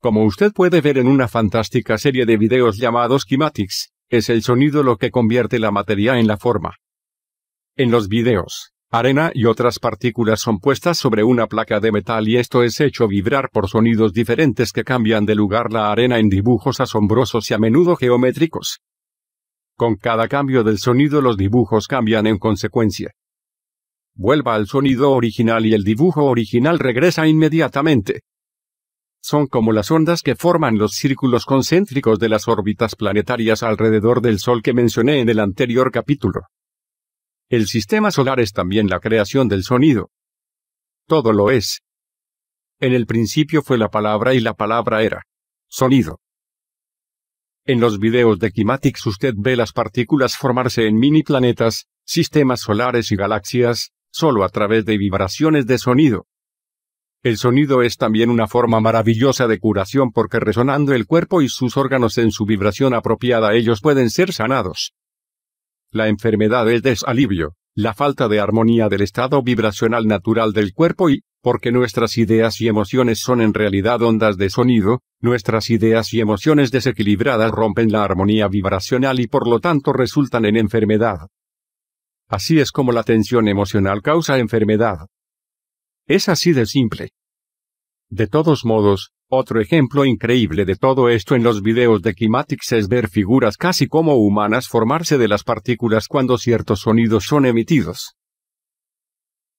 Como usted puede ver en una fantástica serie de videos llamados Kimatics, es el sonido lo que convierte la materia en la forma. En los videos, arena y otras partículas son puestas sobre una placa de metal y esto es hecho vibrar por sonidos diferentes que cambian de lugar la arena en dibujos asombrosos y a menudo geométricos. Con cada cambio del sonido los dibujos cambian en consecuencia. Vuelva al sonido original y el dibujo original regresa inmediatamente. Son como las ondas que forman los círculos concéntricos de las órbitas planetarias alrededor del Sol que mencioné en el anterior capítulo. El sistema solar es también la creación del sonido. Todo lo es. En el principio fue la palabra y la palabra era sonido. En los videos de Kimatics usted ve las partículas formarse en mini planetas, sistemas solares y galaxias, solo a través de vibraciones de sonido. El sonido es también una forma maravillosa de curación porque resonando el cuerpo y sus órganos en su vibración apropiada ellos pueden ser sanados. La enfermedad es desalivio, la falta de armonía del estado vibracional natural del cuerpo y, porque nuestras ideas y emociones son en realidad ondas de sonido, nuestras ideas y emociones desequilibradas rompen la armonía vibracional y por lo tanto resultan en enfermedad. Así es como la tensión emocional causa enfermedad. Es así de simple. De todos modos, otro ejemplo increíble de todo esto en los videos de Kimatix es ver figuras casi como humanas formarse de las partículas cuando ciertos sonidos son emitidos.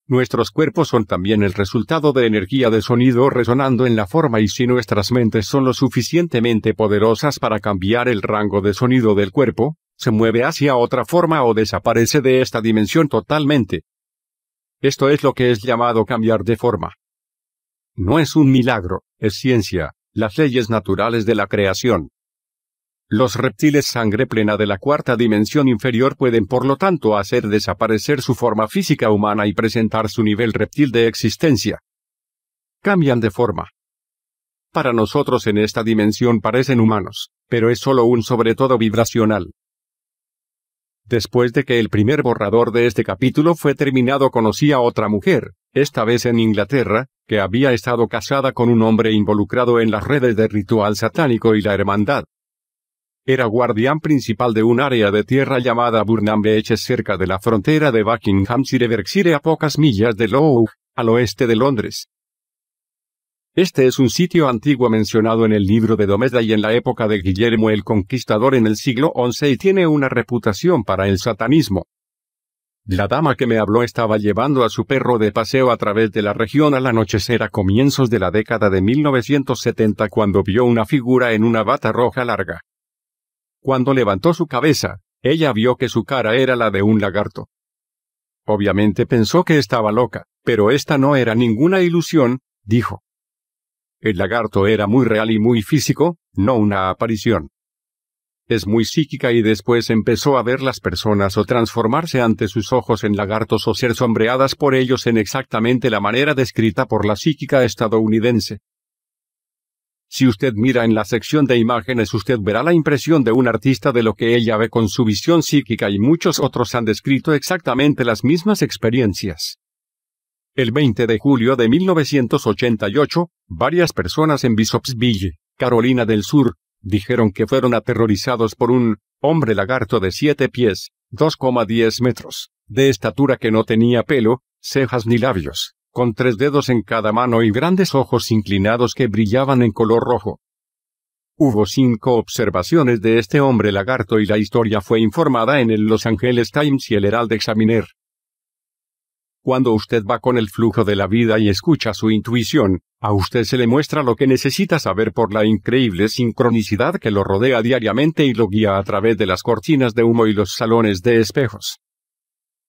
Nuestros cuerpos son también el resultado de energía de sonido resonando en la forma y si nuestras mentes son lo suficientemente poderosas para cambiar el rango de sonido del cuerpo, se mueve hacia otra forma o desaparece de esta dimensión totalmente. Esto es lo que es llamado cambiar de forma. No es un milagro, es ciencia, las leyes naturales de la creación. Los reptiles sangre plena de la cuarta dimensión inferior pueden por lo tanto hacer desaparecer su forma física humana y presentar su nivel reptil de existencia. Cambian de forma. Para nosotros en esta dimensión parecen humanos, pero es solo un sobre todo vibracional. Después de que el primer borrador de este capítulo fue terminado conocí a otra mujer, esta vez en Inglaterra, que había estado casada con un hombre involucrado en las redes de ritual satánico y la hermandad. Era guardián principal de un área de tierra llamada Burnham Beach cerca de la frontera de Buckinghamshire Berkshire a pocas millas de Lough, al oeste de Londres. Este es un sitio antiguo mencionado en el libro de Domesday y en la época de Guillermo el Conquistador en el siglo XI y tiene una reputación para el satanismo. La dama que me habló estaba llevando a su perro de paseo a través de la región al anochecer a comienzos de la década de 1970 cuando vio una figura en una bata roja larga. Cuando levantó su cabeza, ella vio que su cara era la de un lagarto. Obviamente pensó que estaba loca, pero esta no era ninguna ilusión, dijo. El lagarto era muy real y muy físico, no una aparición. Es muy psíquica y después empezó a ver las personas o transformarse ante sus ojos en lagartos o ser sombreadas por ellos en exactamente la manera descrita por la psíquica estadounidense. Si usted mira en la sección de imágenes usted verá la impresión de un artista de lo que ella ve con su visión psíquica y muchos otros han descrito exactamente las mismas experiencias. El 20 de julio de 1988, varias personas en Bishopsville, Carolina del Sur, dijeron que fueron aterrorizados por un hombre lagarto de 7 pies, 2,10 metros, de estatura que no tenía pelo, cejas ni labios, con tres dedos en cada mano y grandes ojos inclinados que brillaban en color rojo. Hubo cinco observaciones de este hombre lagarto y la historia fue informada en el Los Angeles Times y el Herald Examiner. Cuando usted va con el flujo de la vida y escucha su intuición, a usted se le muestra lo que necesita saber por la increíble sincronicidad que lo rodea diariamente y lo guía a través de las cortinas de humo y los salones de espejos.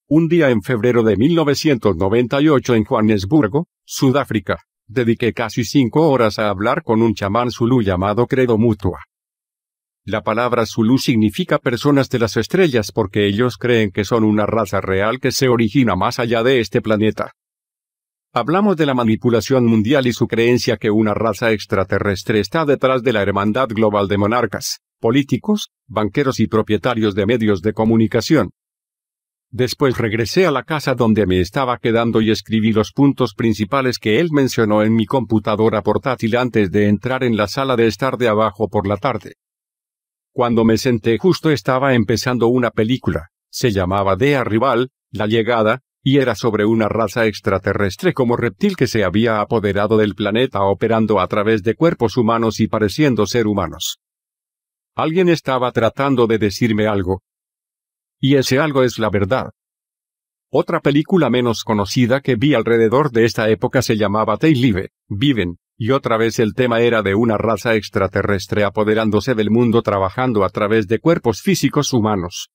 Un día en febrero de 1998 en Johannesburgo, Sudáfrica, dediqué casi cinco horas a hablar con un chamán zulú llamado Credo Mutua. La palabra zulú significa personas de las estrellas porque ellos creen que son una raza real que se origina más allá de este planeta. Hablamos de la manipulación mundial y su creencia que una raza extraterrestre está detrás de la hermandad global de monarcas, políticos, banqueros y propietarios de medios de comunicación, Después regresé a la casa donde me estaba quedando y escribí los puntos principales que él mencionó en mi computadora portátil antes de entrar en la sala de estar de abajo por la tarde. Cuando me senté justo estaba empezando una película, se llamaba De Rival, La Llegada, y era sobre una raza extraterrestre como reptil que se había apoderado del planeta operando a través de cuerpos humanos y pareciendo ser humanos. Alguien estaba tratando de decirme algo, y ese algo es la verdad. Otra película menos conocida que vi alrededor de esta época se llamaba They Live, Viven, y otra vez el tema era de una raza extraterrestre apoderándose del mundo trabajando a través de cuerpos físicos humanos.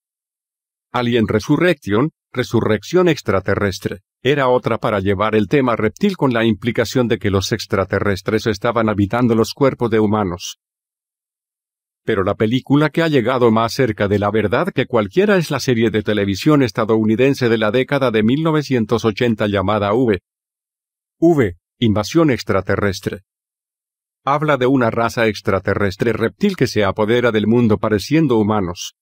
Alien Resurrection, Resurrección extraterrestre, era otra para llevar el tema reptil con la implicación de que los extraterrestres estaban habitando los cuerpos de humanos, pero la película que ha llegado más cerca de la verdad que cualquiera es la serie de televisión estadounidense de la década de 1980 llamada V. V, Invasión extraterrestre. Habla de una raza extraterrestre reptil que se apodera del mundo pareciendo humanos,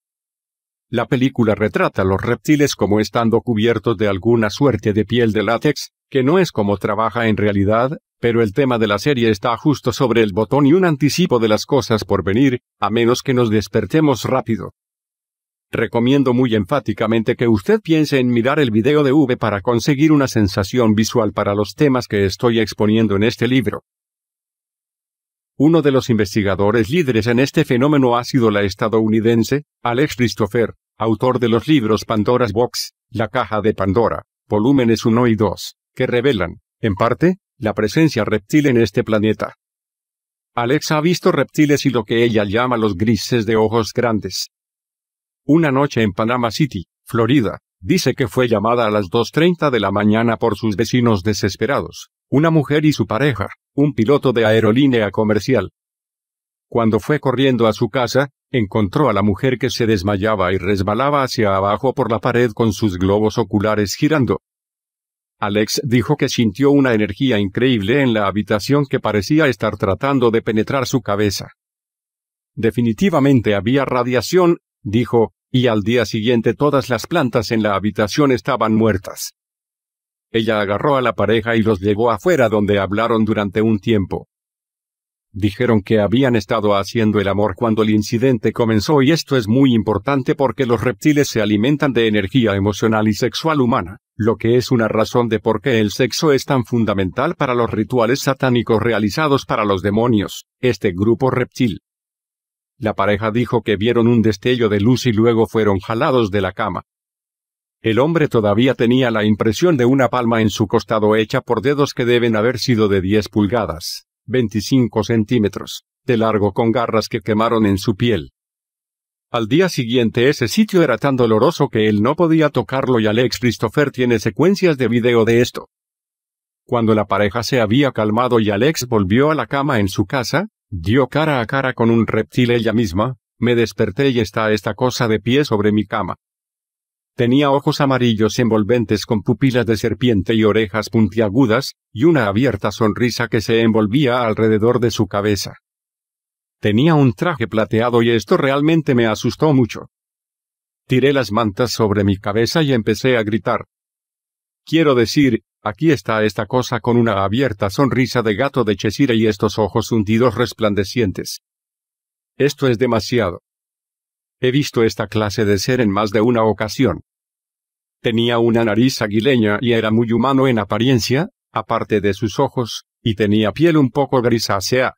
la película retrata a los reptiles como estando cubiertos de alguna suerte de piel de látex, que no es como trabaja en realidad, pero el tema de la serie está justo sobre el botón y un anticipo de las cosas por venir, a menos que nos despertemos rápido. Recomiendo muy enfáticamente que usted piense en mirar el video de V para conseguir una sensación visual para los temas que estoy exponiendo en este libro. Uno de los investigadores líderes en este fenómeno ha sido la estadounidense, Alex Christopher, autor de los libros Pandora's Box, La Caja de Pandora, volúmenes 1 y 2, que revelan, en parte, la presencia reptil en este planeta. Alexa ha visto reptiles y lo que ella llama los grises de ojos grandes. Una noche en Panama City, Florida, dice que fue llamada a las 2.30 de la mañana por sus vecinos desesperados, una mujer y su pareja, un piloto de aerolínea comercial. Cuando fue corriendo a su casa, encontró a la mujer que se desmayaba y resbalaba hacia abajo por la pared con sus globos oculares girando. Alex dijo que sintió una energía increíble en la habitación que parecía estar tratando de penetrar su cabeza. Definitivamente había radiación, dijo, y al día siguiente todas las plantas en la habitación estaban muertas. Ella agarró a la pareja y los llevó afuera donde hablaron durante un tiempo. Dijeron que habían estado haciendo el amor cuando el incidente comenzó y esto es muy importante porque los reptiles se alimentan de energía emocional y sexual humana, lo que es una razón de por qué el sexo es tan fundamental para los rituales satánicos realizados para los demonios, este grupo reptil. La pareja dijo que vieron un destello de luz y luego fueron jalados de la cama. El hombre todavía tenía la impresión de una palma en su costado hecha por dedos que deben haber sido de 10 pulgadas. 25 centímetros, de largo con garras que quemaron en su piel. Al día siguiente ese sitio era tan doloroso que él no podía tocarlo y Alex Christopher tiene secuencias de video de esto. Cuando la pareja se había calmado y Alex volvió a la cama en su casa, dio cara a cara con un reptil ella misma, me desperté y está esta cosa de pie sobre mi cama. Tenía ojos amarillos envolventes con pupilas de serpiente y orejas puntiagudas, y una abierta sonrisa que se envolvía alrededor de su cabeza. Tenía un traje plateado y esto realmente me asustó mucho. Tiré las mantas sobre mi cabeza y empecé a gritar. Quiero decir, aquí está esta cosa con una abierta sonrisa de gato de Cheshire y estos ojos hundidos resplandecientes. Esto es demasiado. He visto esta clase de ser en más de una ocasión. Tenía una nariz aguileña y era muy humano en apariencia, aparte de sus ojos, y tenía piel un poco grisácea.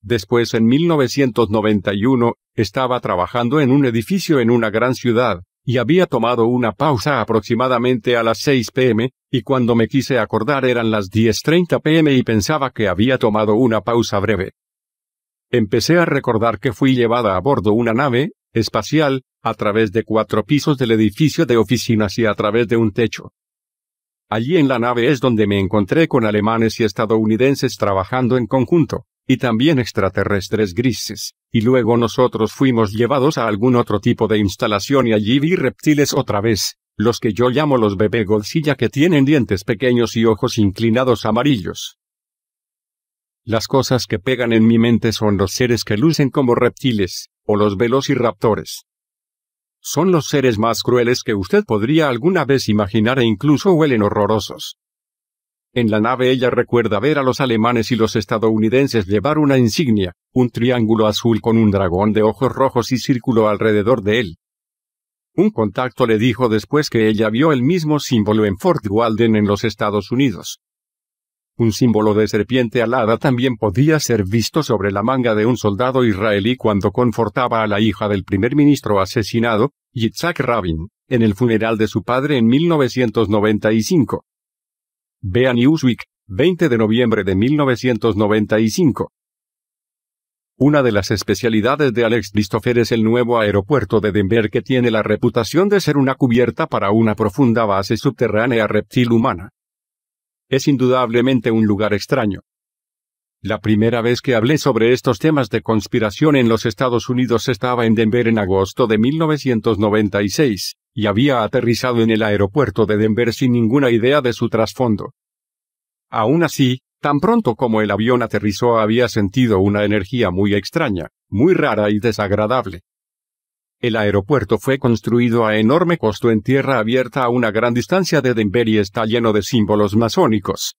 Después, en 1991, estaba trabajando en un edificio en una gran ciudad, y había tomado una pausa aproximadamente a las 6 pm, y cuando me quise acordar eran las 10.30 pm y pensaba que había tomado una pausa breve. Empecé a recordar que fui llevada a bordo una nave, espacial, a través de cuatro pisos del edificio de oficinas y a través de un techo. Allí en la nave es donde me encontré con alemanes y estadounidenses trabajando en conjunto, y también extraterrestres grises, y luego nosotros fuimos llevados a algún otro tipo de instalación y allí vi reptiles otra vez, los que yo llamo los bebé Godzilla que tienen dientes pequeños y ojos inclinados amarillos. Las cosas que pegan en mi mente son los seres que lucen como reptiles, o los velociraptores. Son los seres más crueles que usted podría alguna vez imaginar e incluso huelen horrorosos. En la nave ella recuerda ver a los alemanes y los estadounidenses llevar una insignia, un triángulo azul con un dragón de ojos rojos y círculo alrededor de él. Un contacto le dijo después que ella vio el mismo símbolo en Fort Walden en los Estados Unidos. Un símbolo de serpiente alada también podía ser visto sobre la manga de un soldado israelí cuando confortaba a la hija del primer ministro asesinado, Yitzhak Rabin, en el funeral de su padre en 1995. Vea Newsweek, 20 de noviembre de 1995. Una de las especialidades de Alex Christopher es el nuevo aeropuerto de Denver que tiene la reputación de ser una cubierta para una profunda base subterránea reptil humana es indudablemente un lugar extraño. La primera vez que hablé sobre estos temas de conspiración en los Estados Unidos estaba en Denver en agosto de 1996, y había aterrizado en el aeropuerto de Denver sin ninguna idea de su trasfondo. Aún así, tan pronto como el avión aterrizó había sentido una energía muy extraña, muy rara y desagradable. El aeropuerto fue construido a enorme costo en tierra abierta a una gran distancia de Denver y está lleno de símbolos masónicos.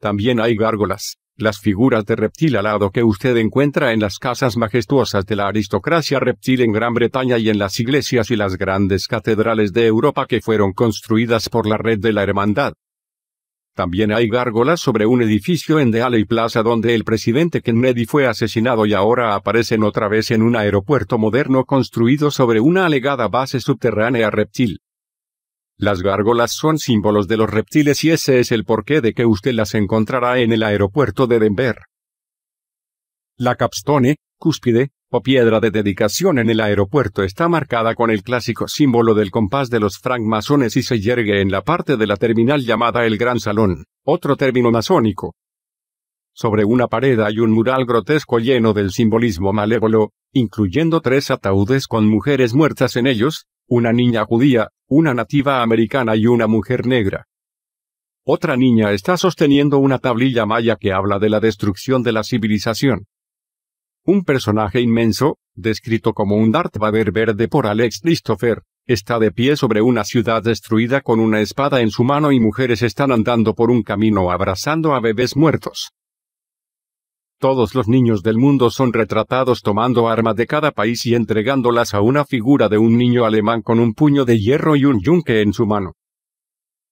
También hay gárgolas, las figuras de reptil alado que usted encuentra en las casas majestuosas de la aristocracia reptil en Gran Bretaña y en las iglesias y las grandes catedrales de Europa que fueron construidas por la red de la hermandad. También hay gárgolas sobre un edificio en The Alley Plaza donde el presidente Kennedy fue asesinado y ahora aparecen otra vez en un aeropuerto moderno construido sobre una alegada base subterránea reptil. Las gárgolas son símbolos de los reptiles y ese es el porqué de que usted las encontrará en el aeropuerto de Denver. La capstone, cúspide, o piedra de dedicación en el aeropuerto está marcada con el clásico símbolo del compás de los francmasones y se yergue en la parte de la terminal llamada el Gran Salón, otro término masónico. Sobre una pared hay un mural grotesco lleno del simbolismo malévolo, incluyendo tres ataúdes con mujeres muertas en ellos, una niña judía, una nativa americana y una mujer negra. Otra niña está sosteniendo una tablilla maya que habla de la destrucción de la civilización. Un personaje inmenso, descrito como un Darth Vader verde por Alex Christopher, está de pie sobre una ciudad destruida con una espada en su mano y mujeres están andando por un camino abrazando a bebés muertos. Todos los niños del mundo son retratados tomando armas de cada país y entregándolas a una figura de un niño alemán con un puño de hierro y un yunque en su mano.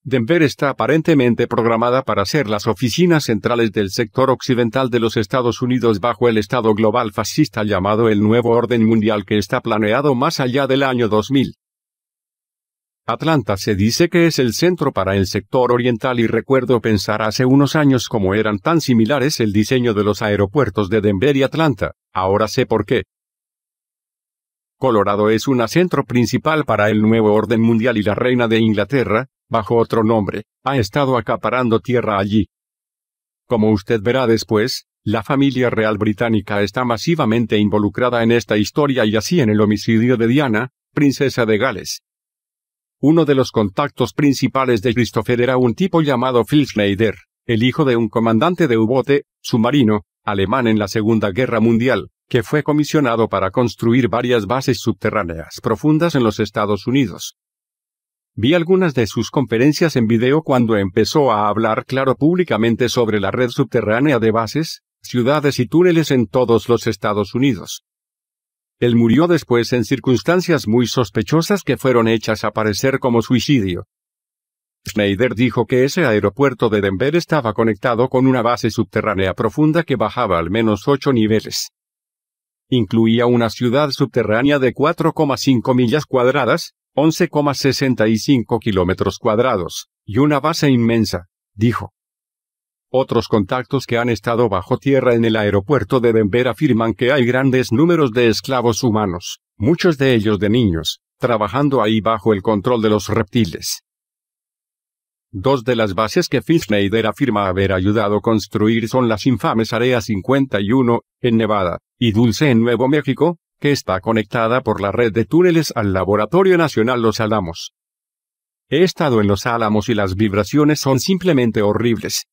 Denver está aparentemente programada para ser las oficinas centrales del sector occidental de los Estados Unidos bajo el Estado global fascista llamado el Nuevo Orden Mundial que está planeado más allá del año 2000. Atlanta se dice que es el centro para el sector oriental y recuerdo pensar hace unos años cómo eran tan similares el diseño de los aeropuertos de Denver y Atlanta, ahora sé por qué. Colorado es una centro principal para el nuevo orden mundial y la reina de Inglaterra, bajo otro nombre, ha estado acaparando tierra allí. Como usted verá después, la familia real británica está masivamente involucrada en esta historia y así en el homicidio de Diana, princesa de Gales. Uno de los contactos principales de Christopher era un tipo llamado Phil Schneider, el hijo de un comandante de u submarino, alemán en la Segunda Guerra Mundial, que fue comisionado para construir varias bases subterráneas profundas en los Estados Unidos. Vi algunas de sus conferencias en video cuando empezó a hablar claro públicamente sobre la red subterránea de bases, ciudades y túneles en todos los Estados Unidos. Él murió después en circunstancias muy sospechosas que fueron hechas aparecer como suicidio. Schneider dijo que ese aeropuerto de Denver estaba conectado con una base subterránea profunda que bajaba al menos ocho niveles. Incluía una ciudad subterránea de 4,5 millas cuadradas, 11,65 kilómetros cuadrados, y una base inmensa, dijo. Otros contactos que han estado bajo tierra en el aeropuerto de Denver afirman que hay grandes números de esclavos humanos, muchos de ellos de niños, trabajando ahí bajo el control de los reptiles. Dos de las bases que Fitzneider afirma haber ayudado a construir son las infames Area 51, en Nevada, y Dulce en Nuevo México, que está conectada por la red de túneles al Laboratorio Nacional Los Álamos. He estado en Los Álamos y las vibraciones son simplemente horribles.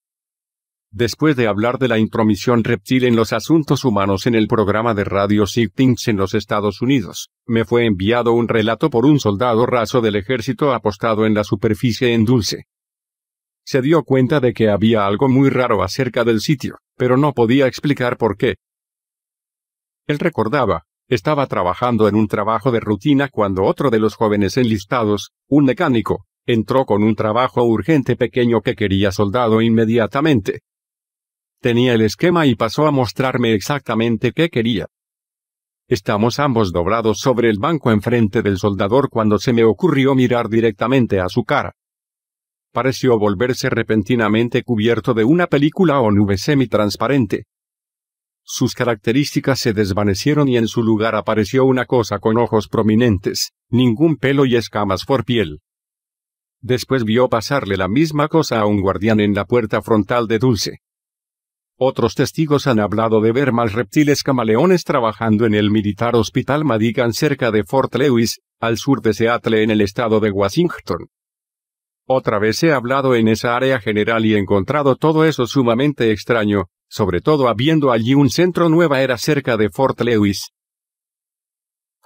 Después de hablar de la intromisión reptil en los asuntos humanos en el programa de Radio Sightings en los Estados Unidos, me fue enviado un relato por un soldado raso del ejército apostado en la superficie en Dulce. Se dio cuenta de que había algo muy raro acerca del sitio, pero no podía explicar por qué. Él recordaba, estaba trabajando en un trabajo de rutina cuando otro de los jóvenes enlistados, un mecánico, entró con un trabajo urgente pequeño que quería soldado inmediatamente. Tenía el esquema y pasó a mostrarme exactamente qué quería. Estamos ambos doblados sobre el banco enfrente del soldador cuando se me ocurrió mirar directamente a su cara. Pareció volverse repentinamente cubierto de una película o nube semitransparente, sus características se desvanecieron y en su lugar apareció una cosa con ojos prominentes, ningún pelo y escamas por piel. Después vio pasarle la misma cosa a un guardián en la puerta frontal de Dulce. Otros testigos han hablado de ver más reptiles camaleones trabajando en el militar hospital Madigan cerca de Fort Lewis, al sur de Seattle en el estado de Washington. Otra vez he hablado en esa área general y he encontrado todo eso sumamente extraño, sobre todo habiendo allí un centro nueva era cerca de Fort Lewis.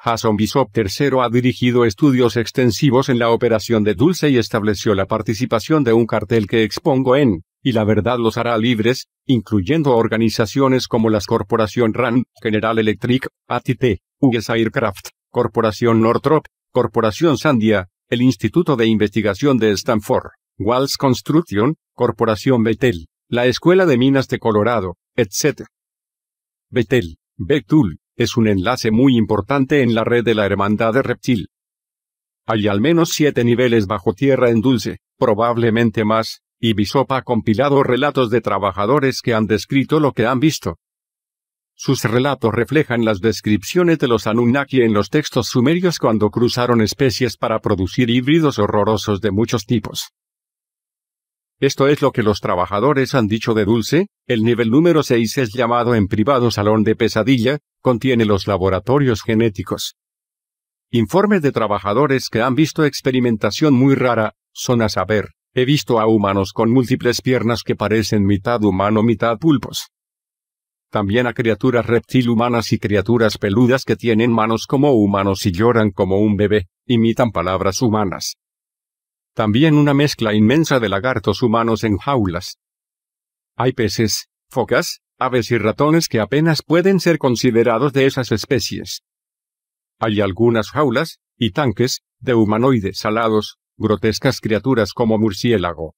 Jason Bishop III ha dirigido estudios extensivos en la operación de Dulce y estableció la participación de un cartel que expongo en, y la verdad los hará libres, incluyendo organizaciones como las Corporación RAN, General Electric, ATT, US Aircraft, Corporación Northrop, Corporación Sandia, el Instituto de Investigación de Stanford, Walls Construction, Corporación Betel la Escuela de Minas de Colorado, etc. Betel, Betul, es un enlace muy importante en la red de la Hermandad de Reptil. Hay al menos siete niveles bajo tierra en Dulce, probablemente más, y Bisop ha compilado relatos de trabajadores que han descrito lo que han visto. Sus relatos reflejan las descripciones de los Anunnaki en los textos sumerios cuando cruzaron especies para producir híbridos horrorosos de muchos tipos. Esto es lo que los trabajadores han dicho de Dulce. El nivel número 6 es llamado en privado salón de pesadilla, contiene los laboratorios genéticos. Informes de trabajadores que han visto experimentación muy rara son a saber, he visto a humanos con múltiples piernas que parecen mitad humano, mitad pulpos. También a criaturas reptil humanas y criaturas peludas que tienen manos como humanos y lloran como un bebé, imitan palabras humanas también una mezcla inmensa de lagartos humanos en jaulas. Hay peces, focas, aves y ratones que apenas pueden ser considerados de esas especies. Hay algunas jaulas y tanques de humanoides alados, grotescas criaturas como murciélago.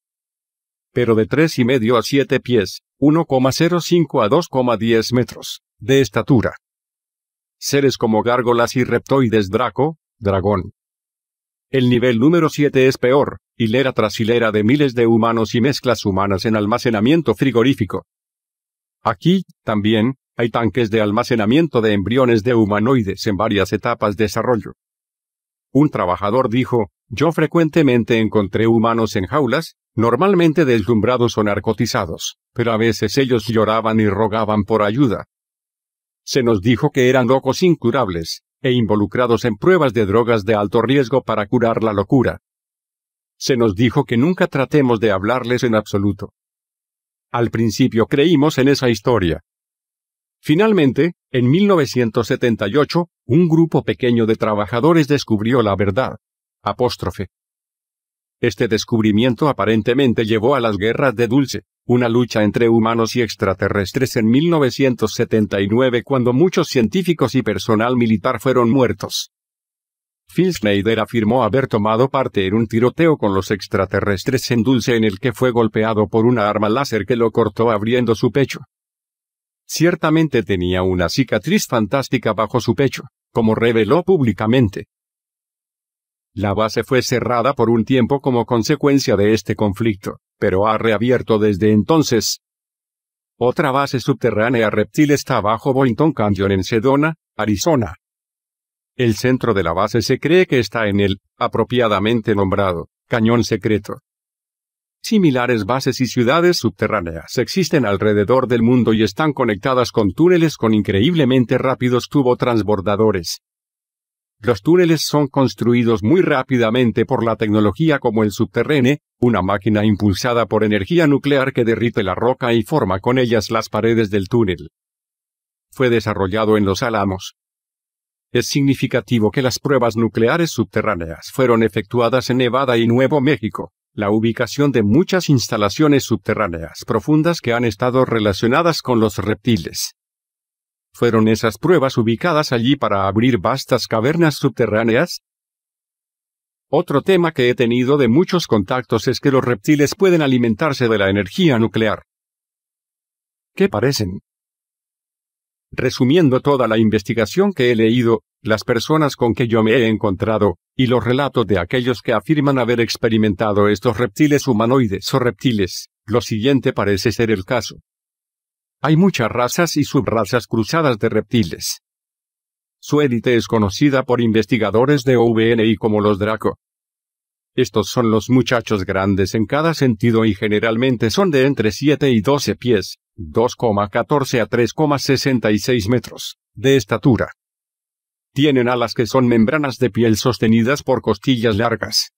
Pero de tres y medio a siete pies, 1,05 a 2,10 metros, de estatura. Seres como gárgolas y reptoides draco, dragón, el nivel número 7 es peor, hilera tras hilera de miles de humanos y mezclas humanas en almacenamiento frigorífico. Aquí, también, hay tanques de almacenamiento de embriones de humanoides en varias etapas de desarrollo. Un trabajador dijo, yo frecuentemente encontré humanos en jaulas, normalmente deslumbrados o narcotizados, pero a veces ellos lloraban y rogaban por ayuda. Se nos dijo que eran locos incurables, e involucrados en pruebas de drogas de alto riesgo para curar la locura. Se nos dijo que nunca tratemos de hablarles en absoluto. Al principio creímos en esa historia. Finalmente, en 1978, un grupo pequeño de trabajadores descubrió la verdad. Apóstrofe. Este descubrimiento aparentemente llevó a las guerras de Dulce una lucha entre humanos y extraterrestres en 1979 cuando muchos científicos y personal militar fueron muertos. Phil Schneider afirmó haber tomado parte en un tiroteo con los extraterrestres en Dulce en el que fue golpeado por una arma láser que lo cortó abriendo su pecho. Ciertamente tenía una cicatriz fantástica bajo su pecho, como reveló públicamente. La base fue cerrada por un tiempo como consecuencia de este conflicto pero ha reabierto desde entonces. Otra base subterránea reptil está bajo Boynton Canyon en Sedona, Arizona. El centro de la base se cree que está en el, apropiadamente nombrado, Cañón Secreto. Similares bases y ciudades subterráneas existen alrededor del mundo y están conectadas con túneles con increíblemente rápidos tubo transbordadores. Los túneles son construidos muy rápidamente por la tecnología como el subterráneo, una máquina impulsada por energía nuclear que derrite la roca y forma con ellas las paredes del túnel. Fue desarrollado en los Álamos. Es significativo que las pruebas nucleares subterráneas fueron efectuadas en Nevada y Nuevo México, la ubicación de muchas instalaciones subterráneas profundas que han estado relacionadas con los reptiles. ¿Fueron esas pruebas ubicadas allí para abrir vastas cavernas subterráneas? Otro tema que he tenido de muchos contactos es que los reptiles pueden alimentarse de la energía nuclear. ¿Qué parecen? Resumiendo toda la investigación que he leído, las personas con que yo me he encontrado, y los relatos de aquellos que afirman haber experimentado estos reptiles humanoides o reptiles, lo siguiente parece ser el caso. Hay muchas razas y subrazas cruzadas de reptiles. Su élite es conocida por investigadores de OVNI como los Draco. Estos son los muchachos grandes en cada sentido y generalmente son de entre 7 y 12 pies, 2,14 a 3,66 metros, de estatura. Tienen alas que son membranas de piel sostenidas por costillas largas.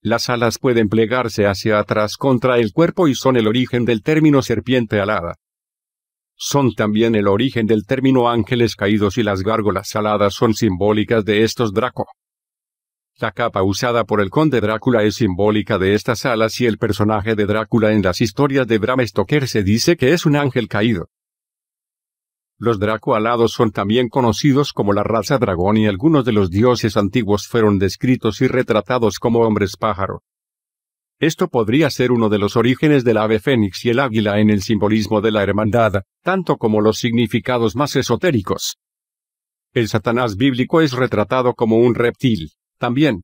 Las alas pueden plegarse hacia atrás contra el cuerpo y son el origen del término serpiente alada son también el origen del término ángeles caídos y las gárgolas aladas son simbólicas de estos Draco. La capa usada por el conde Drácula es simbólica de estas alas y el personaje de Drácula en las historias de Bram Stoker se dice que es un ángel caído. Los Draco alados son también conocidos como la raza dragón y algunos de los dioses antiguos fueron descritos y retratados como hombres pájaro. Esto podría ser uno de los orígenes del ave fénix y el águila en el simbolismo de la hermandad, tanto como los significados más esotéricos. El Satanás bíblico es retratado como un reptil, también.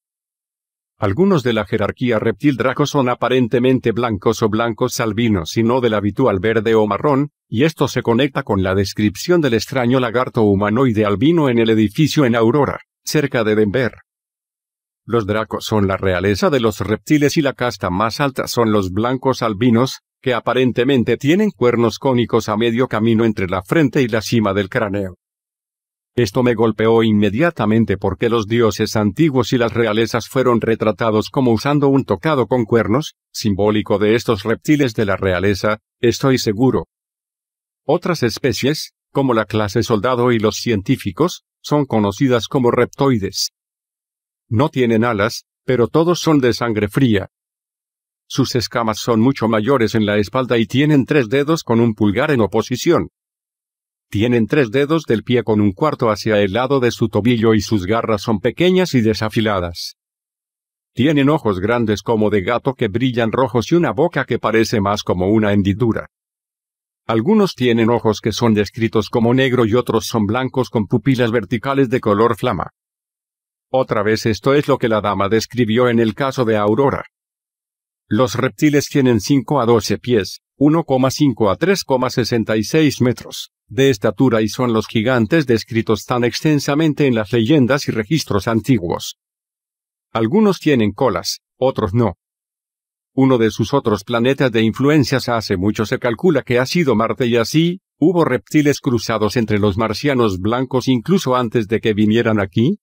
Algunos de la jerarquía reptil draco son aparentemente blancos o blancos albinos y no del habitual verde o marrón, y esto se conecta con la descripción del extraño lagarto humanoide albino en el edificio en Aurora, cerca de Denver. Los dracos son la realeza de los reptiles y la casta más alta son los blancos albinos, que aparentemente tienen cuernos cónicos a medio camino entre la frente y la cima del cráneo. Esto me golpeó inmediatamente porque los dioses antiguos y las realezas fueron retratados como usando un tocado con cuernos, simbólico de estos reptiles de la realeza, estoy seguro. Otras especies, como la clase soldado y los científicos, son conocidas como reptoides. No tienen alas, pero todos son de sangre fría. Sus escamas son mucho mayores en la espalda y tienen tres dedos con un pulgar en oposición. Tienen tres dedos del pie con un cuarto hacia el lado de su tobillo y sus garras son pequeñas y desafiladas. Tienen ojos grandes como de gato que brillan rojos y una boca que parece más como una hendidura. Algunos tienen ojos que son descritos como negro y otros son blancos con pupilas verticales de color flama. Otra vez esto es lo que la dama describió en el caso de Aurora. Los reptiles tienen 5 a 12 pies, 1,5 a 3,66 metros, de estatura y son los gigantes descritos tan extensamente en las leyendas y registros antiguos. Algunos tienen colas, otros no. Uno de sus otros planetas de influencias hace mucho se calcula que ha sido Marte y así, hubo reptiles cruzados entre los marcianos blancos incluso antes de que vinieran aquí,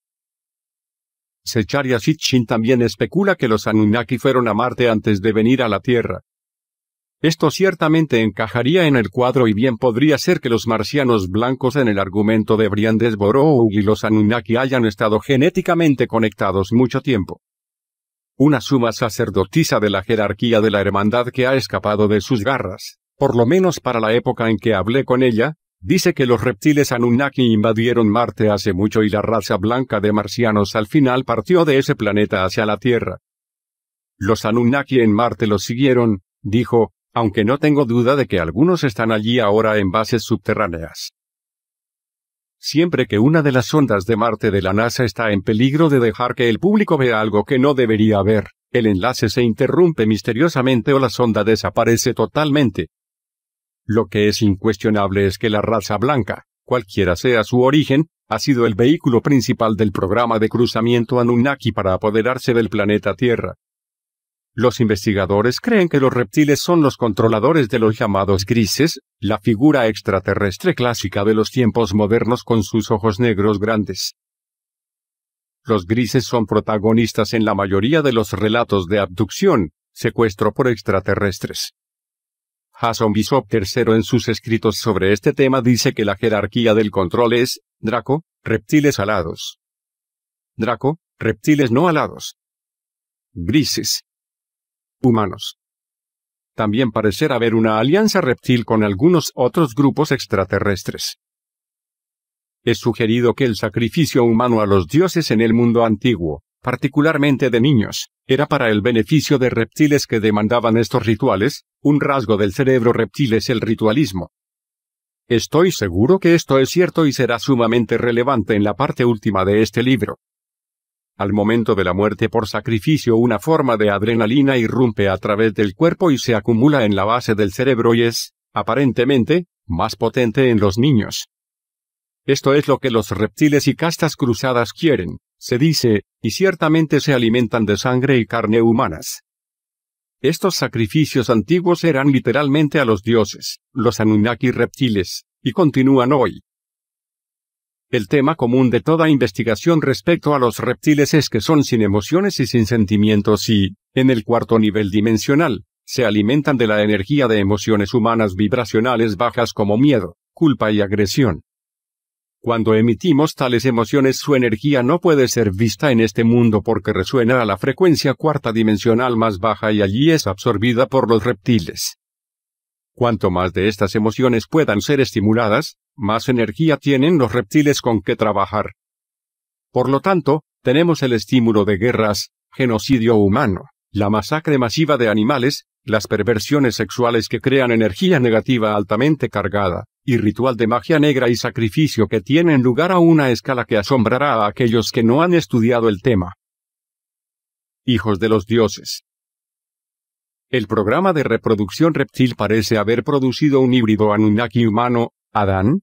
Secharia Sitchin también especula que los Anunnaki fueron a Marte antes de venir a la Tierra. Esto ciertamente encajaría en el cuadro y bien podría ser que los marcianos blancos en el argumento de Briandes Borough y los Anunnaki hayan estado genéticamente conectados mucho tiempo. Una suma sacerdotisa de la jerarquía de la hermandad que ha escapado de sus garras, por lo menos para la época en que hablé con ella, Dice que los reptiles Anunnaki invadieron Marte hace mucho y la raza blanca de marcianos al final partió de ese planeta hacia la Tierra. Los Anunnaki en Marte los siguieron, dijo, aunque no tengo duda de que algunos están allí ahora en bases subterráneas. Siempre que una de las ondas de Marte de la NASA está en peligro de dejar que el público vea algo que no debería ver, el enlace se interrumpe misteriosamente o la sonda desaparece totalmente. Lo que es incuestionable es que la raza blanca, cualquiera sea su origen, ha sido el vehículo principal del programa de cruzamiento Anunnaki para apoderarse del planeta Tierra. Los investigadores creen que los reptiles son los controladores de los llamados grises, la figura extraterrestre clásica de los tiempos modernos con sus ojos negros grandes. Los grises son protagonistas en la mayoría de los relatos de abducción, secuestro por extraterrestres, Jason Bishop III en sus escritos sobre este tema dice que la jerarquía del control es, Draco, reptiles alados. Draco, reptiles no alados. Grises. Humanos. También parecer haber una alianza reptil con algunos otros grupos extraterrestres. Es sugerido que el sacrificio humano a los dioses en el mundo antiguo particularmente de niños, era para el beneficio de reptiles que demandaban estos rituales, un rasgo del cerebro reptil es el ritualismo. Estoy seguro que esto es cierto y será sumamente relevante en la parte última de este libro. Al momento de la muerte por sacrificio una forma de adrenalina irrumpe a través del cuerpo y se acumula en la base del cerebro y es, aparentemente, más potente en los niños. Esto es lo que los reptiles y castas cruzadas quieren, se dice, y ciertamente se alimentan de sangre y carne humanas. Estos sacrificios antiguos eran literalmente a los dioses, los Anunnaki reptiles, y continúan hoy. El tema común de toda investigación respecto a los reptiles es que son sin emociones y sin sentimientos y, en el cuarto nivel dimensional, se alimentan de la energía de emociones humanas vibracionales bajas como miedo, culpa y agresión. Cuando emitimos tales emociones su energía no puede ser vista en este mundo porque resuena a la frecuencia cuarta dimensional más baja y allí es absorbida por los reptiles. Cuanto más de estas emociones puedan ser estimuladas, más energía tienen los reptiles con que trabajar. Por lo tanto, tenemos el estímulo de guerras, genocidio humano, la masacre masiva de animales, las perversiones sexuales que crean energía negativa altamente cargada, y ritual de magia negra y sacrificio que tienen lugar a una escala que asombrará a aquellos que no han estudiado el tema. Hijos de los dioses. El programa de reproducción reptil parece haber producido un híbrido Anunnaki humano, Adán,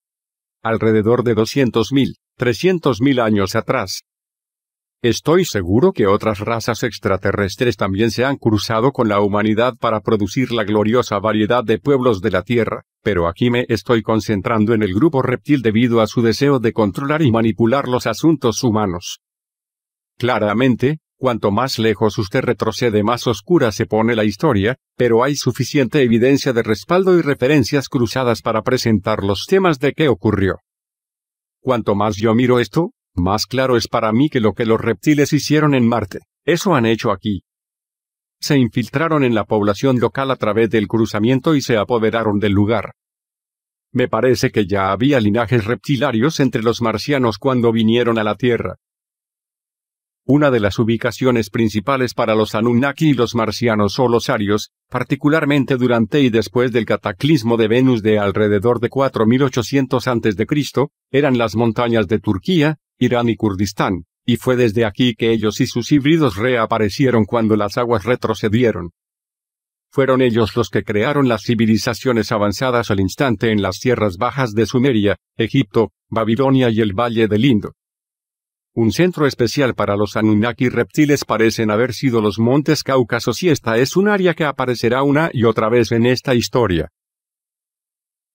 alrededor de 200.000, 300.000 años atrás. Estoy seguro que otras razas extraterrestres también se han cruzado con la humanidad para producir la gloriosa variedad de pueblos de la Tierra pero aquí me estoy concentrando en el grupo reptil debido a su deseo de controlar y manipular los asuntos humanos. Claramente, cuanto más lejos usted retrocede más oscura se pone la historia, pero hay suficiente evidencia de respaldo y referencias cruzadas para presentar los temas de qué ocurrió. Cuanto más yo miro esto, más claro es para mí que lo que los reptiles hicieron en Marte, eso han hecho aquí, se infiltraron en la población local a través del cruzamiento y se apoderaron del lugar. Me parece que ya había linajes reptilarios entre los marcianos cuando vinieron a la Tierra. Una de las ubicaciones principales para los Anunnaki y los marcianos o los arios, particularmente durante y después del cataclismo de Venus de alrededor de 4800 a.C., eran las montañas de Turquía, Irán y Kurdistán. Y fue desde aquí que ellos y sus híbridos reaparecieron cuando las aguas retrocedieron. Fueron ellos los que crearon las civilizaciones avanzadas al instante en las tierras bajas de Sumeria, Egipto, Babilonia y el Valle del Indo. Un centro especial para los Anunnaki reptiles parecen haber sido los montes Cáucasos y esta es un área que aparecerá una y otra vez en esta historia.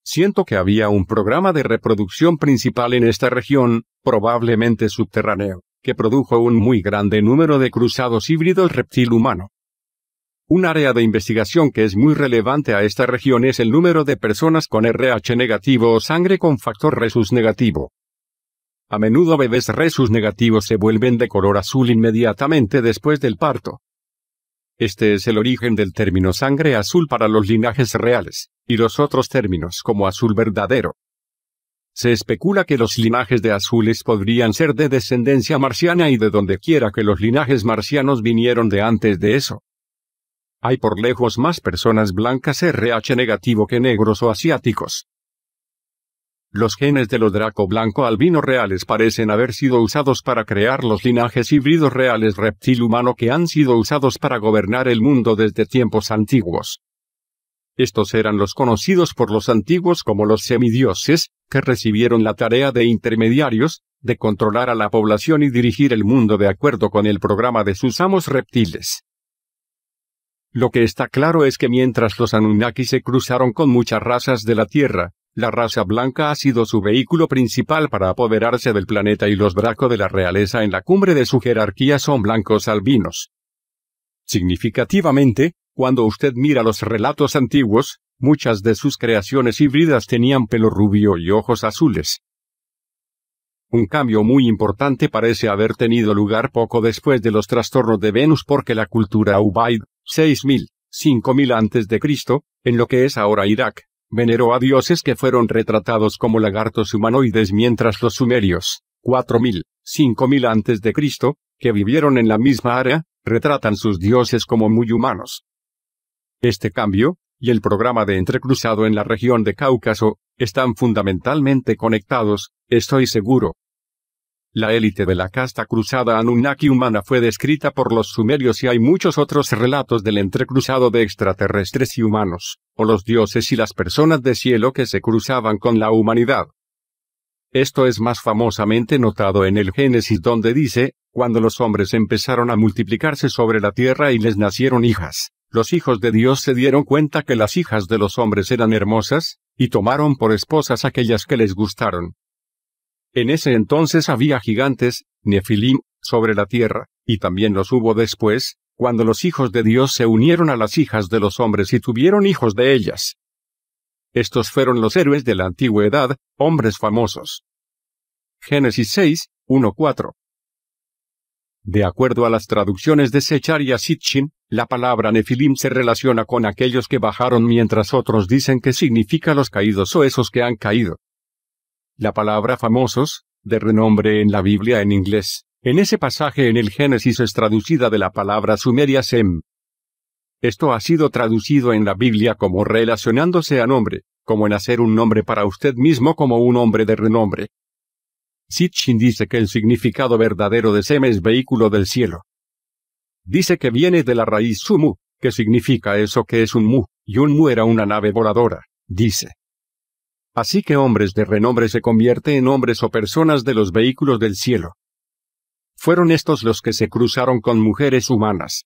Siento que había un programa de reproducción principal en esta región, probablemente subterráneo que produjo un muy grande número de cruzados híbridos reptil-humano. Un área de investigación que es muy relevante a esta región es el número de personas con RH negativo o sangre con factor resus negativo. A menudo bebés resus negativos se vuelven de color azul inmediatamente después del parto. Este es el origen del término sangre azul para los linajes reales, y los otros términos como azul verdadero, se especula que los linajes de azules podrían ser de descendencia marciana y de donde quiera que los linajes marcianos vinieron de antes de eso. Hay por lejos más personas blancas RH negativo que negros o asiáticos. Los genes de los draco blanco albino reales parecen haber sido usados para crear los linajes híbridos reales reptil humano que han sido usados para gobernar el mundo desde tiempos antiguos. Estos eran los conocidos por los antiguos como los semidioses, que recibieron la tarea de intermediarios, de controlar a la población y dirigir el mundo de acuerdo con el programa de sus amos reptiles. Lo que está claro es que mientras los Anunnaki se cruzaron con muchas razas de la Tierra, la raza blanca ha sido su vehículo principal para apoderarse del planeta y los bracos de la realeza en la cumbre de su jerarquía son blancos albinos. Significativamente, cuando usted mira los relatos antiguos, muchas de sus creaciones híbridas tenían pelo rubio y ojos azules. Un cambio muy importante parece haber tenido lugar poco después de los trastornos de Venus porque la cultura Ubaid, 6000, 5000 a.C., en lo que es ahora Irak, veneró a dioses que fueron retratados como lagartos humanoides mientras los sumerios, 4000, 5000 a.C., que vivieron en la misma área, retratan sus dioses como muy humanos. Este cambio, y el programa de entrecruzado en la región de Cáucaso, están fundamentalmente conectados, estoy seguro. La élite de la casta cruzada Anunnaki humana fue descrita por los sumerios y hay muchos otros relatos del entrecruzado de extraterrestres y humanos, o los dioses y las personas de cielo que se cruzaban con la humanidad. Esto es más famosamente notado en el Génesis donde dice, cuando los hombres empezaron a multiplicarse sobre la tierra y les nacieron hijas los hijos de Dios se dieron cuenta que las hijas de los hombres eran hermosas, y tomaron por esposas aquellas que les gustaron. En ese entonces había gigantes, Nefilim, sobre la tierra, y también los hubo después, cuando los hijos de Dios se unieron a las hijas de los hombres y tuvieron hijos de ellas. Estos fueron los héroes de la antigüedad, hombres famosos. Génesis 6, 1-4. De acuerdo a las traducciones de Sechar y la palabra Nefilim se relaciona con aquellos que bajaron mientras otros dicen que significa los caídos o esos que han caído. La palabra famosos, de renombre en la Biblia en inglés, en ese pasaje en el Génesis es traducida de la palabra sumeria Sem. Esto ha sido traducido en la Biblia como relacionándose a nombre, como en hacer un nombre para usted mismo como un hombre de renombre. Sitchin dice que el significado verdadero de Sem es vehículo del cielo. Dice que viene de la raíz sumu, que significa eso que es un mu, y un mu era una nave voladora, dice. Así que hombres de renombre se convierte en hombres o personas de los vehículos del cielo. Fueron estos los que se cruzaron con mujeres humanas.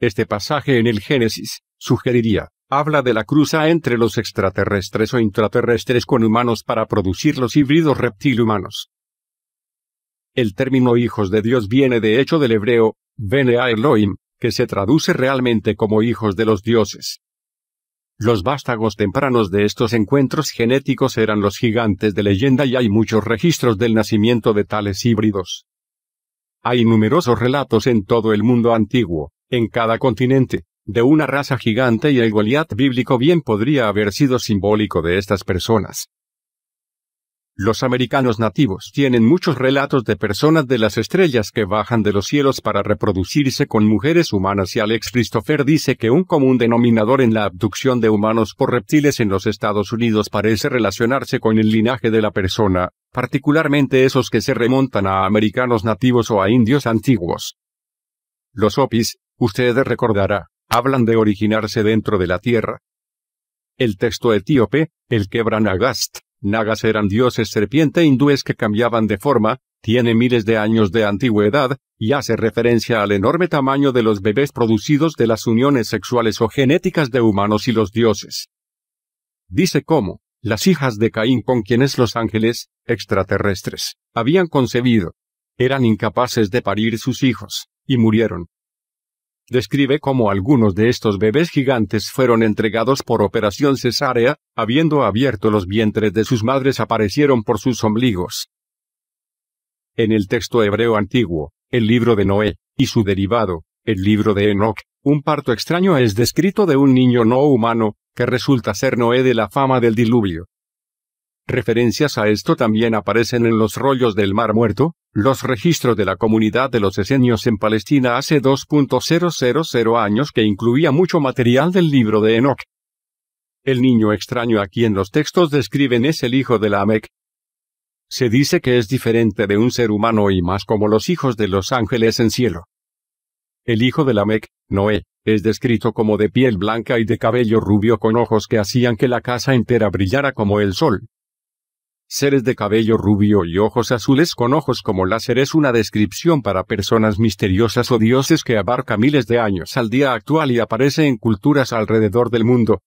Este pasaje en el Génesis, sugeriría, habla de la cruza entre los extraterrestres o intraterrestres con humanos para producir los híbridos reptil humanos. El término hijos de Dios viene de hecho del hebreo, Bene a Elohim, que se traduce realmente como hijos de los dioses. Los vástagos tempranos de estos encuentros genéticos eran los gigantes de leyenda y hay muchos registros del nacimiento de tales híbridos. Hay numerosos relatos en todo el mundo antiguo, en cada continente, de una raza gigante y el Goliat bíblico bien podría haber sido simbólico de estas personas, los americanos nativos tienen muchos relatos de personas de las estrellas que bajan de los cielos para reproducirse con mujeres humanas y Alex Christopher dice que un común denominador en la abducción de humanos por reptiles en los Estados Unidos parece relacionarse con el linaje de la persona, particularmente esos que se remontan a americanos nativos o a indios antiguos. Los opis, ustedes recordará, hablan de originarse dentro de la tierra. El texto etíope, el Quebranagast, Nagas eran dioses serpiente hindúes que cambiaban de forma, tiene miles de años de antigüedad, y hace referencia al enorme tamaño de los bebés producidos de las uniones sexuales o genéticas de humanos y los dioses. Dice cómo, las hijas de Caín con quienes los ángeles, extraterrestres, habían concebido, eran incapaces de parir sus hijos, y murieron describe cómo algunos de estos bebés gigantes fueron entregados por operación cesárea, habiendo abierto los vientres de sus madres aparecieron por sus ombligos. En el texto hebreo antiguo, el libro de Noé, y su derivado, el libro de Enoch, un parto extraño es descrito de un niño no humano, que resulta ser Noé de la fama del diluvio. Referencias a esto también aparecen en los rollos del Mar Muerto, los registros de la comunidad de los esenios en Palestina hace 2.000 años que incluía mucho material del libro de Enoch. El niño extraño a quien los textos describen es el hijo de Lamec. Se dice que es diferente de un ser humano y más como los hijos de los ángeles en cielo. El hijo de Lamec, Noé, es descrito como de piel blanca y de cabello rubio con ojos que hacían que la casa entera brillara como el sol. Seres de cabello rubio y ojos azules con ojos como láser es una descripción para personas misteriosas o dioses que abarca miles de años al día actual y aparece en culturas alrededor del mundo.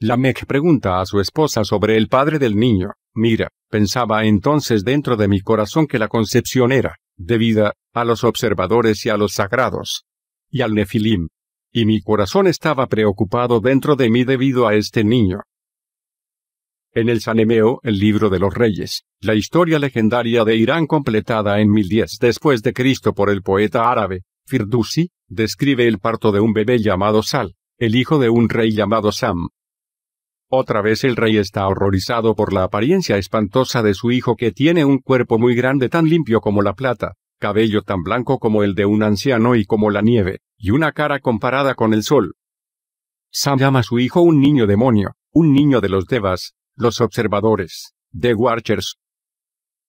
Lamech pregunta a su esposa sobre el padre del niño. Mira, pensaba entonces dentro de mi corazón que la concepción era, debida, a los observadores y a los sagrados. Y al Nefilim. Y mi corazón estaba preocupado dentro de mí debido a este niño, en el Sanemeo, el libro de los reyes, la historia legendaria de Irán completada en 1010 después de Cristo por el poeta árabe, Firdusi, describe el parto de un bebé llamado Sal, el hijo de un rey llamado Sam. Otra vez el rey está horrorizado por la apariencia espantosa de su hijo que tiene un cuerpo muy grande tan limpio como la plata, cabello tan blanco como el de un anciano y como la nieve, y una cara comparada con el sol. Sam llama a su hijo un niño demonio, un niño de los Devas, los observadores, de Watchers.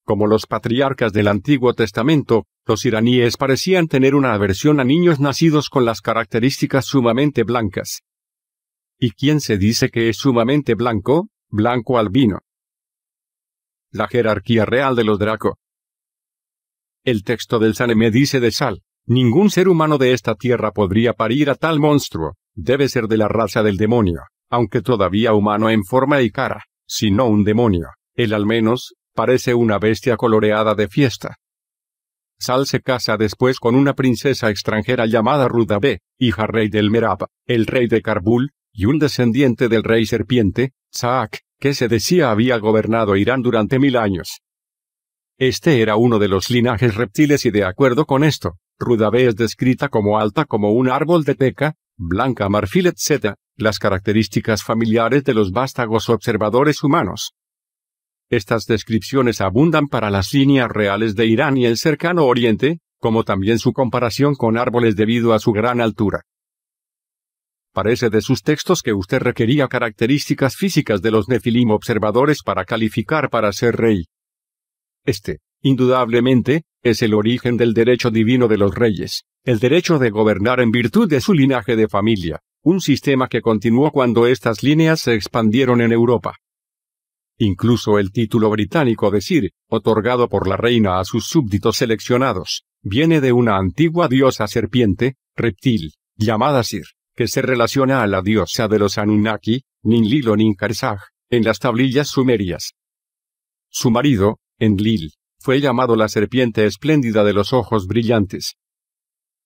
Como los patriarcas del Antiguo Testamento, los iraníes parecían tener una aversión a niños nacidos con las características sumamente blancas. ¿Y quién se dice que es sumamente blanco? Blanco albino. La jerarquía real de los Draco. El texto del Salem dice de Sal, ningún ser humano de esta tierra podría parir a tal monstruo, debe ser de la raza del demonio, aunque todavía humano en forma y cara. Sino un demonio. Él al menos, parece una bestia coloreada de fiesta. Sal se casa después con una princesa extranjera llamada Rudabé, hija rey del Merab, el rey de Karbul, y un descendiente del rey serpiente, Saak, que se decía había gobernado Irán durante mil años. Este era uno de los linajes reptiles y de acuerdo con esto, Rudabé es descrita como alta como un árbol de teca, blanca marfil etc., las características familiares de los vástagos observadores humanos. Estas descripciones abundan para las líneas reales de Irán y el cercano Oriente, como también su comparación con árboles debido a su gran altura. Parece de sus textos que usted requería características físicas de los Nefilim observadores para calificar para ser rey. Este, indudablemente, es el origen del derecho divino de los reyes, el derecho de gobernar en virtud de su linaje de familia un sistema que continuó cuando estas líneas se expandieron en Europa. Incluso el título británico de Sir, otorgado por la reina a sus súbditos seleccionados, viene de una antigua diosa serpiente, reptil, llamada Sir, que se relaciona a la diosa de los Anunnaki, Ninlil o Ninkarsag, en las tablillas sumerias. Su marido, Enlil, fue llamado la serpiente espléndida de los ojos brillantes.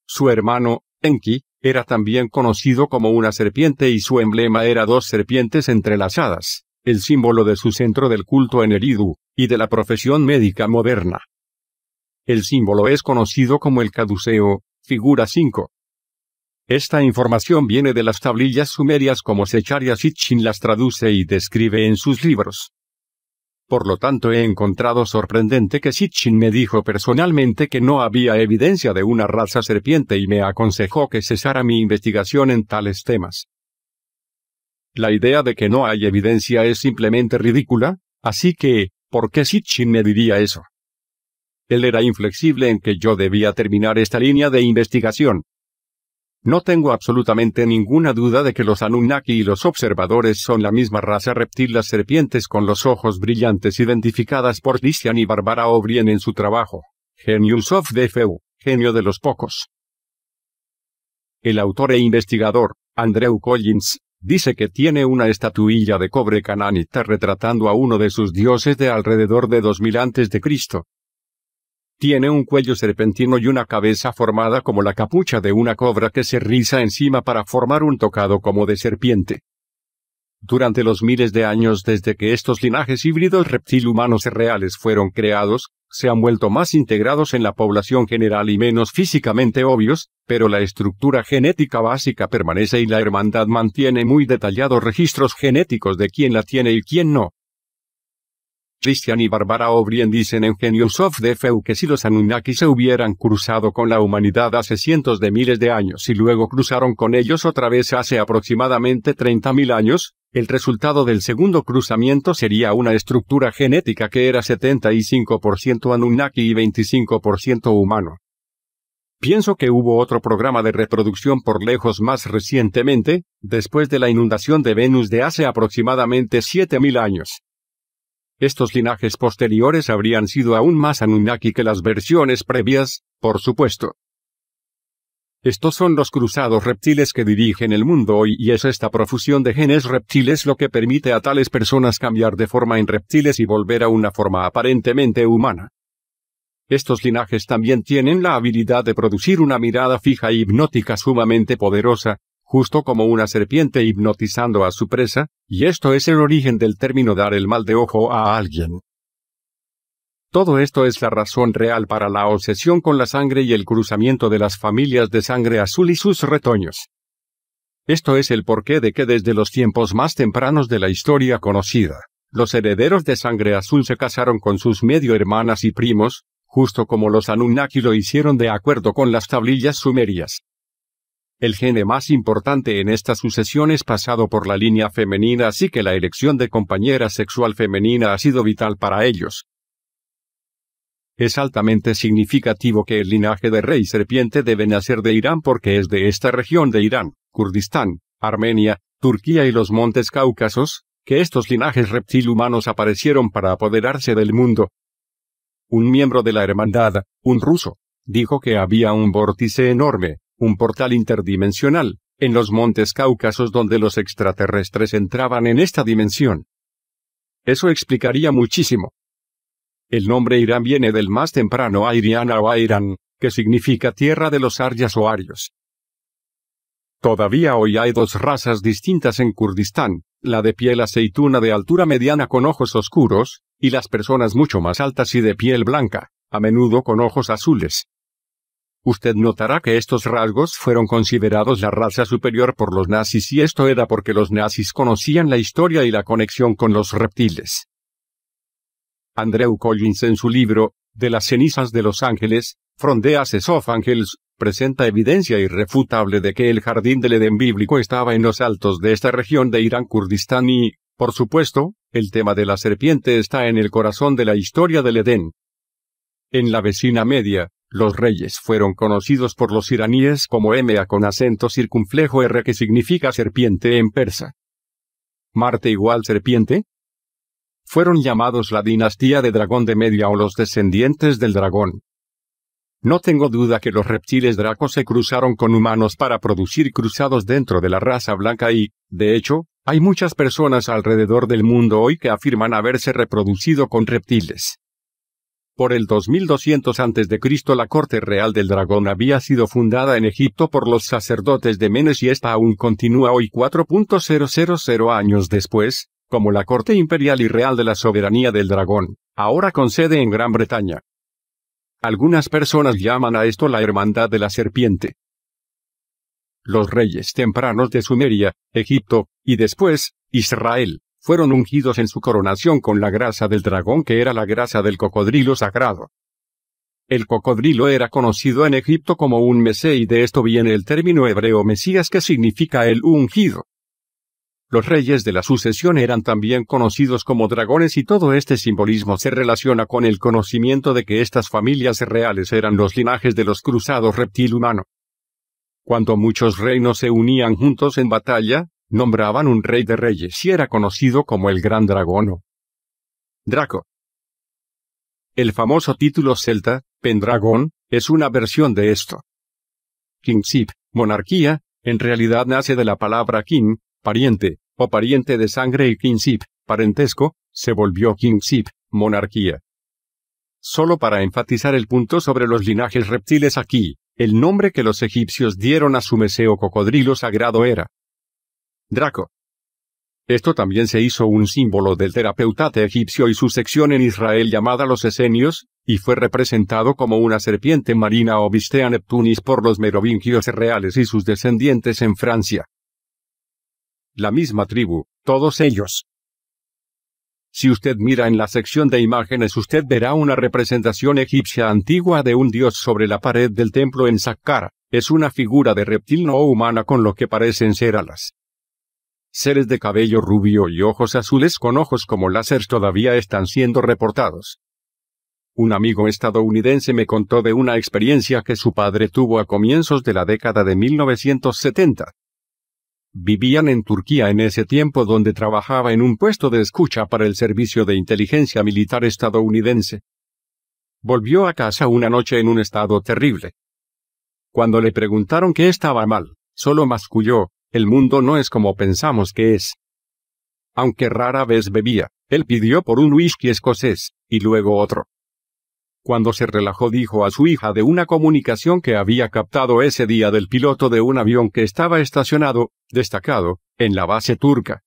Su hermano, Enki, era también conocido como una serpiente y su emblema era dos serpientes entrelazadas, el símbolo de su centro del culto en Eridu, y de la profesión médica moderna. El símbolo es conocido como el caduceo, figura 5. Esta información viene de las tablillas sumerias como Secharya Sitchin las traduce y describe en sus libros. Por lo tanto he encontrado sorprendente que Sitchin me dijo personalmente que no había evidencia de una raza serpiente y me aconsejó que cesara mi investigación en tales temas. La idea de que no hay evidencia es simplemente ridícula, así que, ¿por qué Sitchin me diría eso? Él era inflexible en que yo debía terminar esta línea de investigación. No tengo absolutamente ninguna duda de que los Anunnaki y los observadores son la misma raza reptil las serpientes con los ojos brillantes identificadas por Lucian y Barbara O'Brien en su trabajo. Genius of the Feu, genio de los pocos. El autor e investigador, Andrew Collins, dice que tiene una estatuilla de cobre cananita retratando a uno de sus dioses de alrededor de 2000 a.C., tiene un cuello serpentino y una cabeza formada como la capucha de una cobra que se riza encima para formar un tocado como de serpiente. Durante los miles de años desde que estos linajes híbridos reptil-humanos reales fueron creados, se han vuelto más integrados en la población general y menos físicamente obvios, pero la estructura genética básica permanece y la hermandad mantiene muy detallados registros genéticos de quién la tiene y quién no. Christian y Barbara O'Brien dicen en Genius of the Feu que si los Anunnaki se hubieran cruzado con la humanidad hace cientos de miles de años y luego cruzaron con ellos otra vez hace aproximadamente 30.000 años, el resultado del segundo cruzamiento sería una estructura genética que era 75% Anunnaki y 25% humano. Pienso que hubo otro programa de reproducción por lejos más recientemente, después de la inundación de Venus de hace aproximadamente 7.000 años. Estos linajes posteriores habrían sido aún más Anunnaki que las versiones previas, por supuesto. Estos son los cruzados reptiles que dirigen el mundo hoy y es esta profusión de genes reptiles lo que permite a tales personas cambiar de forma en reptiles y volver a una forma aparentemente humana. Estos linajes también tienen la habilidad de producir una mirada fija hipnótica sumamente poderosa, justo como una serpiente hipnotizando a su presa, y esto es el origen del término dar el mal de ojo a alguien. Todo esto es la razón real para la obsesión con la sangre y el cruzamiento de las familias de sangre azul y sus retoños. Esto es el porqué de que desde los tiempos más tempranos de la historia conocida, los herederos de sangre azul se casaron con sus medio hermanas y primos, justo como los Anunnaki lo hicieron de acuerdo con las tablillas sumerias. El gene más importante en esta sucesión es pasado por la línea femenina, así que la elección de compañera sexual femenina ha sido vital para ellos. Es altamente significativo que el linaje de rey serpiente debe nacer de Irán porque es de esta región de Irán, Kurdistán, Armenia, Turquía y los montes Cáucasos, que estos linajes reptil humanos aparecieron para apoderarse del mundo. Un miembro de la hermandad, un ruso, dijo que había un vórtice enorme, un portal interdimensional, en los montes cáucasos donde los extraterrestres entraban en esta dimensión. Eso explicaría muchísimo. El nombre Irán viene del más temprano Airiana o Airan, que significa tierra de los Aryas o Arios. Todavía hoy hay dos razas distintas en Kurdistán, la de piel aceituna de altura mediana con ojos oscuros, y las personas mucho más altas y de piel blanca, a menudo con ojos azules, Usted notará que estos rasgos fueron considerados la raza superior por los nazis y esto era porque los nazis conocían la historia y la conexión con los reptiles. Andrew Collins en su libro, De las cenizas de los ángeles, Frondeas of Angels, presenta evidencia irrefutable de que el jardín del Edén bíblico estaba en los altos de esta región de Irán Kurdistán y, por supuesto, el tema de la serpiente está en el corazón de la historia del Edén. En la vecina media, los reyes fueron conocidos por los iraníes como Emea con acento circunflejo R que significa serpiente en persa. Marte igual serpiente. Fueron llamados la dinastía de dragón de media o los descendientes del dragón. No tengo duda que los reptiles dracos se cruzaron con humanos para producir cruzados dentro de la raza blanca y, de hecho, hay muchas personas alrededor del mundo hoy que afirman haberse reproducido con reptiles. Por el 2200 a.C. la corte real del dragón había sido fundada en Egipto por los sacerdotes de Menes y esta aún continúa hoy 4.000 años después, como la corte imperial y real de la soberanía del dragón, ahora con sede en Gran Bretaña. Algunas personas llaman a esto la hermandad de la serpiente. Los reyes tempranos de Sumeria, Egipto, y después, Israel, fueron ungidos en su coronación con la grasa del dragón que era la grasa del cocodrilo sagrado. El cocodrilo era conocido en Egipto como un mesé y de esto viene el término hebreo mesías que significa el ungido. Los reyes de la sucesión eran también conocidos como dragones y todo este simbolismo se relaciona con el conocimiento de que estas familias reales eran los linajes de los cruzados reptil humano. Cuando muchos reinos se unían juntos en batalla, nombraban un rey de reyes y era conocido como el Gran Dragón Draco. El famoso título celta, Pendragón, es una versión de esto. Kingship, monarquía, en realidad nace de la palabra king, pariente, o pariente de sangre y kingship, parentesco, se volvió kingship, monarquía. Solo para enfatizar el punto sobre los linajes reptiles aquí, el nombre que los egipcios dieron a su meseo cocodrilo sagrado era Draco. Esto también se hizo un símbolo del terapeutate egipcio y su sección en Israel llamada los esenios, y fue representado como una serpiente marina o Vistea neptunis por los merovingios reales y sus descendientes en Francia. La misma tribu, todos ellos. Si usted mira en la sección de imágenes usted verá una representación egipcia antigua de un dios sobre la pared del templo en Saqqara, es una figura de reptil no humana con lo que parecen ser alas. Seres de cabello rubio y ojos azules con ojos como láser todavía están siendo reportados. Un amigo estadounidense me contó de una experiencia que su padre tuvo a comienzos de la década de 1970. Vivían en Turquía en ese tiempo donde trabajaba en un puesto de escucha para el Servicio de Inteligencia Militar estadounidense. Volvió a casa una noche en un estado terrible. Cuando le preguntaron qué estaba mal, solo masculló, el mundo no es como pensamos que es. Aunque rara vez bebía, él pidió por un whisky escocés, y luego otro. Cuando se relajó dijo a su hija de una comunicación que había captado ese día del piloto de un avión que estaba estacionado, destacado, en la base turca.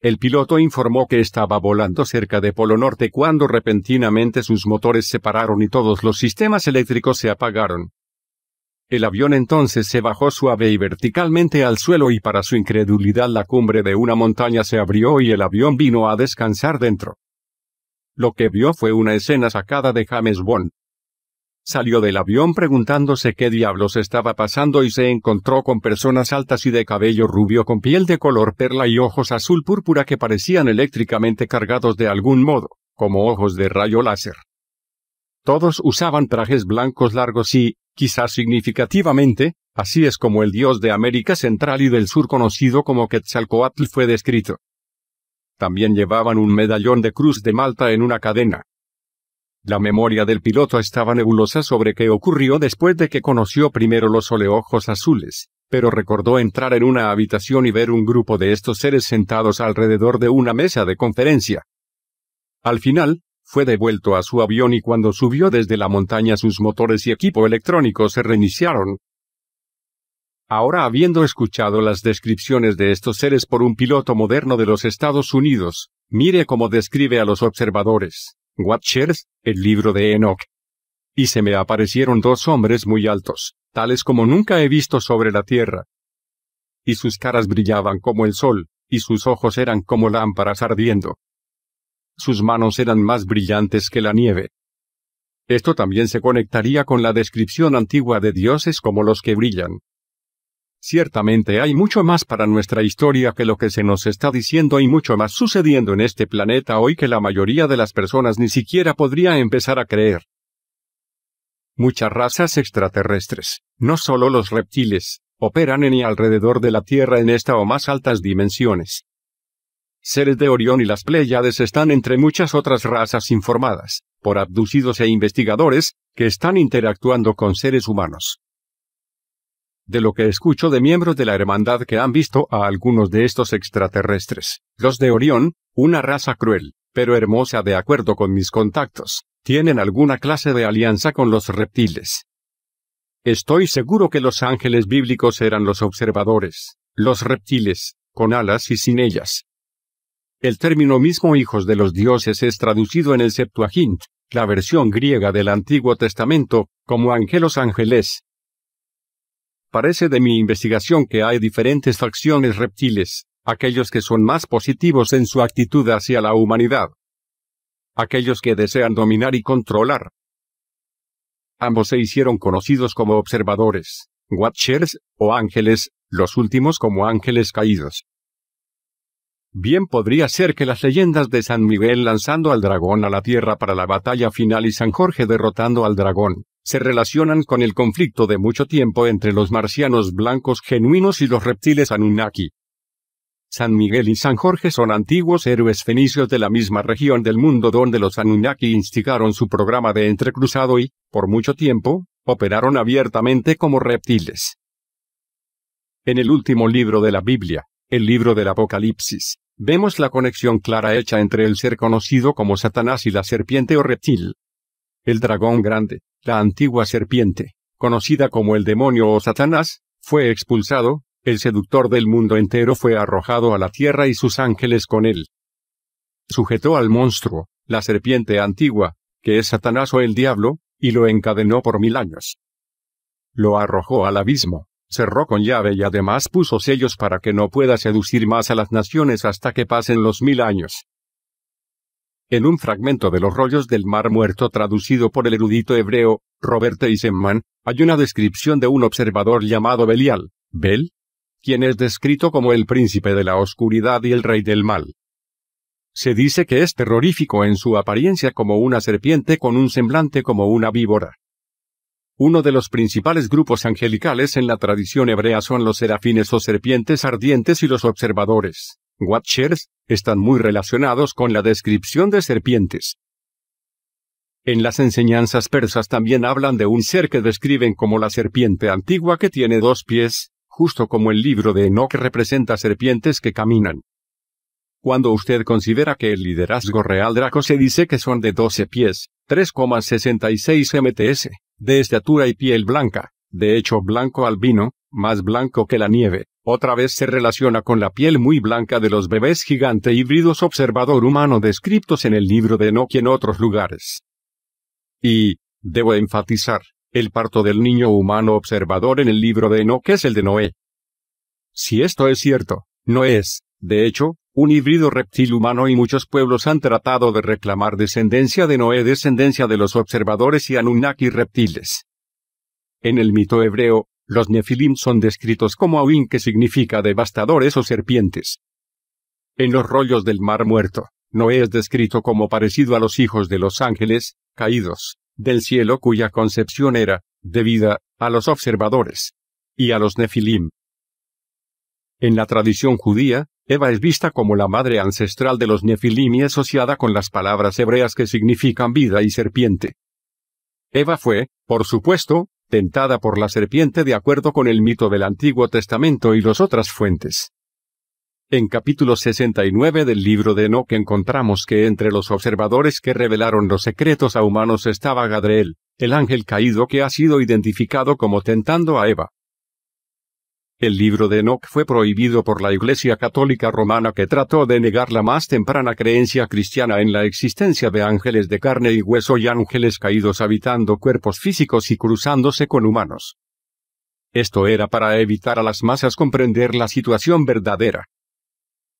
El piloto informó que estaba volando cerca de Polo Norte cuando repentinamente sus motores se pararon y todos los sistemas eléctricos se apagaron. El avión entonces se bajó suave y verticalmente al suelo y para su incredulidad la cumbre de una montaña se abrió y el avión vino a descansar dentro. Lo que vio fue una escena sacada de James Bond. Salió del avión preguntándose qué diablos estaba pasando y se encontró con personas altas y de cabello rubio con piel de color perla y ojos azul púrpura que parecían eléctricamente cargados de algún modo, como ojos de rayo láser. Todos usaban trajes blancos largos y, quizás significativamente, así es como el dios de América Central y del Sur conocido como Quetzalcoatl fue descrito. También llevaban un medallón de cruz de Malta en una cadena. La memoria del piloto estaba nebulosa sobre qué ocurrió después de que conoció primero los oleojos azules, pero recordó entrar en una habitación y ver un grupo de estos seres sentados alrededor de una mesa de conferencia. Al final, fue devuelto a su avión y cuando subió desde la montaña sus motores y equipo electrónico se reiniciaron. Ahora habiendo escuchado las descripciones de estos seres por un piloto moderno de los Estados Unidos, mire cómo describe a los observadores. Watchers, el libro de Enoch. Y se me aparecieron dos hombres muy altos, tales como nunca he visto sobre la tierra. Y sus caras brillaban como el sol, y sus ojos eran como lámparas ardiendo, sus manos eran más brillantes que la nieve. Esto también se conectaría con la descripción antigua de dioses como los que brillan. Ciertamente hay mucho más para nuestra historia que lo que se nos está diciendo y mucho más sucediendo en este planeta hoy que la mayoría de las personas ni siquiera podría empezar a creer. Muchas razas extraterrestres, no solo los reptiles, operan en y alrededor de la Tierra en esta o más altas dimensiones. Seres de Orión y las Pléyades están entre muchas otras razas informadas, por abducidos e investigadores, que están interactuando con seres humanos. De lo que escucho de miembros de la hermandad que han visto a algunos de estos extraterrestres, los de Orión, una raza cruel, pero hermosa de acuerdo con mis contactos, tienen alguna clase de alianza con los reptiles. Estoy seguro que los ángeles bíblicos eran los observadores, los reptiles, con alas y sin ellas, el término mismo hijos de los dioses es traducido en el Septuagint, la versión griega del Antiguo Testamento, como angelos ángeles. Parece de mi investigación que hay diferentes facciones reptiles, aquellos que son más positivos en su actitud hacia la humanidad, aquellos que desean dominar y controlar. Ambos se hicieron conocidos como observadores, Watchers o ángeles, los últimos como ángeles caídos. Bien podría ser que las leyendas de San Miguel lanzando al dragón a la tierra para la batalla final y San Jorge derrotando al dragón se relacionan con el conflicto de mucho tiempo entre los marcianos blancos genuinos y los reptiles Anunnaki. San Miguel y San Jorge son antiguos héroes fenicios de la misma región del mundo donde los Anunnaki instigaron su programa de entrecruzado y, por mucho tiempo, operaron abiertamente como reptiles. En el último libro de la Biblia, el libro del Apocalipsis, vemos la conexión clara hecha entre el ser conocido como Satanás y la serpiente o reptil. El dragón grande, la antigua serpiente, conocida como el demonio o Satanás, fue expulsado, el seductor del mundo entero fue arrojado a la tierra y sus ángeles con él. Sujetó al monstruo, la serpiente antigua, que es Satanás o el diablo, y lo encadenó por mil años. Lo arrojó al abismo, cerró con llave y además puso sellos para que no pueda seducir más a las naciones hasta que pasen los mil años. En un fragmento de los rollos del mar muerto traducido por el erudito hebreo, Robert Eisenman, hay una descripción de un observador llamado Belial, Bel, quien es descrito como el príncipe de la oscuridad y el rey del mal. Se dice que es terrorífico en su apariencia como una serpiente con un semblante como una víbora. Uno de los principales grupos angelicales en la tradición hebrea son los serafines o serpientes ardientes y los observadores. Watchers están muy relacionados con la descripción de serpientes. En las enseñanzas persas también hablan de un ser que describen como la serpiente antigua que tiene dos pies, justo como el libro de Enoch representa serpientes que caminan. Cuando usted considera que el liderazgo real Draco se dice que son de 12 pies, 3,66 mts, de estatura y piel blanca, de hecho blanco albino, más blanco que la nieve. Otra vez se relaciona con la piel muy blanca de los bebés gigante híbridos observador humano descritos en el libro de Enoch en otros lugares. Y, debo enfatizar, el parto del niño humano observador en el libro de Enoch es el de Noé. Si esto es cierto, no es, de hecho, un híbrido reptil humano y muchos pueblos han tratado de reclamar descendencia de Noé, descendencia de los observadores y Anunnaki reptiles. En el mito hebreo, los Nefilim son descritos como Awin que significa devastadores o serpientes. En los rollos del mar muerto, Noé es descrito como parecido a los hijos de los ángeles, caídos, del cielo cuya concepción era, debida, a los observadores, y a los Nefilim. En la tradición judía, Eva es vista como la madre ancestral de los Nefilim y asociada con las palabras hebreas que significan vida y serpiente. Eva fue, por supuesto, tentada por la serpiente de acuerdo con el mito del Antiguo Testamento y las otras fuentes. En capítulo 69 del libro de Enoch encontramos que entre los observadores que revelaron los secretos a humanos estaba Gadreel, el ángel caído que ha sido identificado como tentando a Eva. El libro de Enoch fue prohibido por la Iglesia Católica Romana que trató de negar la más temprana creencia cristiana en la existencia de ángeles de carne y hueso y ángeles caídos habitando cuerpos físicos y cruzándose con humanos. Esto era para evitar a las masas comprender la situación verdadera.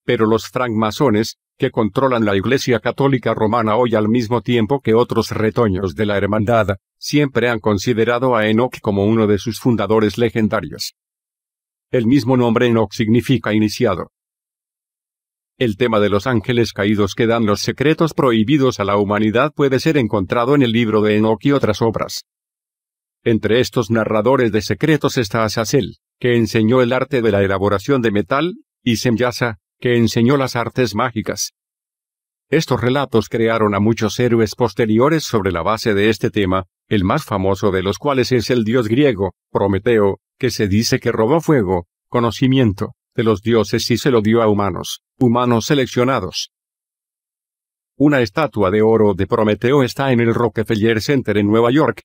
Pero los francmasones, que controlan la Iglesia Católica Romana hoy al mismo tiempo que otros retoños de la hermandad, siempre han considerado a Enoch como uno de sus fundadores legendarios. El mismo nombre Enoch significa iniciado. El tema de los ángeles caídos que dan los secretos prohibidos a la humanidad puede ser encontrado en el libro de Enoch y otras obras. Entre estos narradores de secretos está Azazel, que enseñó el arte de la elaboración de metal, y Semyasa, que enseñó las artes mágicas. Estos relatos crearon a muchos héroes posteriores sobre la base de este tema, el más famoso de los cuales es el dios griego, Prometeo, que se dice que robó fuego, conocimiento, de los dioses y se lo dio a humanos, humanos seleccionados. Una estatua de oro de Prometeo está en el Rockefeller Center en Nueva York.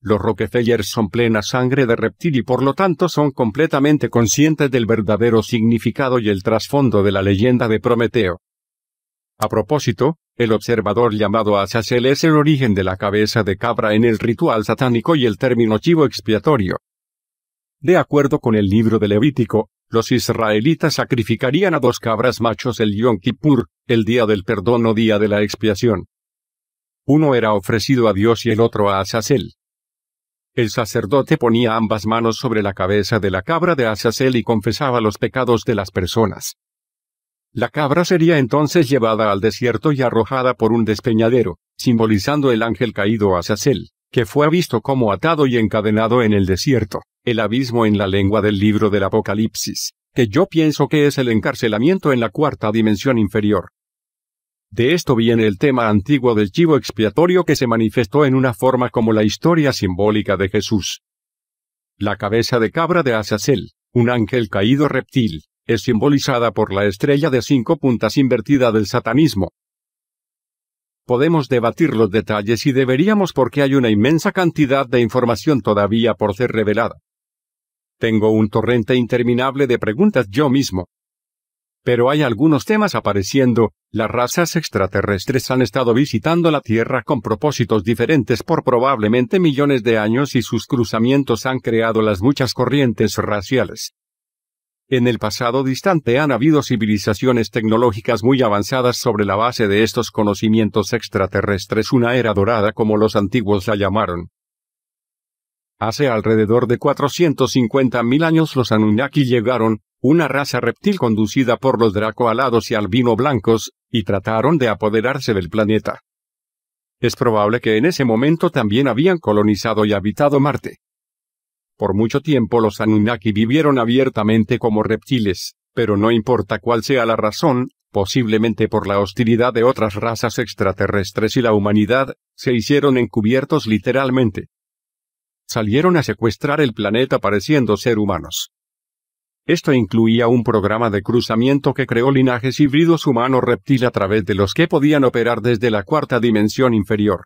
Los Rockefellers son plena sangre de reptil y por lo tanto son completamente conscientes del verdadero significado y el trasfondo de la leyenda de Prometeo. A propósito, el observador llamado Azazel es el origen de la cabeza de cabra en el ritual satánico y el término chivo expiatorio. De acuerdo con el libro de Levítico, los israelitas sacrificarían a dos cabras machos el Yom Kippur, el día del perdón o día de la expiación. Uno era ofrecido a Dios y el otro a Azazel. El sacerdote ponía ambas manos sobre la cabeza de la cabra de Azazel y confesaba los pecados de las personas. La cabra sería entonces llevada al desierto y arrojada por un despeñadero, simbolizando el ángel caído Azazel, que fue visto como atado y encadenado en el desierto el abismo en la lengua del libro del Apocalipsis, que yo pienso que es el encarcelamiento en la cuarta dimensión inferior. De esto viene el tema antiguo del chivo expiatorio que se manifestó en una forma como la historia simbólica de Jesús. La cabeza de cabra de Azazel, un ángel caído reptil, es simbolizada por la estrella de cinco puntas invertida del satanismo. Podemos debatir los detalles y deberíamos porque hay una inmensa cantidad de información todavía por ser revelada. Tengo un torrente interminable de preguntas yo mismo. Pero hay algunos temas apareciendo, las razas extraterrestres han estado visitando la Tierra con propósitos diferentes por probablemente millones de años y sus cruzamientos han creado las muchas corrientes raciales. En el pasado distante han habido civilizaciones tecnológicas muy avanzadas sobre la base de estos conocimientos extraterrestres, una era dorada como los antiguos la llamaron. Hace alrededor de 450.000 años los Anunnaki llegaron, una raza reptil conducida por los dracoalados y albino blancos, y trataron de apoderarse del planeta. Es probable que en ese momento también habían colonizado y habitado Marte. Por mucho tiempo los Anunnaki vivieron abiertamente como reptiles, pero no importa cuál sea la razón, posiblemente por la hostilidad de otras razas extraterrestres y la humanidad, se hicieron encubiertos literalmente salieron a secuestrar el planeta pareciendo ser humanos. Esto incluía un programa de cruzamiento que creó linajes híbridos humano-reptil a través de los que podían operar desde la cuarta dimensión inferior.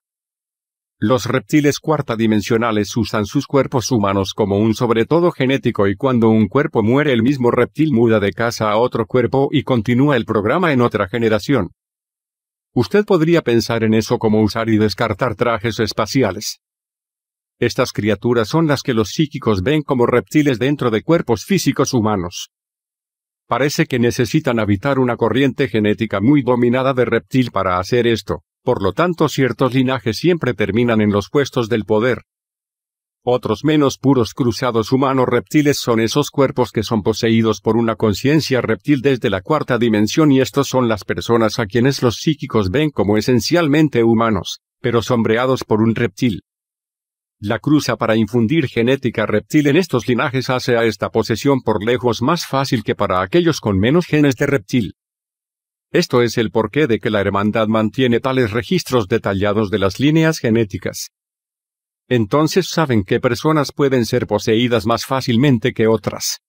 Los reptiles cuarta dimensionales usan sus cuerpos humanos como un sobre todo genético y cuando un cuerpo muere el mismo reptil muda de casa a otro cuerpo y continúa el programa en otra generación. Usted podría pensar en eso como usar y descartar trajes espaciales. Estas criaturas son las que los psíquicos ven como reptiles dentro de cuerpos físicos humanos. Parece que necesitan habitar una corriente genética muy dominada de reptil para hacer esto, por lo tanto ciertos linajes siempre terminan en los puestos del poder. Otros menos puros cruzados humanos reptiles son esos cuerpos que son poseídos por una conciencia reptil desde la cuarta dimensión y estos son las personas a quienes los psíquicos ven como esencialmente humanos, pero sombreados por un reptil. La cruza para infundir genética reptil en estos linajes hace a esta posesión por lejos más fácil que para aquellos con menos genes de reptil. Esto es el porqué de que la hermandad mantiene tales registros detallados de las líneas genéticas. Entonces saben qué personas pueden ser poseídas más fácilmente que otras.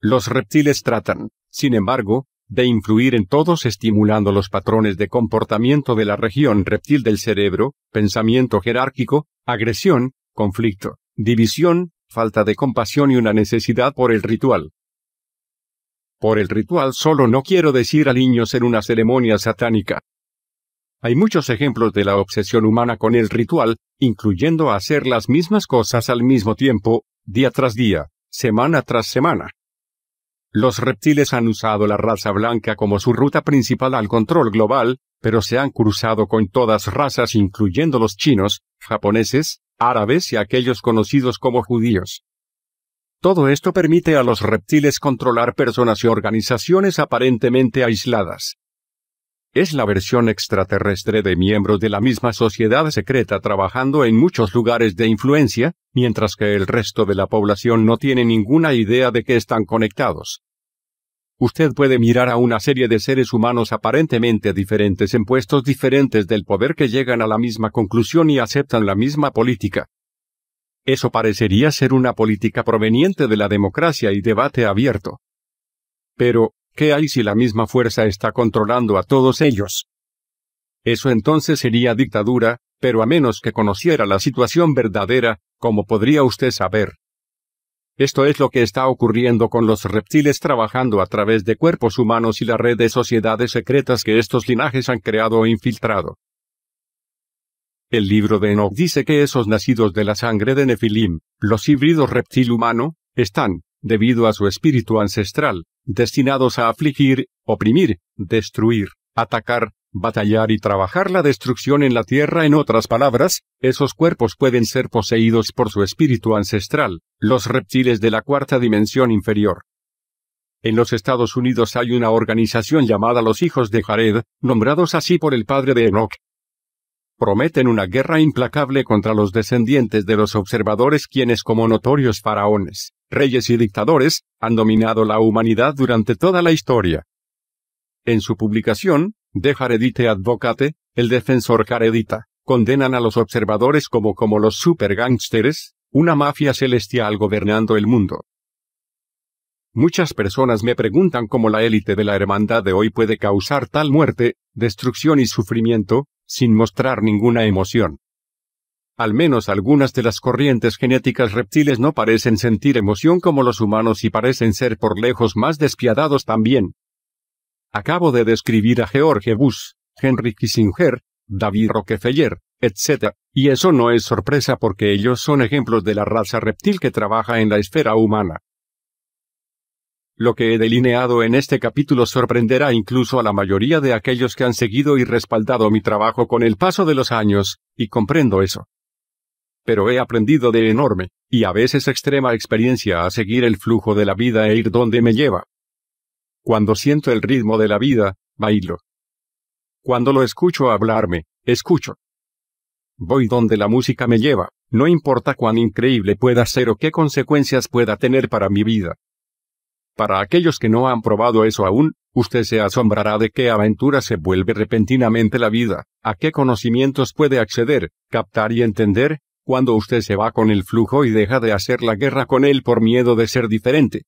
Los reptiles tratan, sin embargo, de influir en todos estimulando los patrones de comportamiento de la región reptil del cerebro, pensamiento jerárquico, agresión, conflicto, división, falta de compasión y una necesidad por el ritual. Por el ritual solo no quiero decir a niños en una ceremonia satánica. Hay muchos ejemplos de la obsesión humana con el ritual, incluyendo hacer las mismas cosas al mismo tiempo, día tras día, semana tras semana. Los reptiles han usado la raza blanca como su ruta principal al control global, pero se han cruzado con todas razas incluyendo los chinos, japoneses, árabes y aquellos conocidos como judíos. Todo esto permite a los reptiles controlar personas y organizaciones aparentemente aisladas. Es la versión extraterrestre de miembros de la misma sociedad secreta trabajando en muchos lugares de influencia, mientras que el resto de la población no tiene ninguna idea de que están conectados usted puede mirar a una serie de seres humanos aparentemente diferentes en puestos diferentes del poder que llegan a la misma conclusión y aceptan la misma política. Eso parecería ser una política proveniente de la democracia y debate abierto. Pero, ¿qué hay si la misma fuerza está controlando a todos ellos? Eso entonces sería dictadura, pero a menos que conociera la situación verdadera, como podría usted saber? Esto es lo que está ocurriendo con los reptiles trabajando a través de cuerpos humanos y la red de sociedades secretas que estos linajes han creado o e infiltrado. El libro de Enoch dice que esos nacidos de la sangre de Nefilim, los híbridos reptil humano, están, debido a su espíritu ancestral, destinados a afligir, oprimir, destruir, atacar, batallar y trabajar la destrucción en la tierra. En otras palabras, esos cuerpos pueden ser poseídos por su espíritu ancestral, los reptiles de la cuarta dimensión inferior. En los Estados Unidos hay una organización llamada los Hijos de Jared, nombrados así por el padre de Enoch. Prometen una guerra implacable contra los descendientes de los observadores quienes como notorios faraones, reyes y dictadores, han dominado la humanidad durante toda la historia. En su publicación, De Jaredite Advocate, el defensor jaredita, condenan a los observadores como como los supergángsteres, una mafia celestial gobernando el mundo. Muchas personas me preguntan cómo la élite de la hermandad de hoy puede causar tal muerte, destrucción y sufrimiento, sin mostrar ninguna emoción. Al menos algunas de las corrientes genéticas reptiles no parecen sentir emoción como los humanos y parecen ser por lejos más despiadados también, Acabo de describir a George Bush, Henry Kissinger, David Rockefeller, etc., y eso no es sorpresa porque ellos son ejemplos de la raza reptil que trabaja en la esfera humana. Lo que he delineado en este capítulo sorprenderá incluso a la mayoría de aquellos que han seguido y respaldado mi trabajo con el paso de los años, y comprendo eso. Pero he aprendido de enorme, y a veces extrema experiencia a seguir el flujo de la vida e ir donde me lleva. Cuando siento el ritmo de la vida, bailo. Cuando lo escucho hablarme, escucho. Voy donde la música me lleva, no importa cuán increíble pueda ser o qué consecuencias pueda tener para mi vida. Para aquellos que no han probado eso aún, usted se asombrará de qué aventura se vuelve repentinamente la vida, a qué conocimientos puede acceder, captar y entender, cuando usted se va con el flujo y deja de hacer la guerra con él por miedo de ser diferente.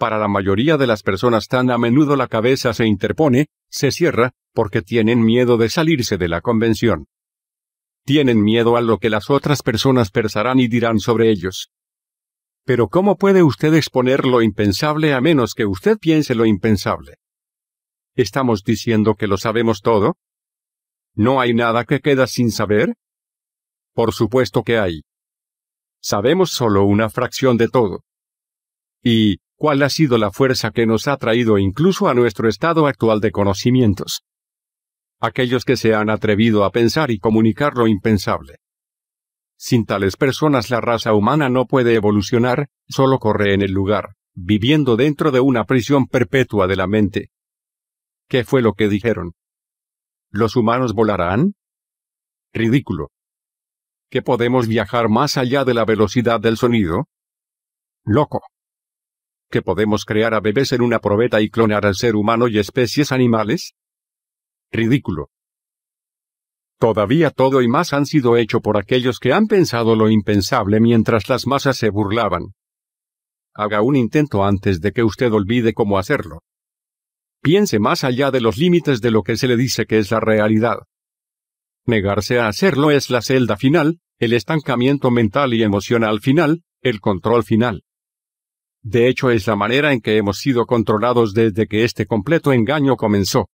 Para la mayoría de las personas tan a menudo la cabeza se interpone, se cierra, porque tienen miedo de salirse de la convención. Tienen miedo a lo que las otras personas pensarán y dirán sobre ellos. Pero ¿cómo puede usted exponer lo impensable a menos que usted piense lo impensable? ¿Estamos diciendo que lo sabemos todo? ¿No hay nada que queda sin saber? Por supuesto que hay. Sabemos solo una fracción de todo. Y, cuál ha sido la fuerza que nos ha traído incluso a nuestro estado actual de conocimientos. Aquellos que se han atrevido a pensar y comunicar lo impensable. Sin tales personas la raza humana no puede evolucionar, solo corre en el lugar, viviendo dentro de una prisión perpetua de la mente. ¿Qué fue lo que dijeron? ¿Los humanos volarán? Ridículo. ¿Qué podemos viajar más allá de la velocidad del sonido? Loco que podemos crear a bebés en una probeta y clonar al ser humano y especies animales? Ridículo. Todavía todo y más han sido hecho por aquellos que han pensado lo impensable mientras las masas se burlaban. Haga un intento antes de que usted olvide cómo hacerlo. Piense más allá de los límites de lo que se le dice que es la realidad. Negarse a hacerlo es la celda final, el estancamiento mental y emocional final, el control final. De hecho, es la manera en que hemos sido controlados desde que este completo engaño comenzó.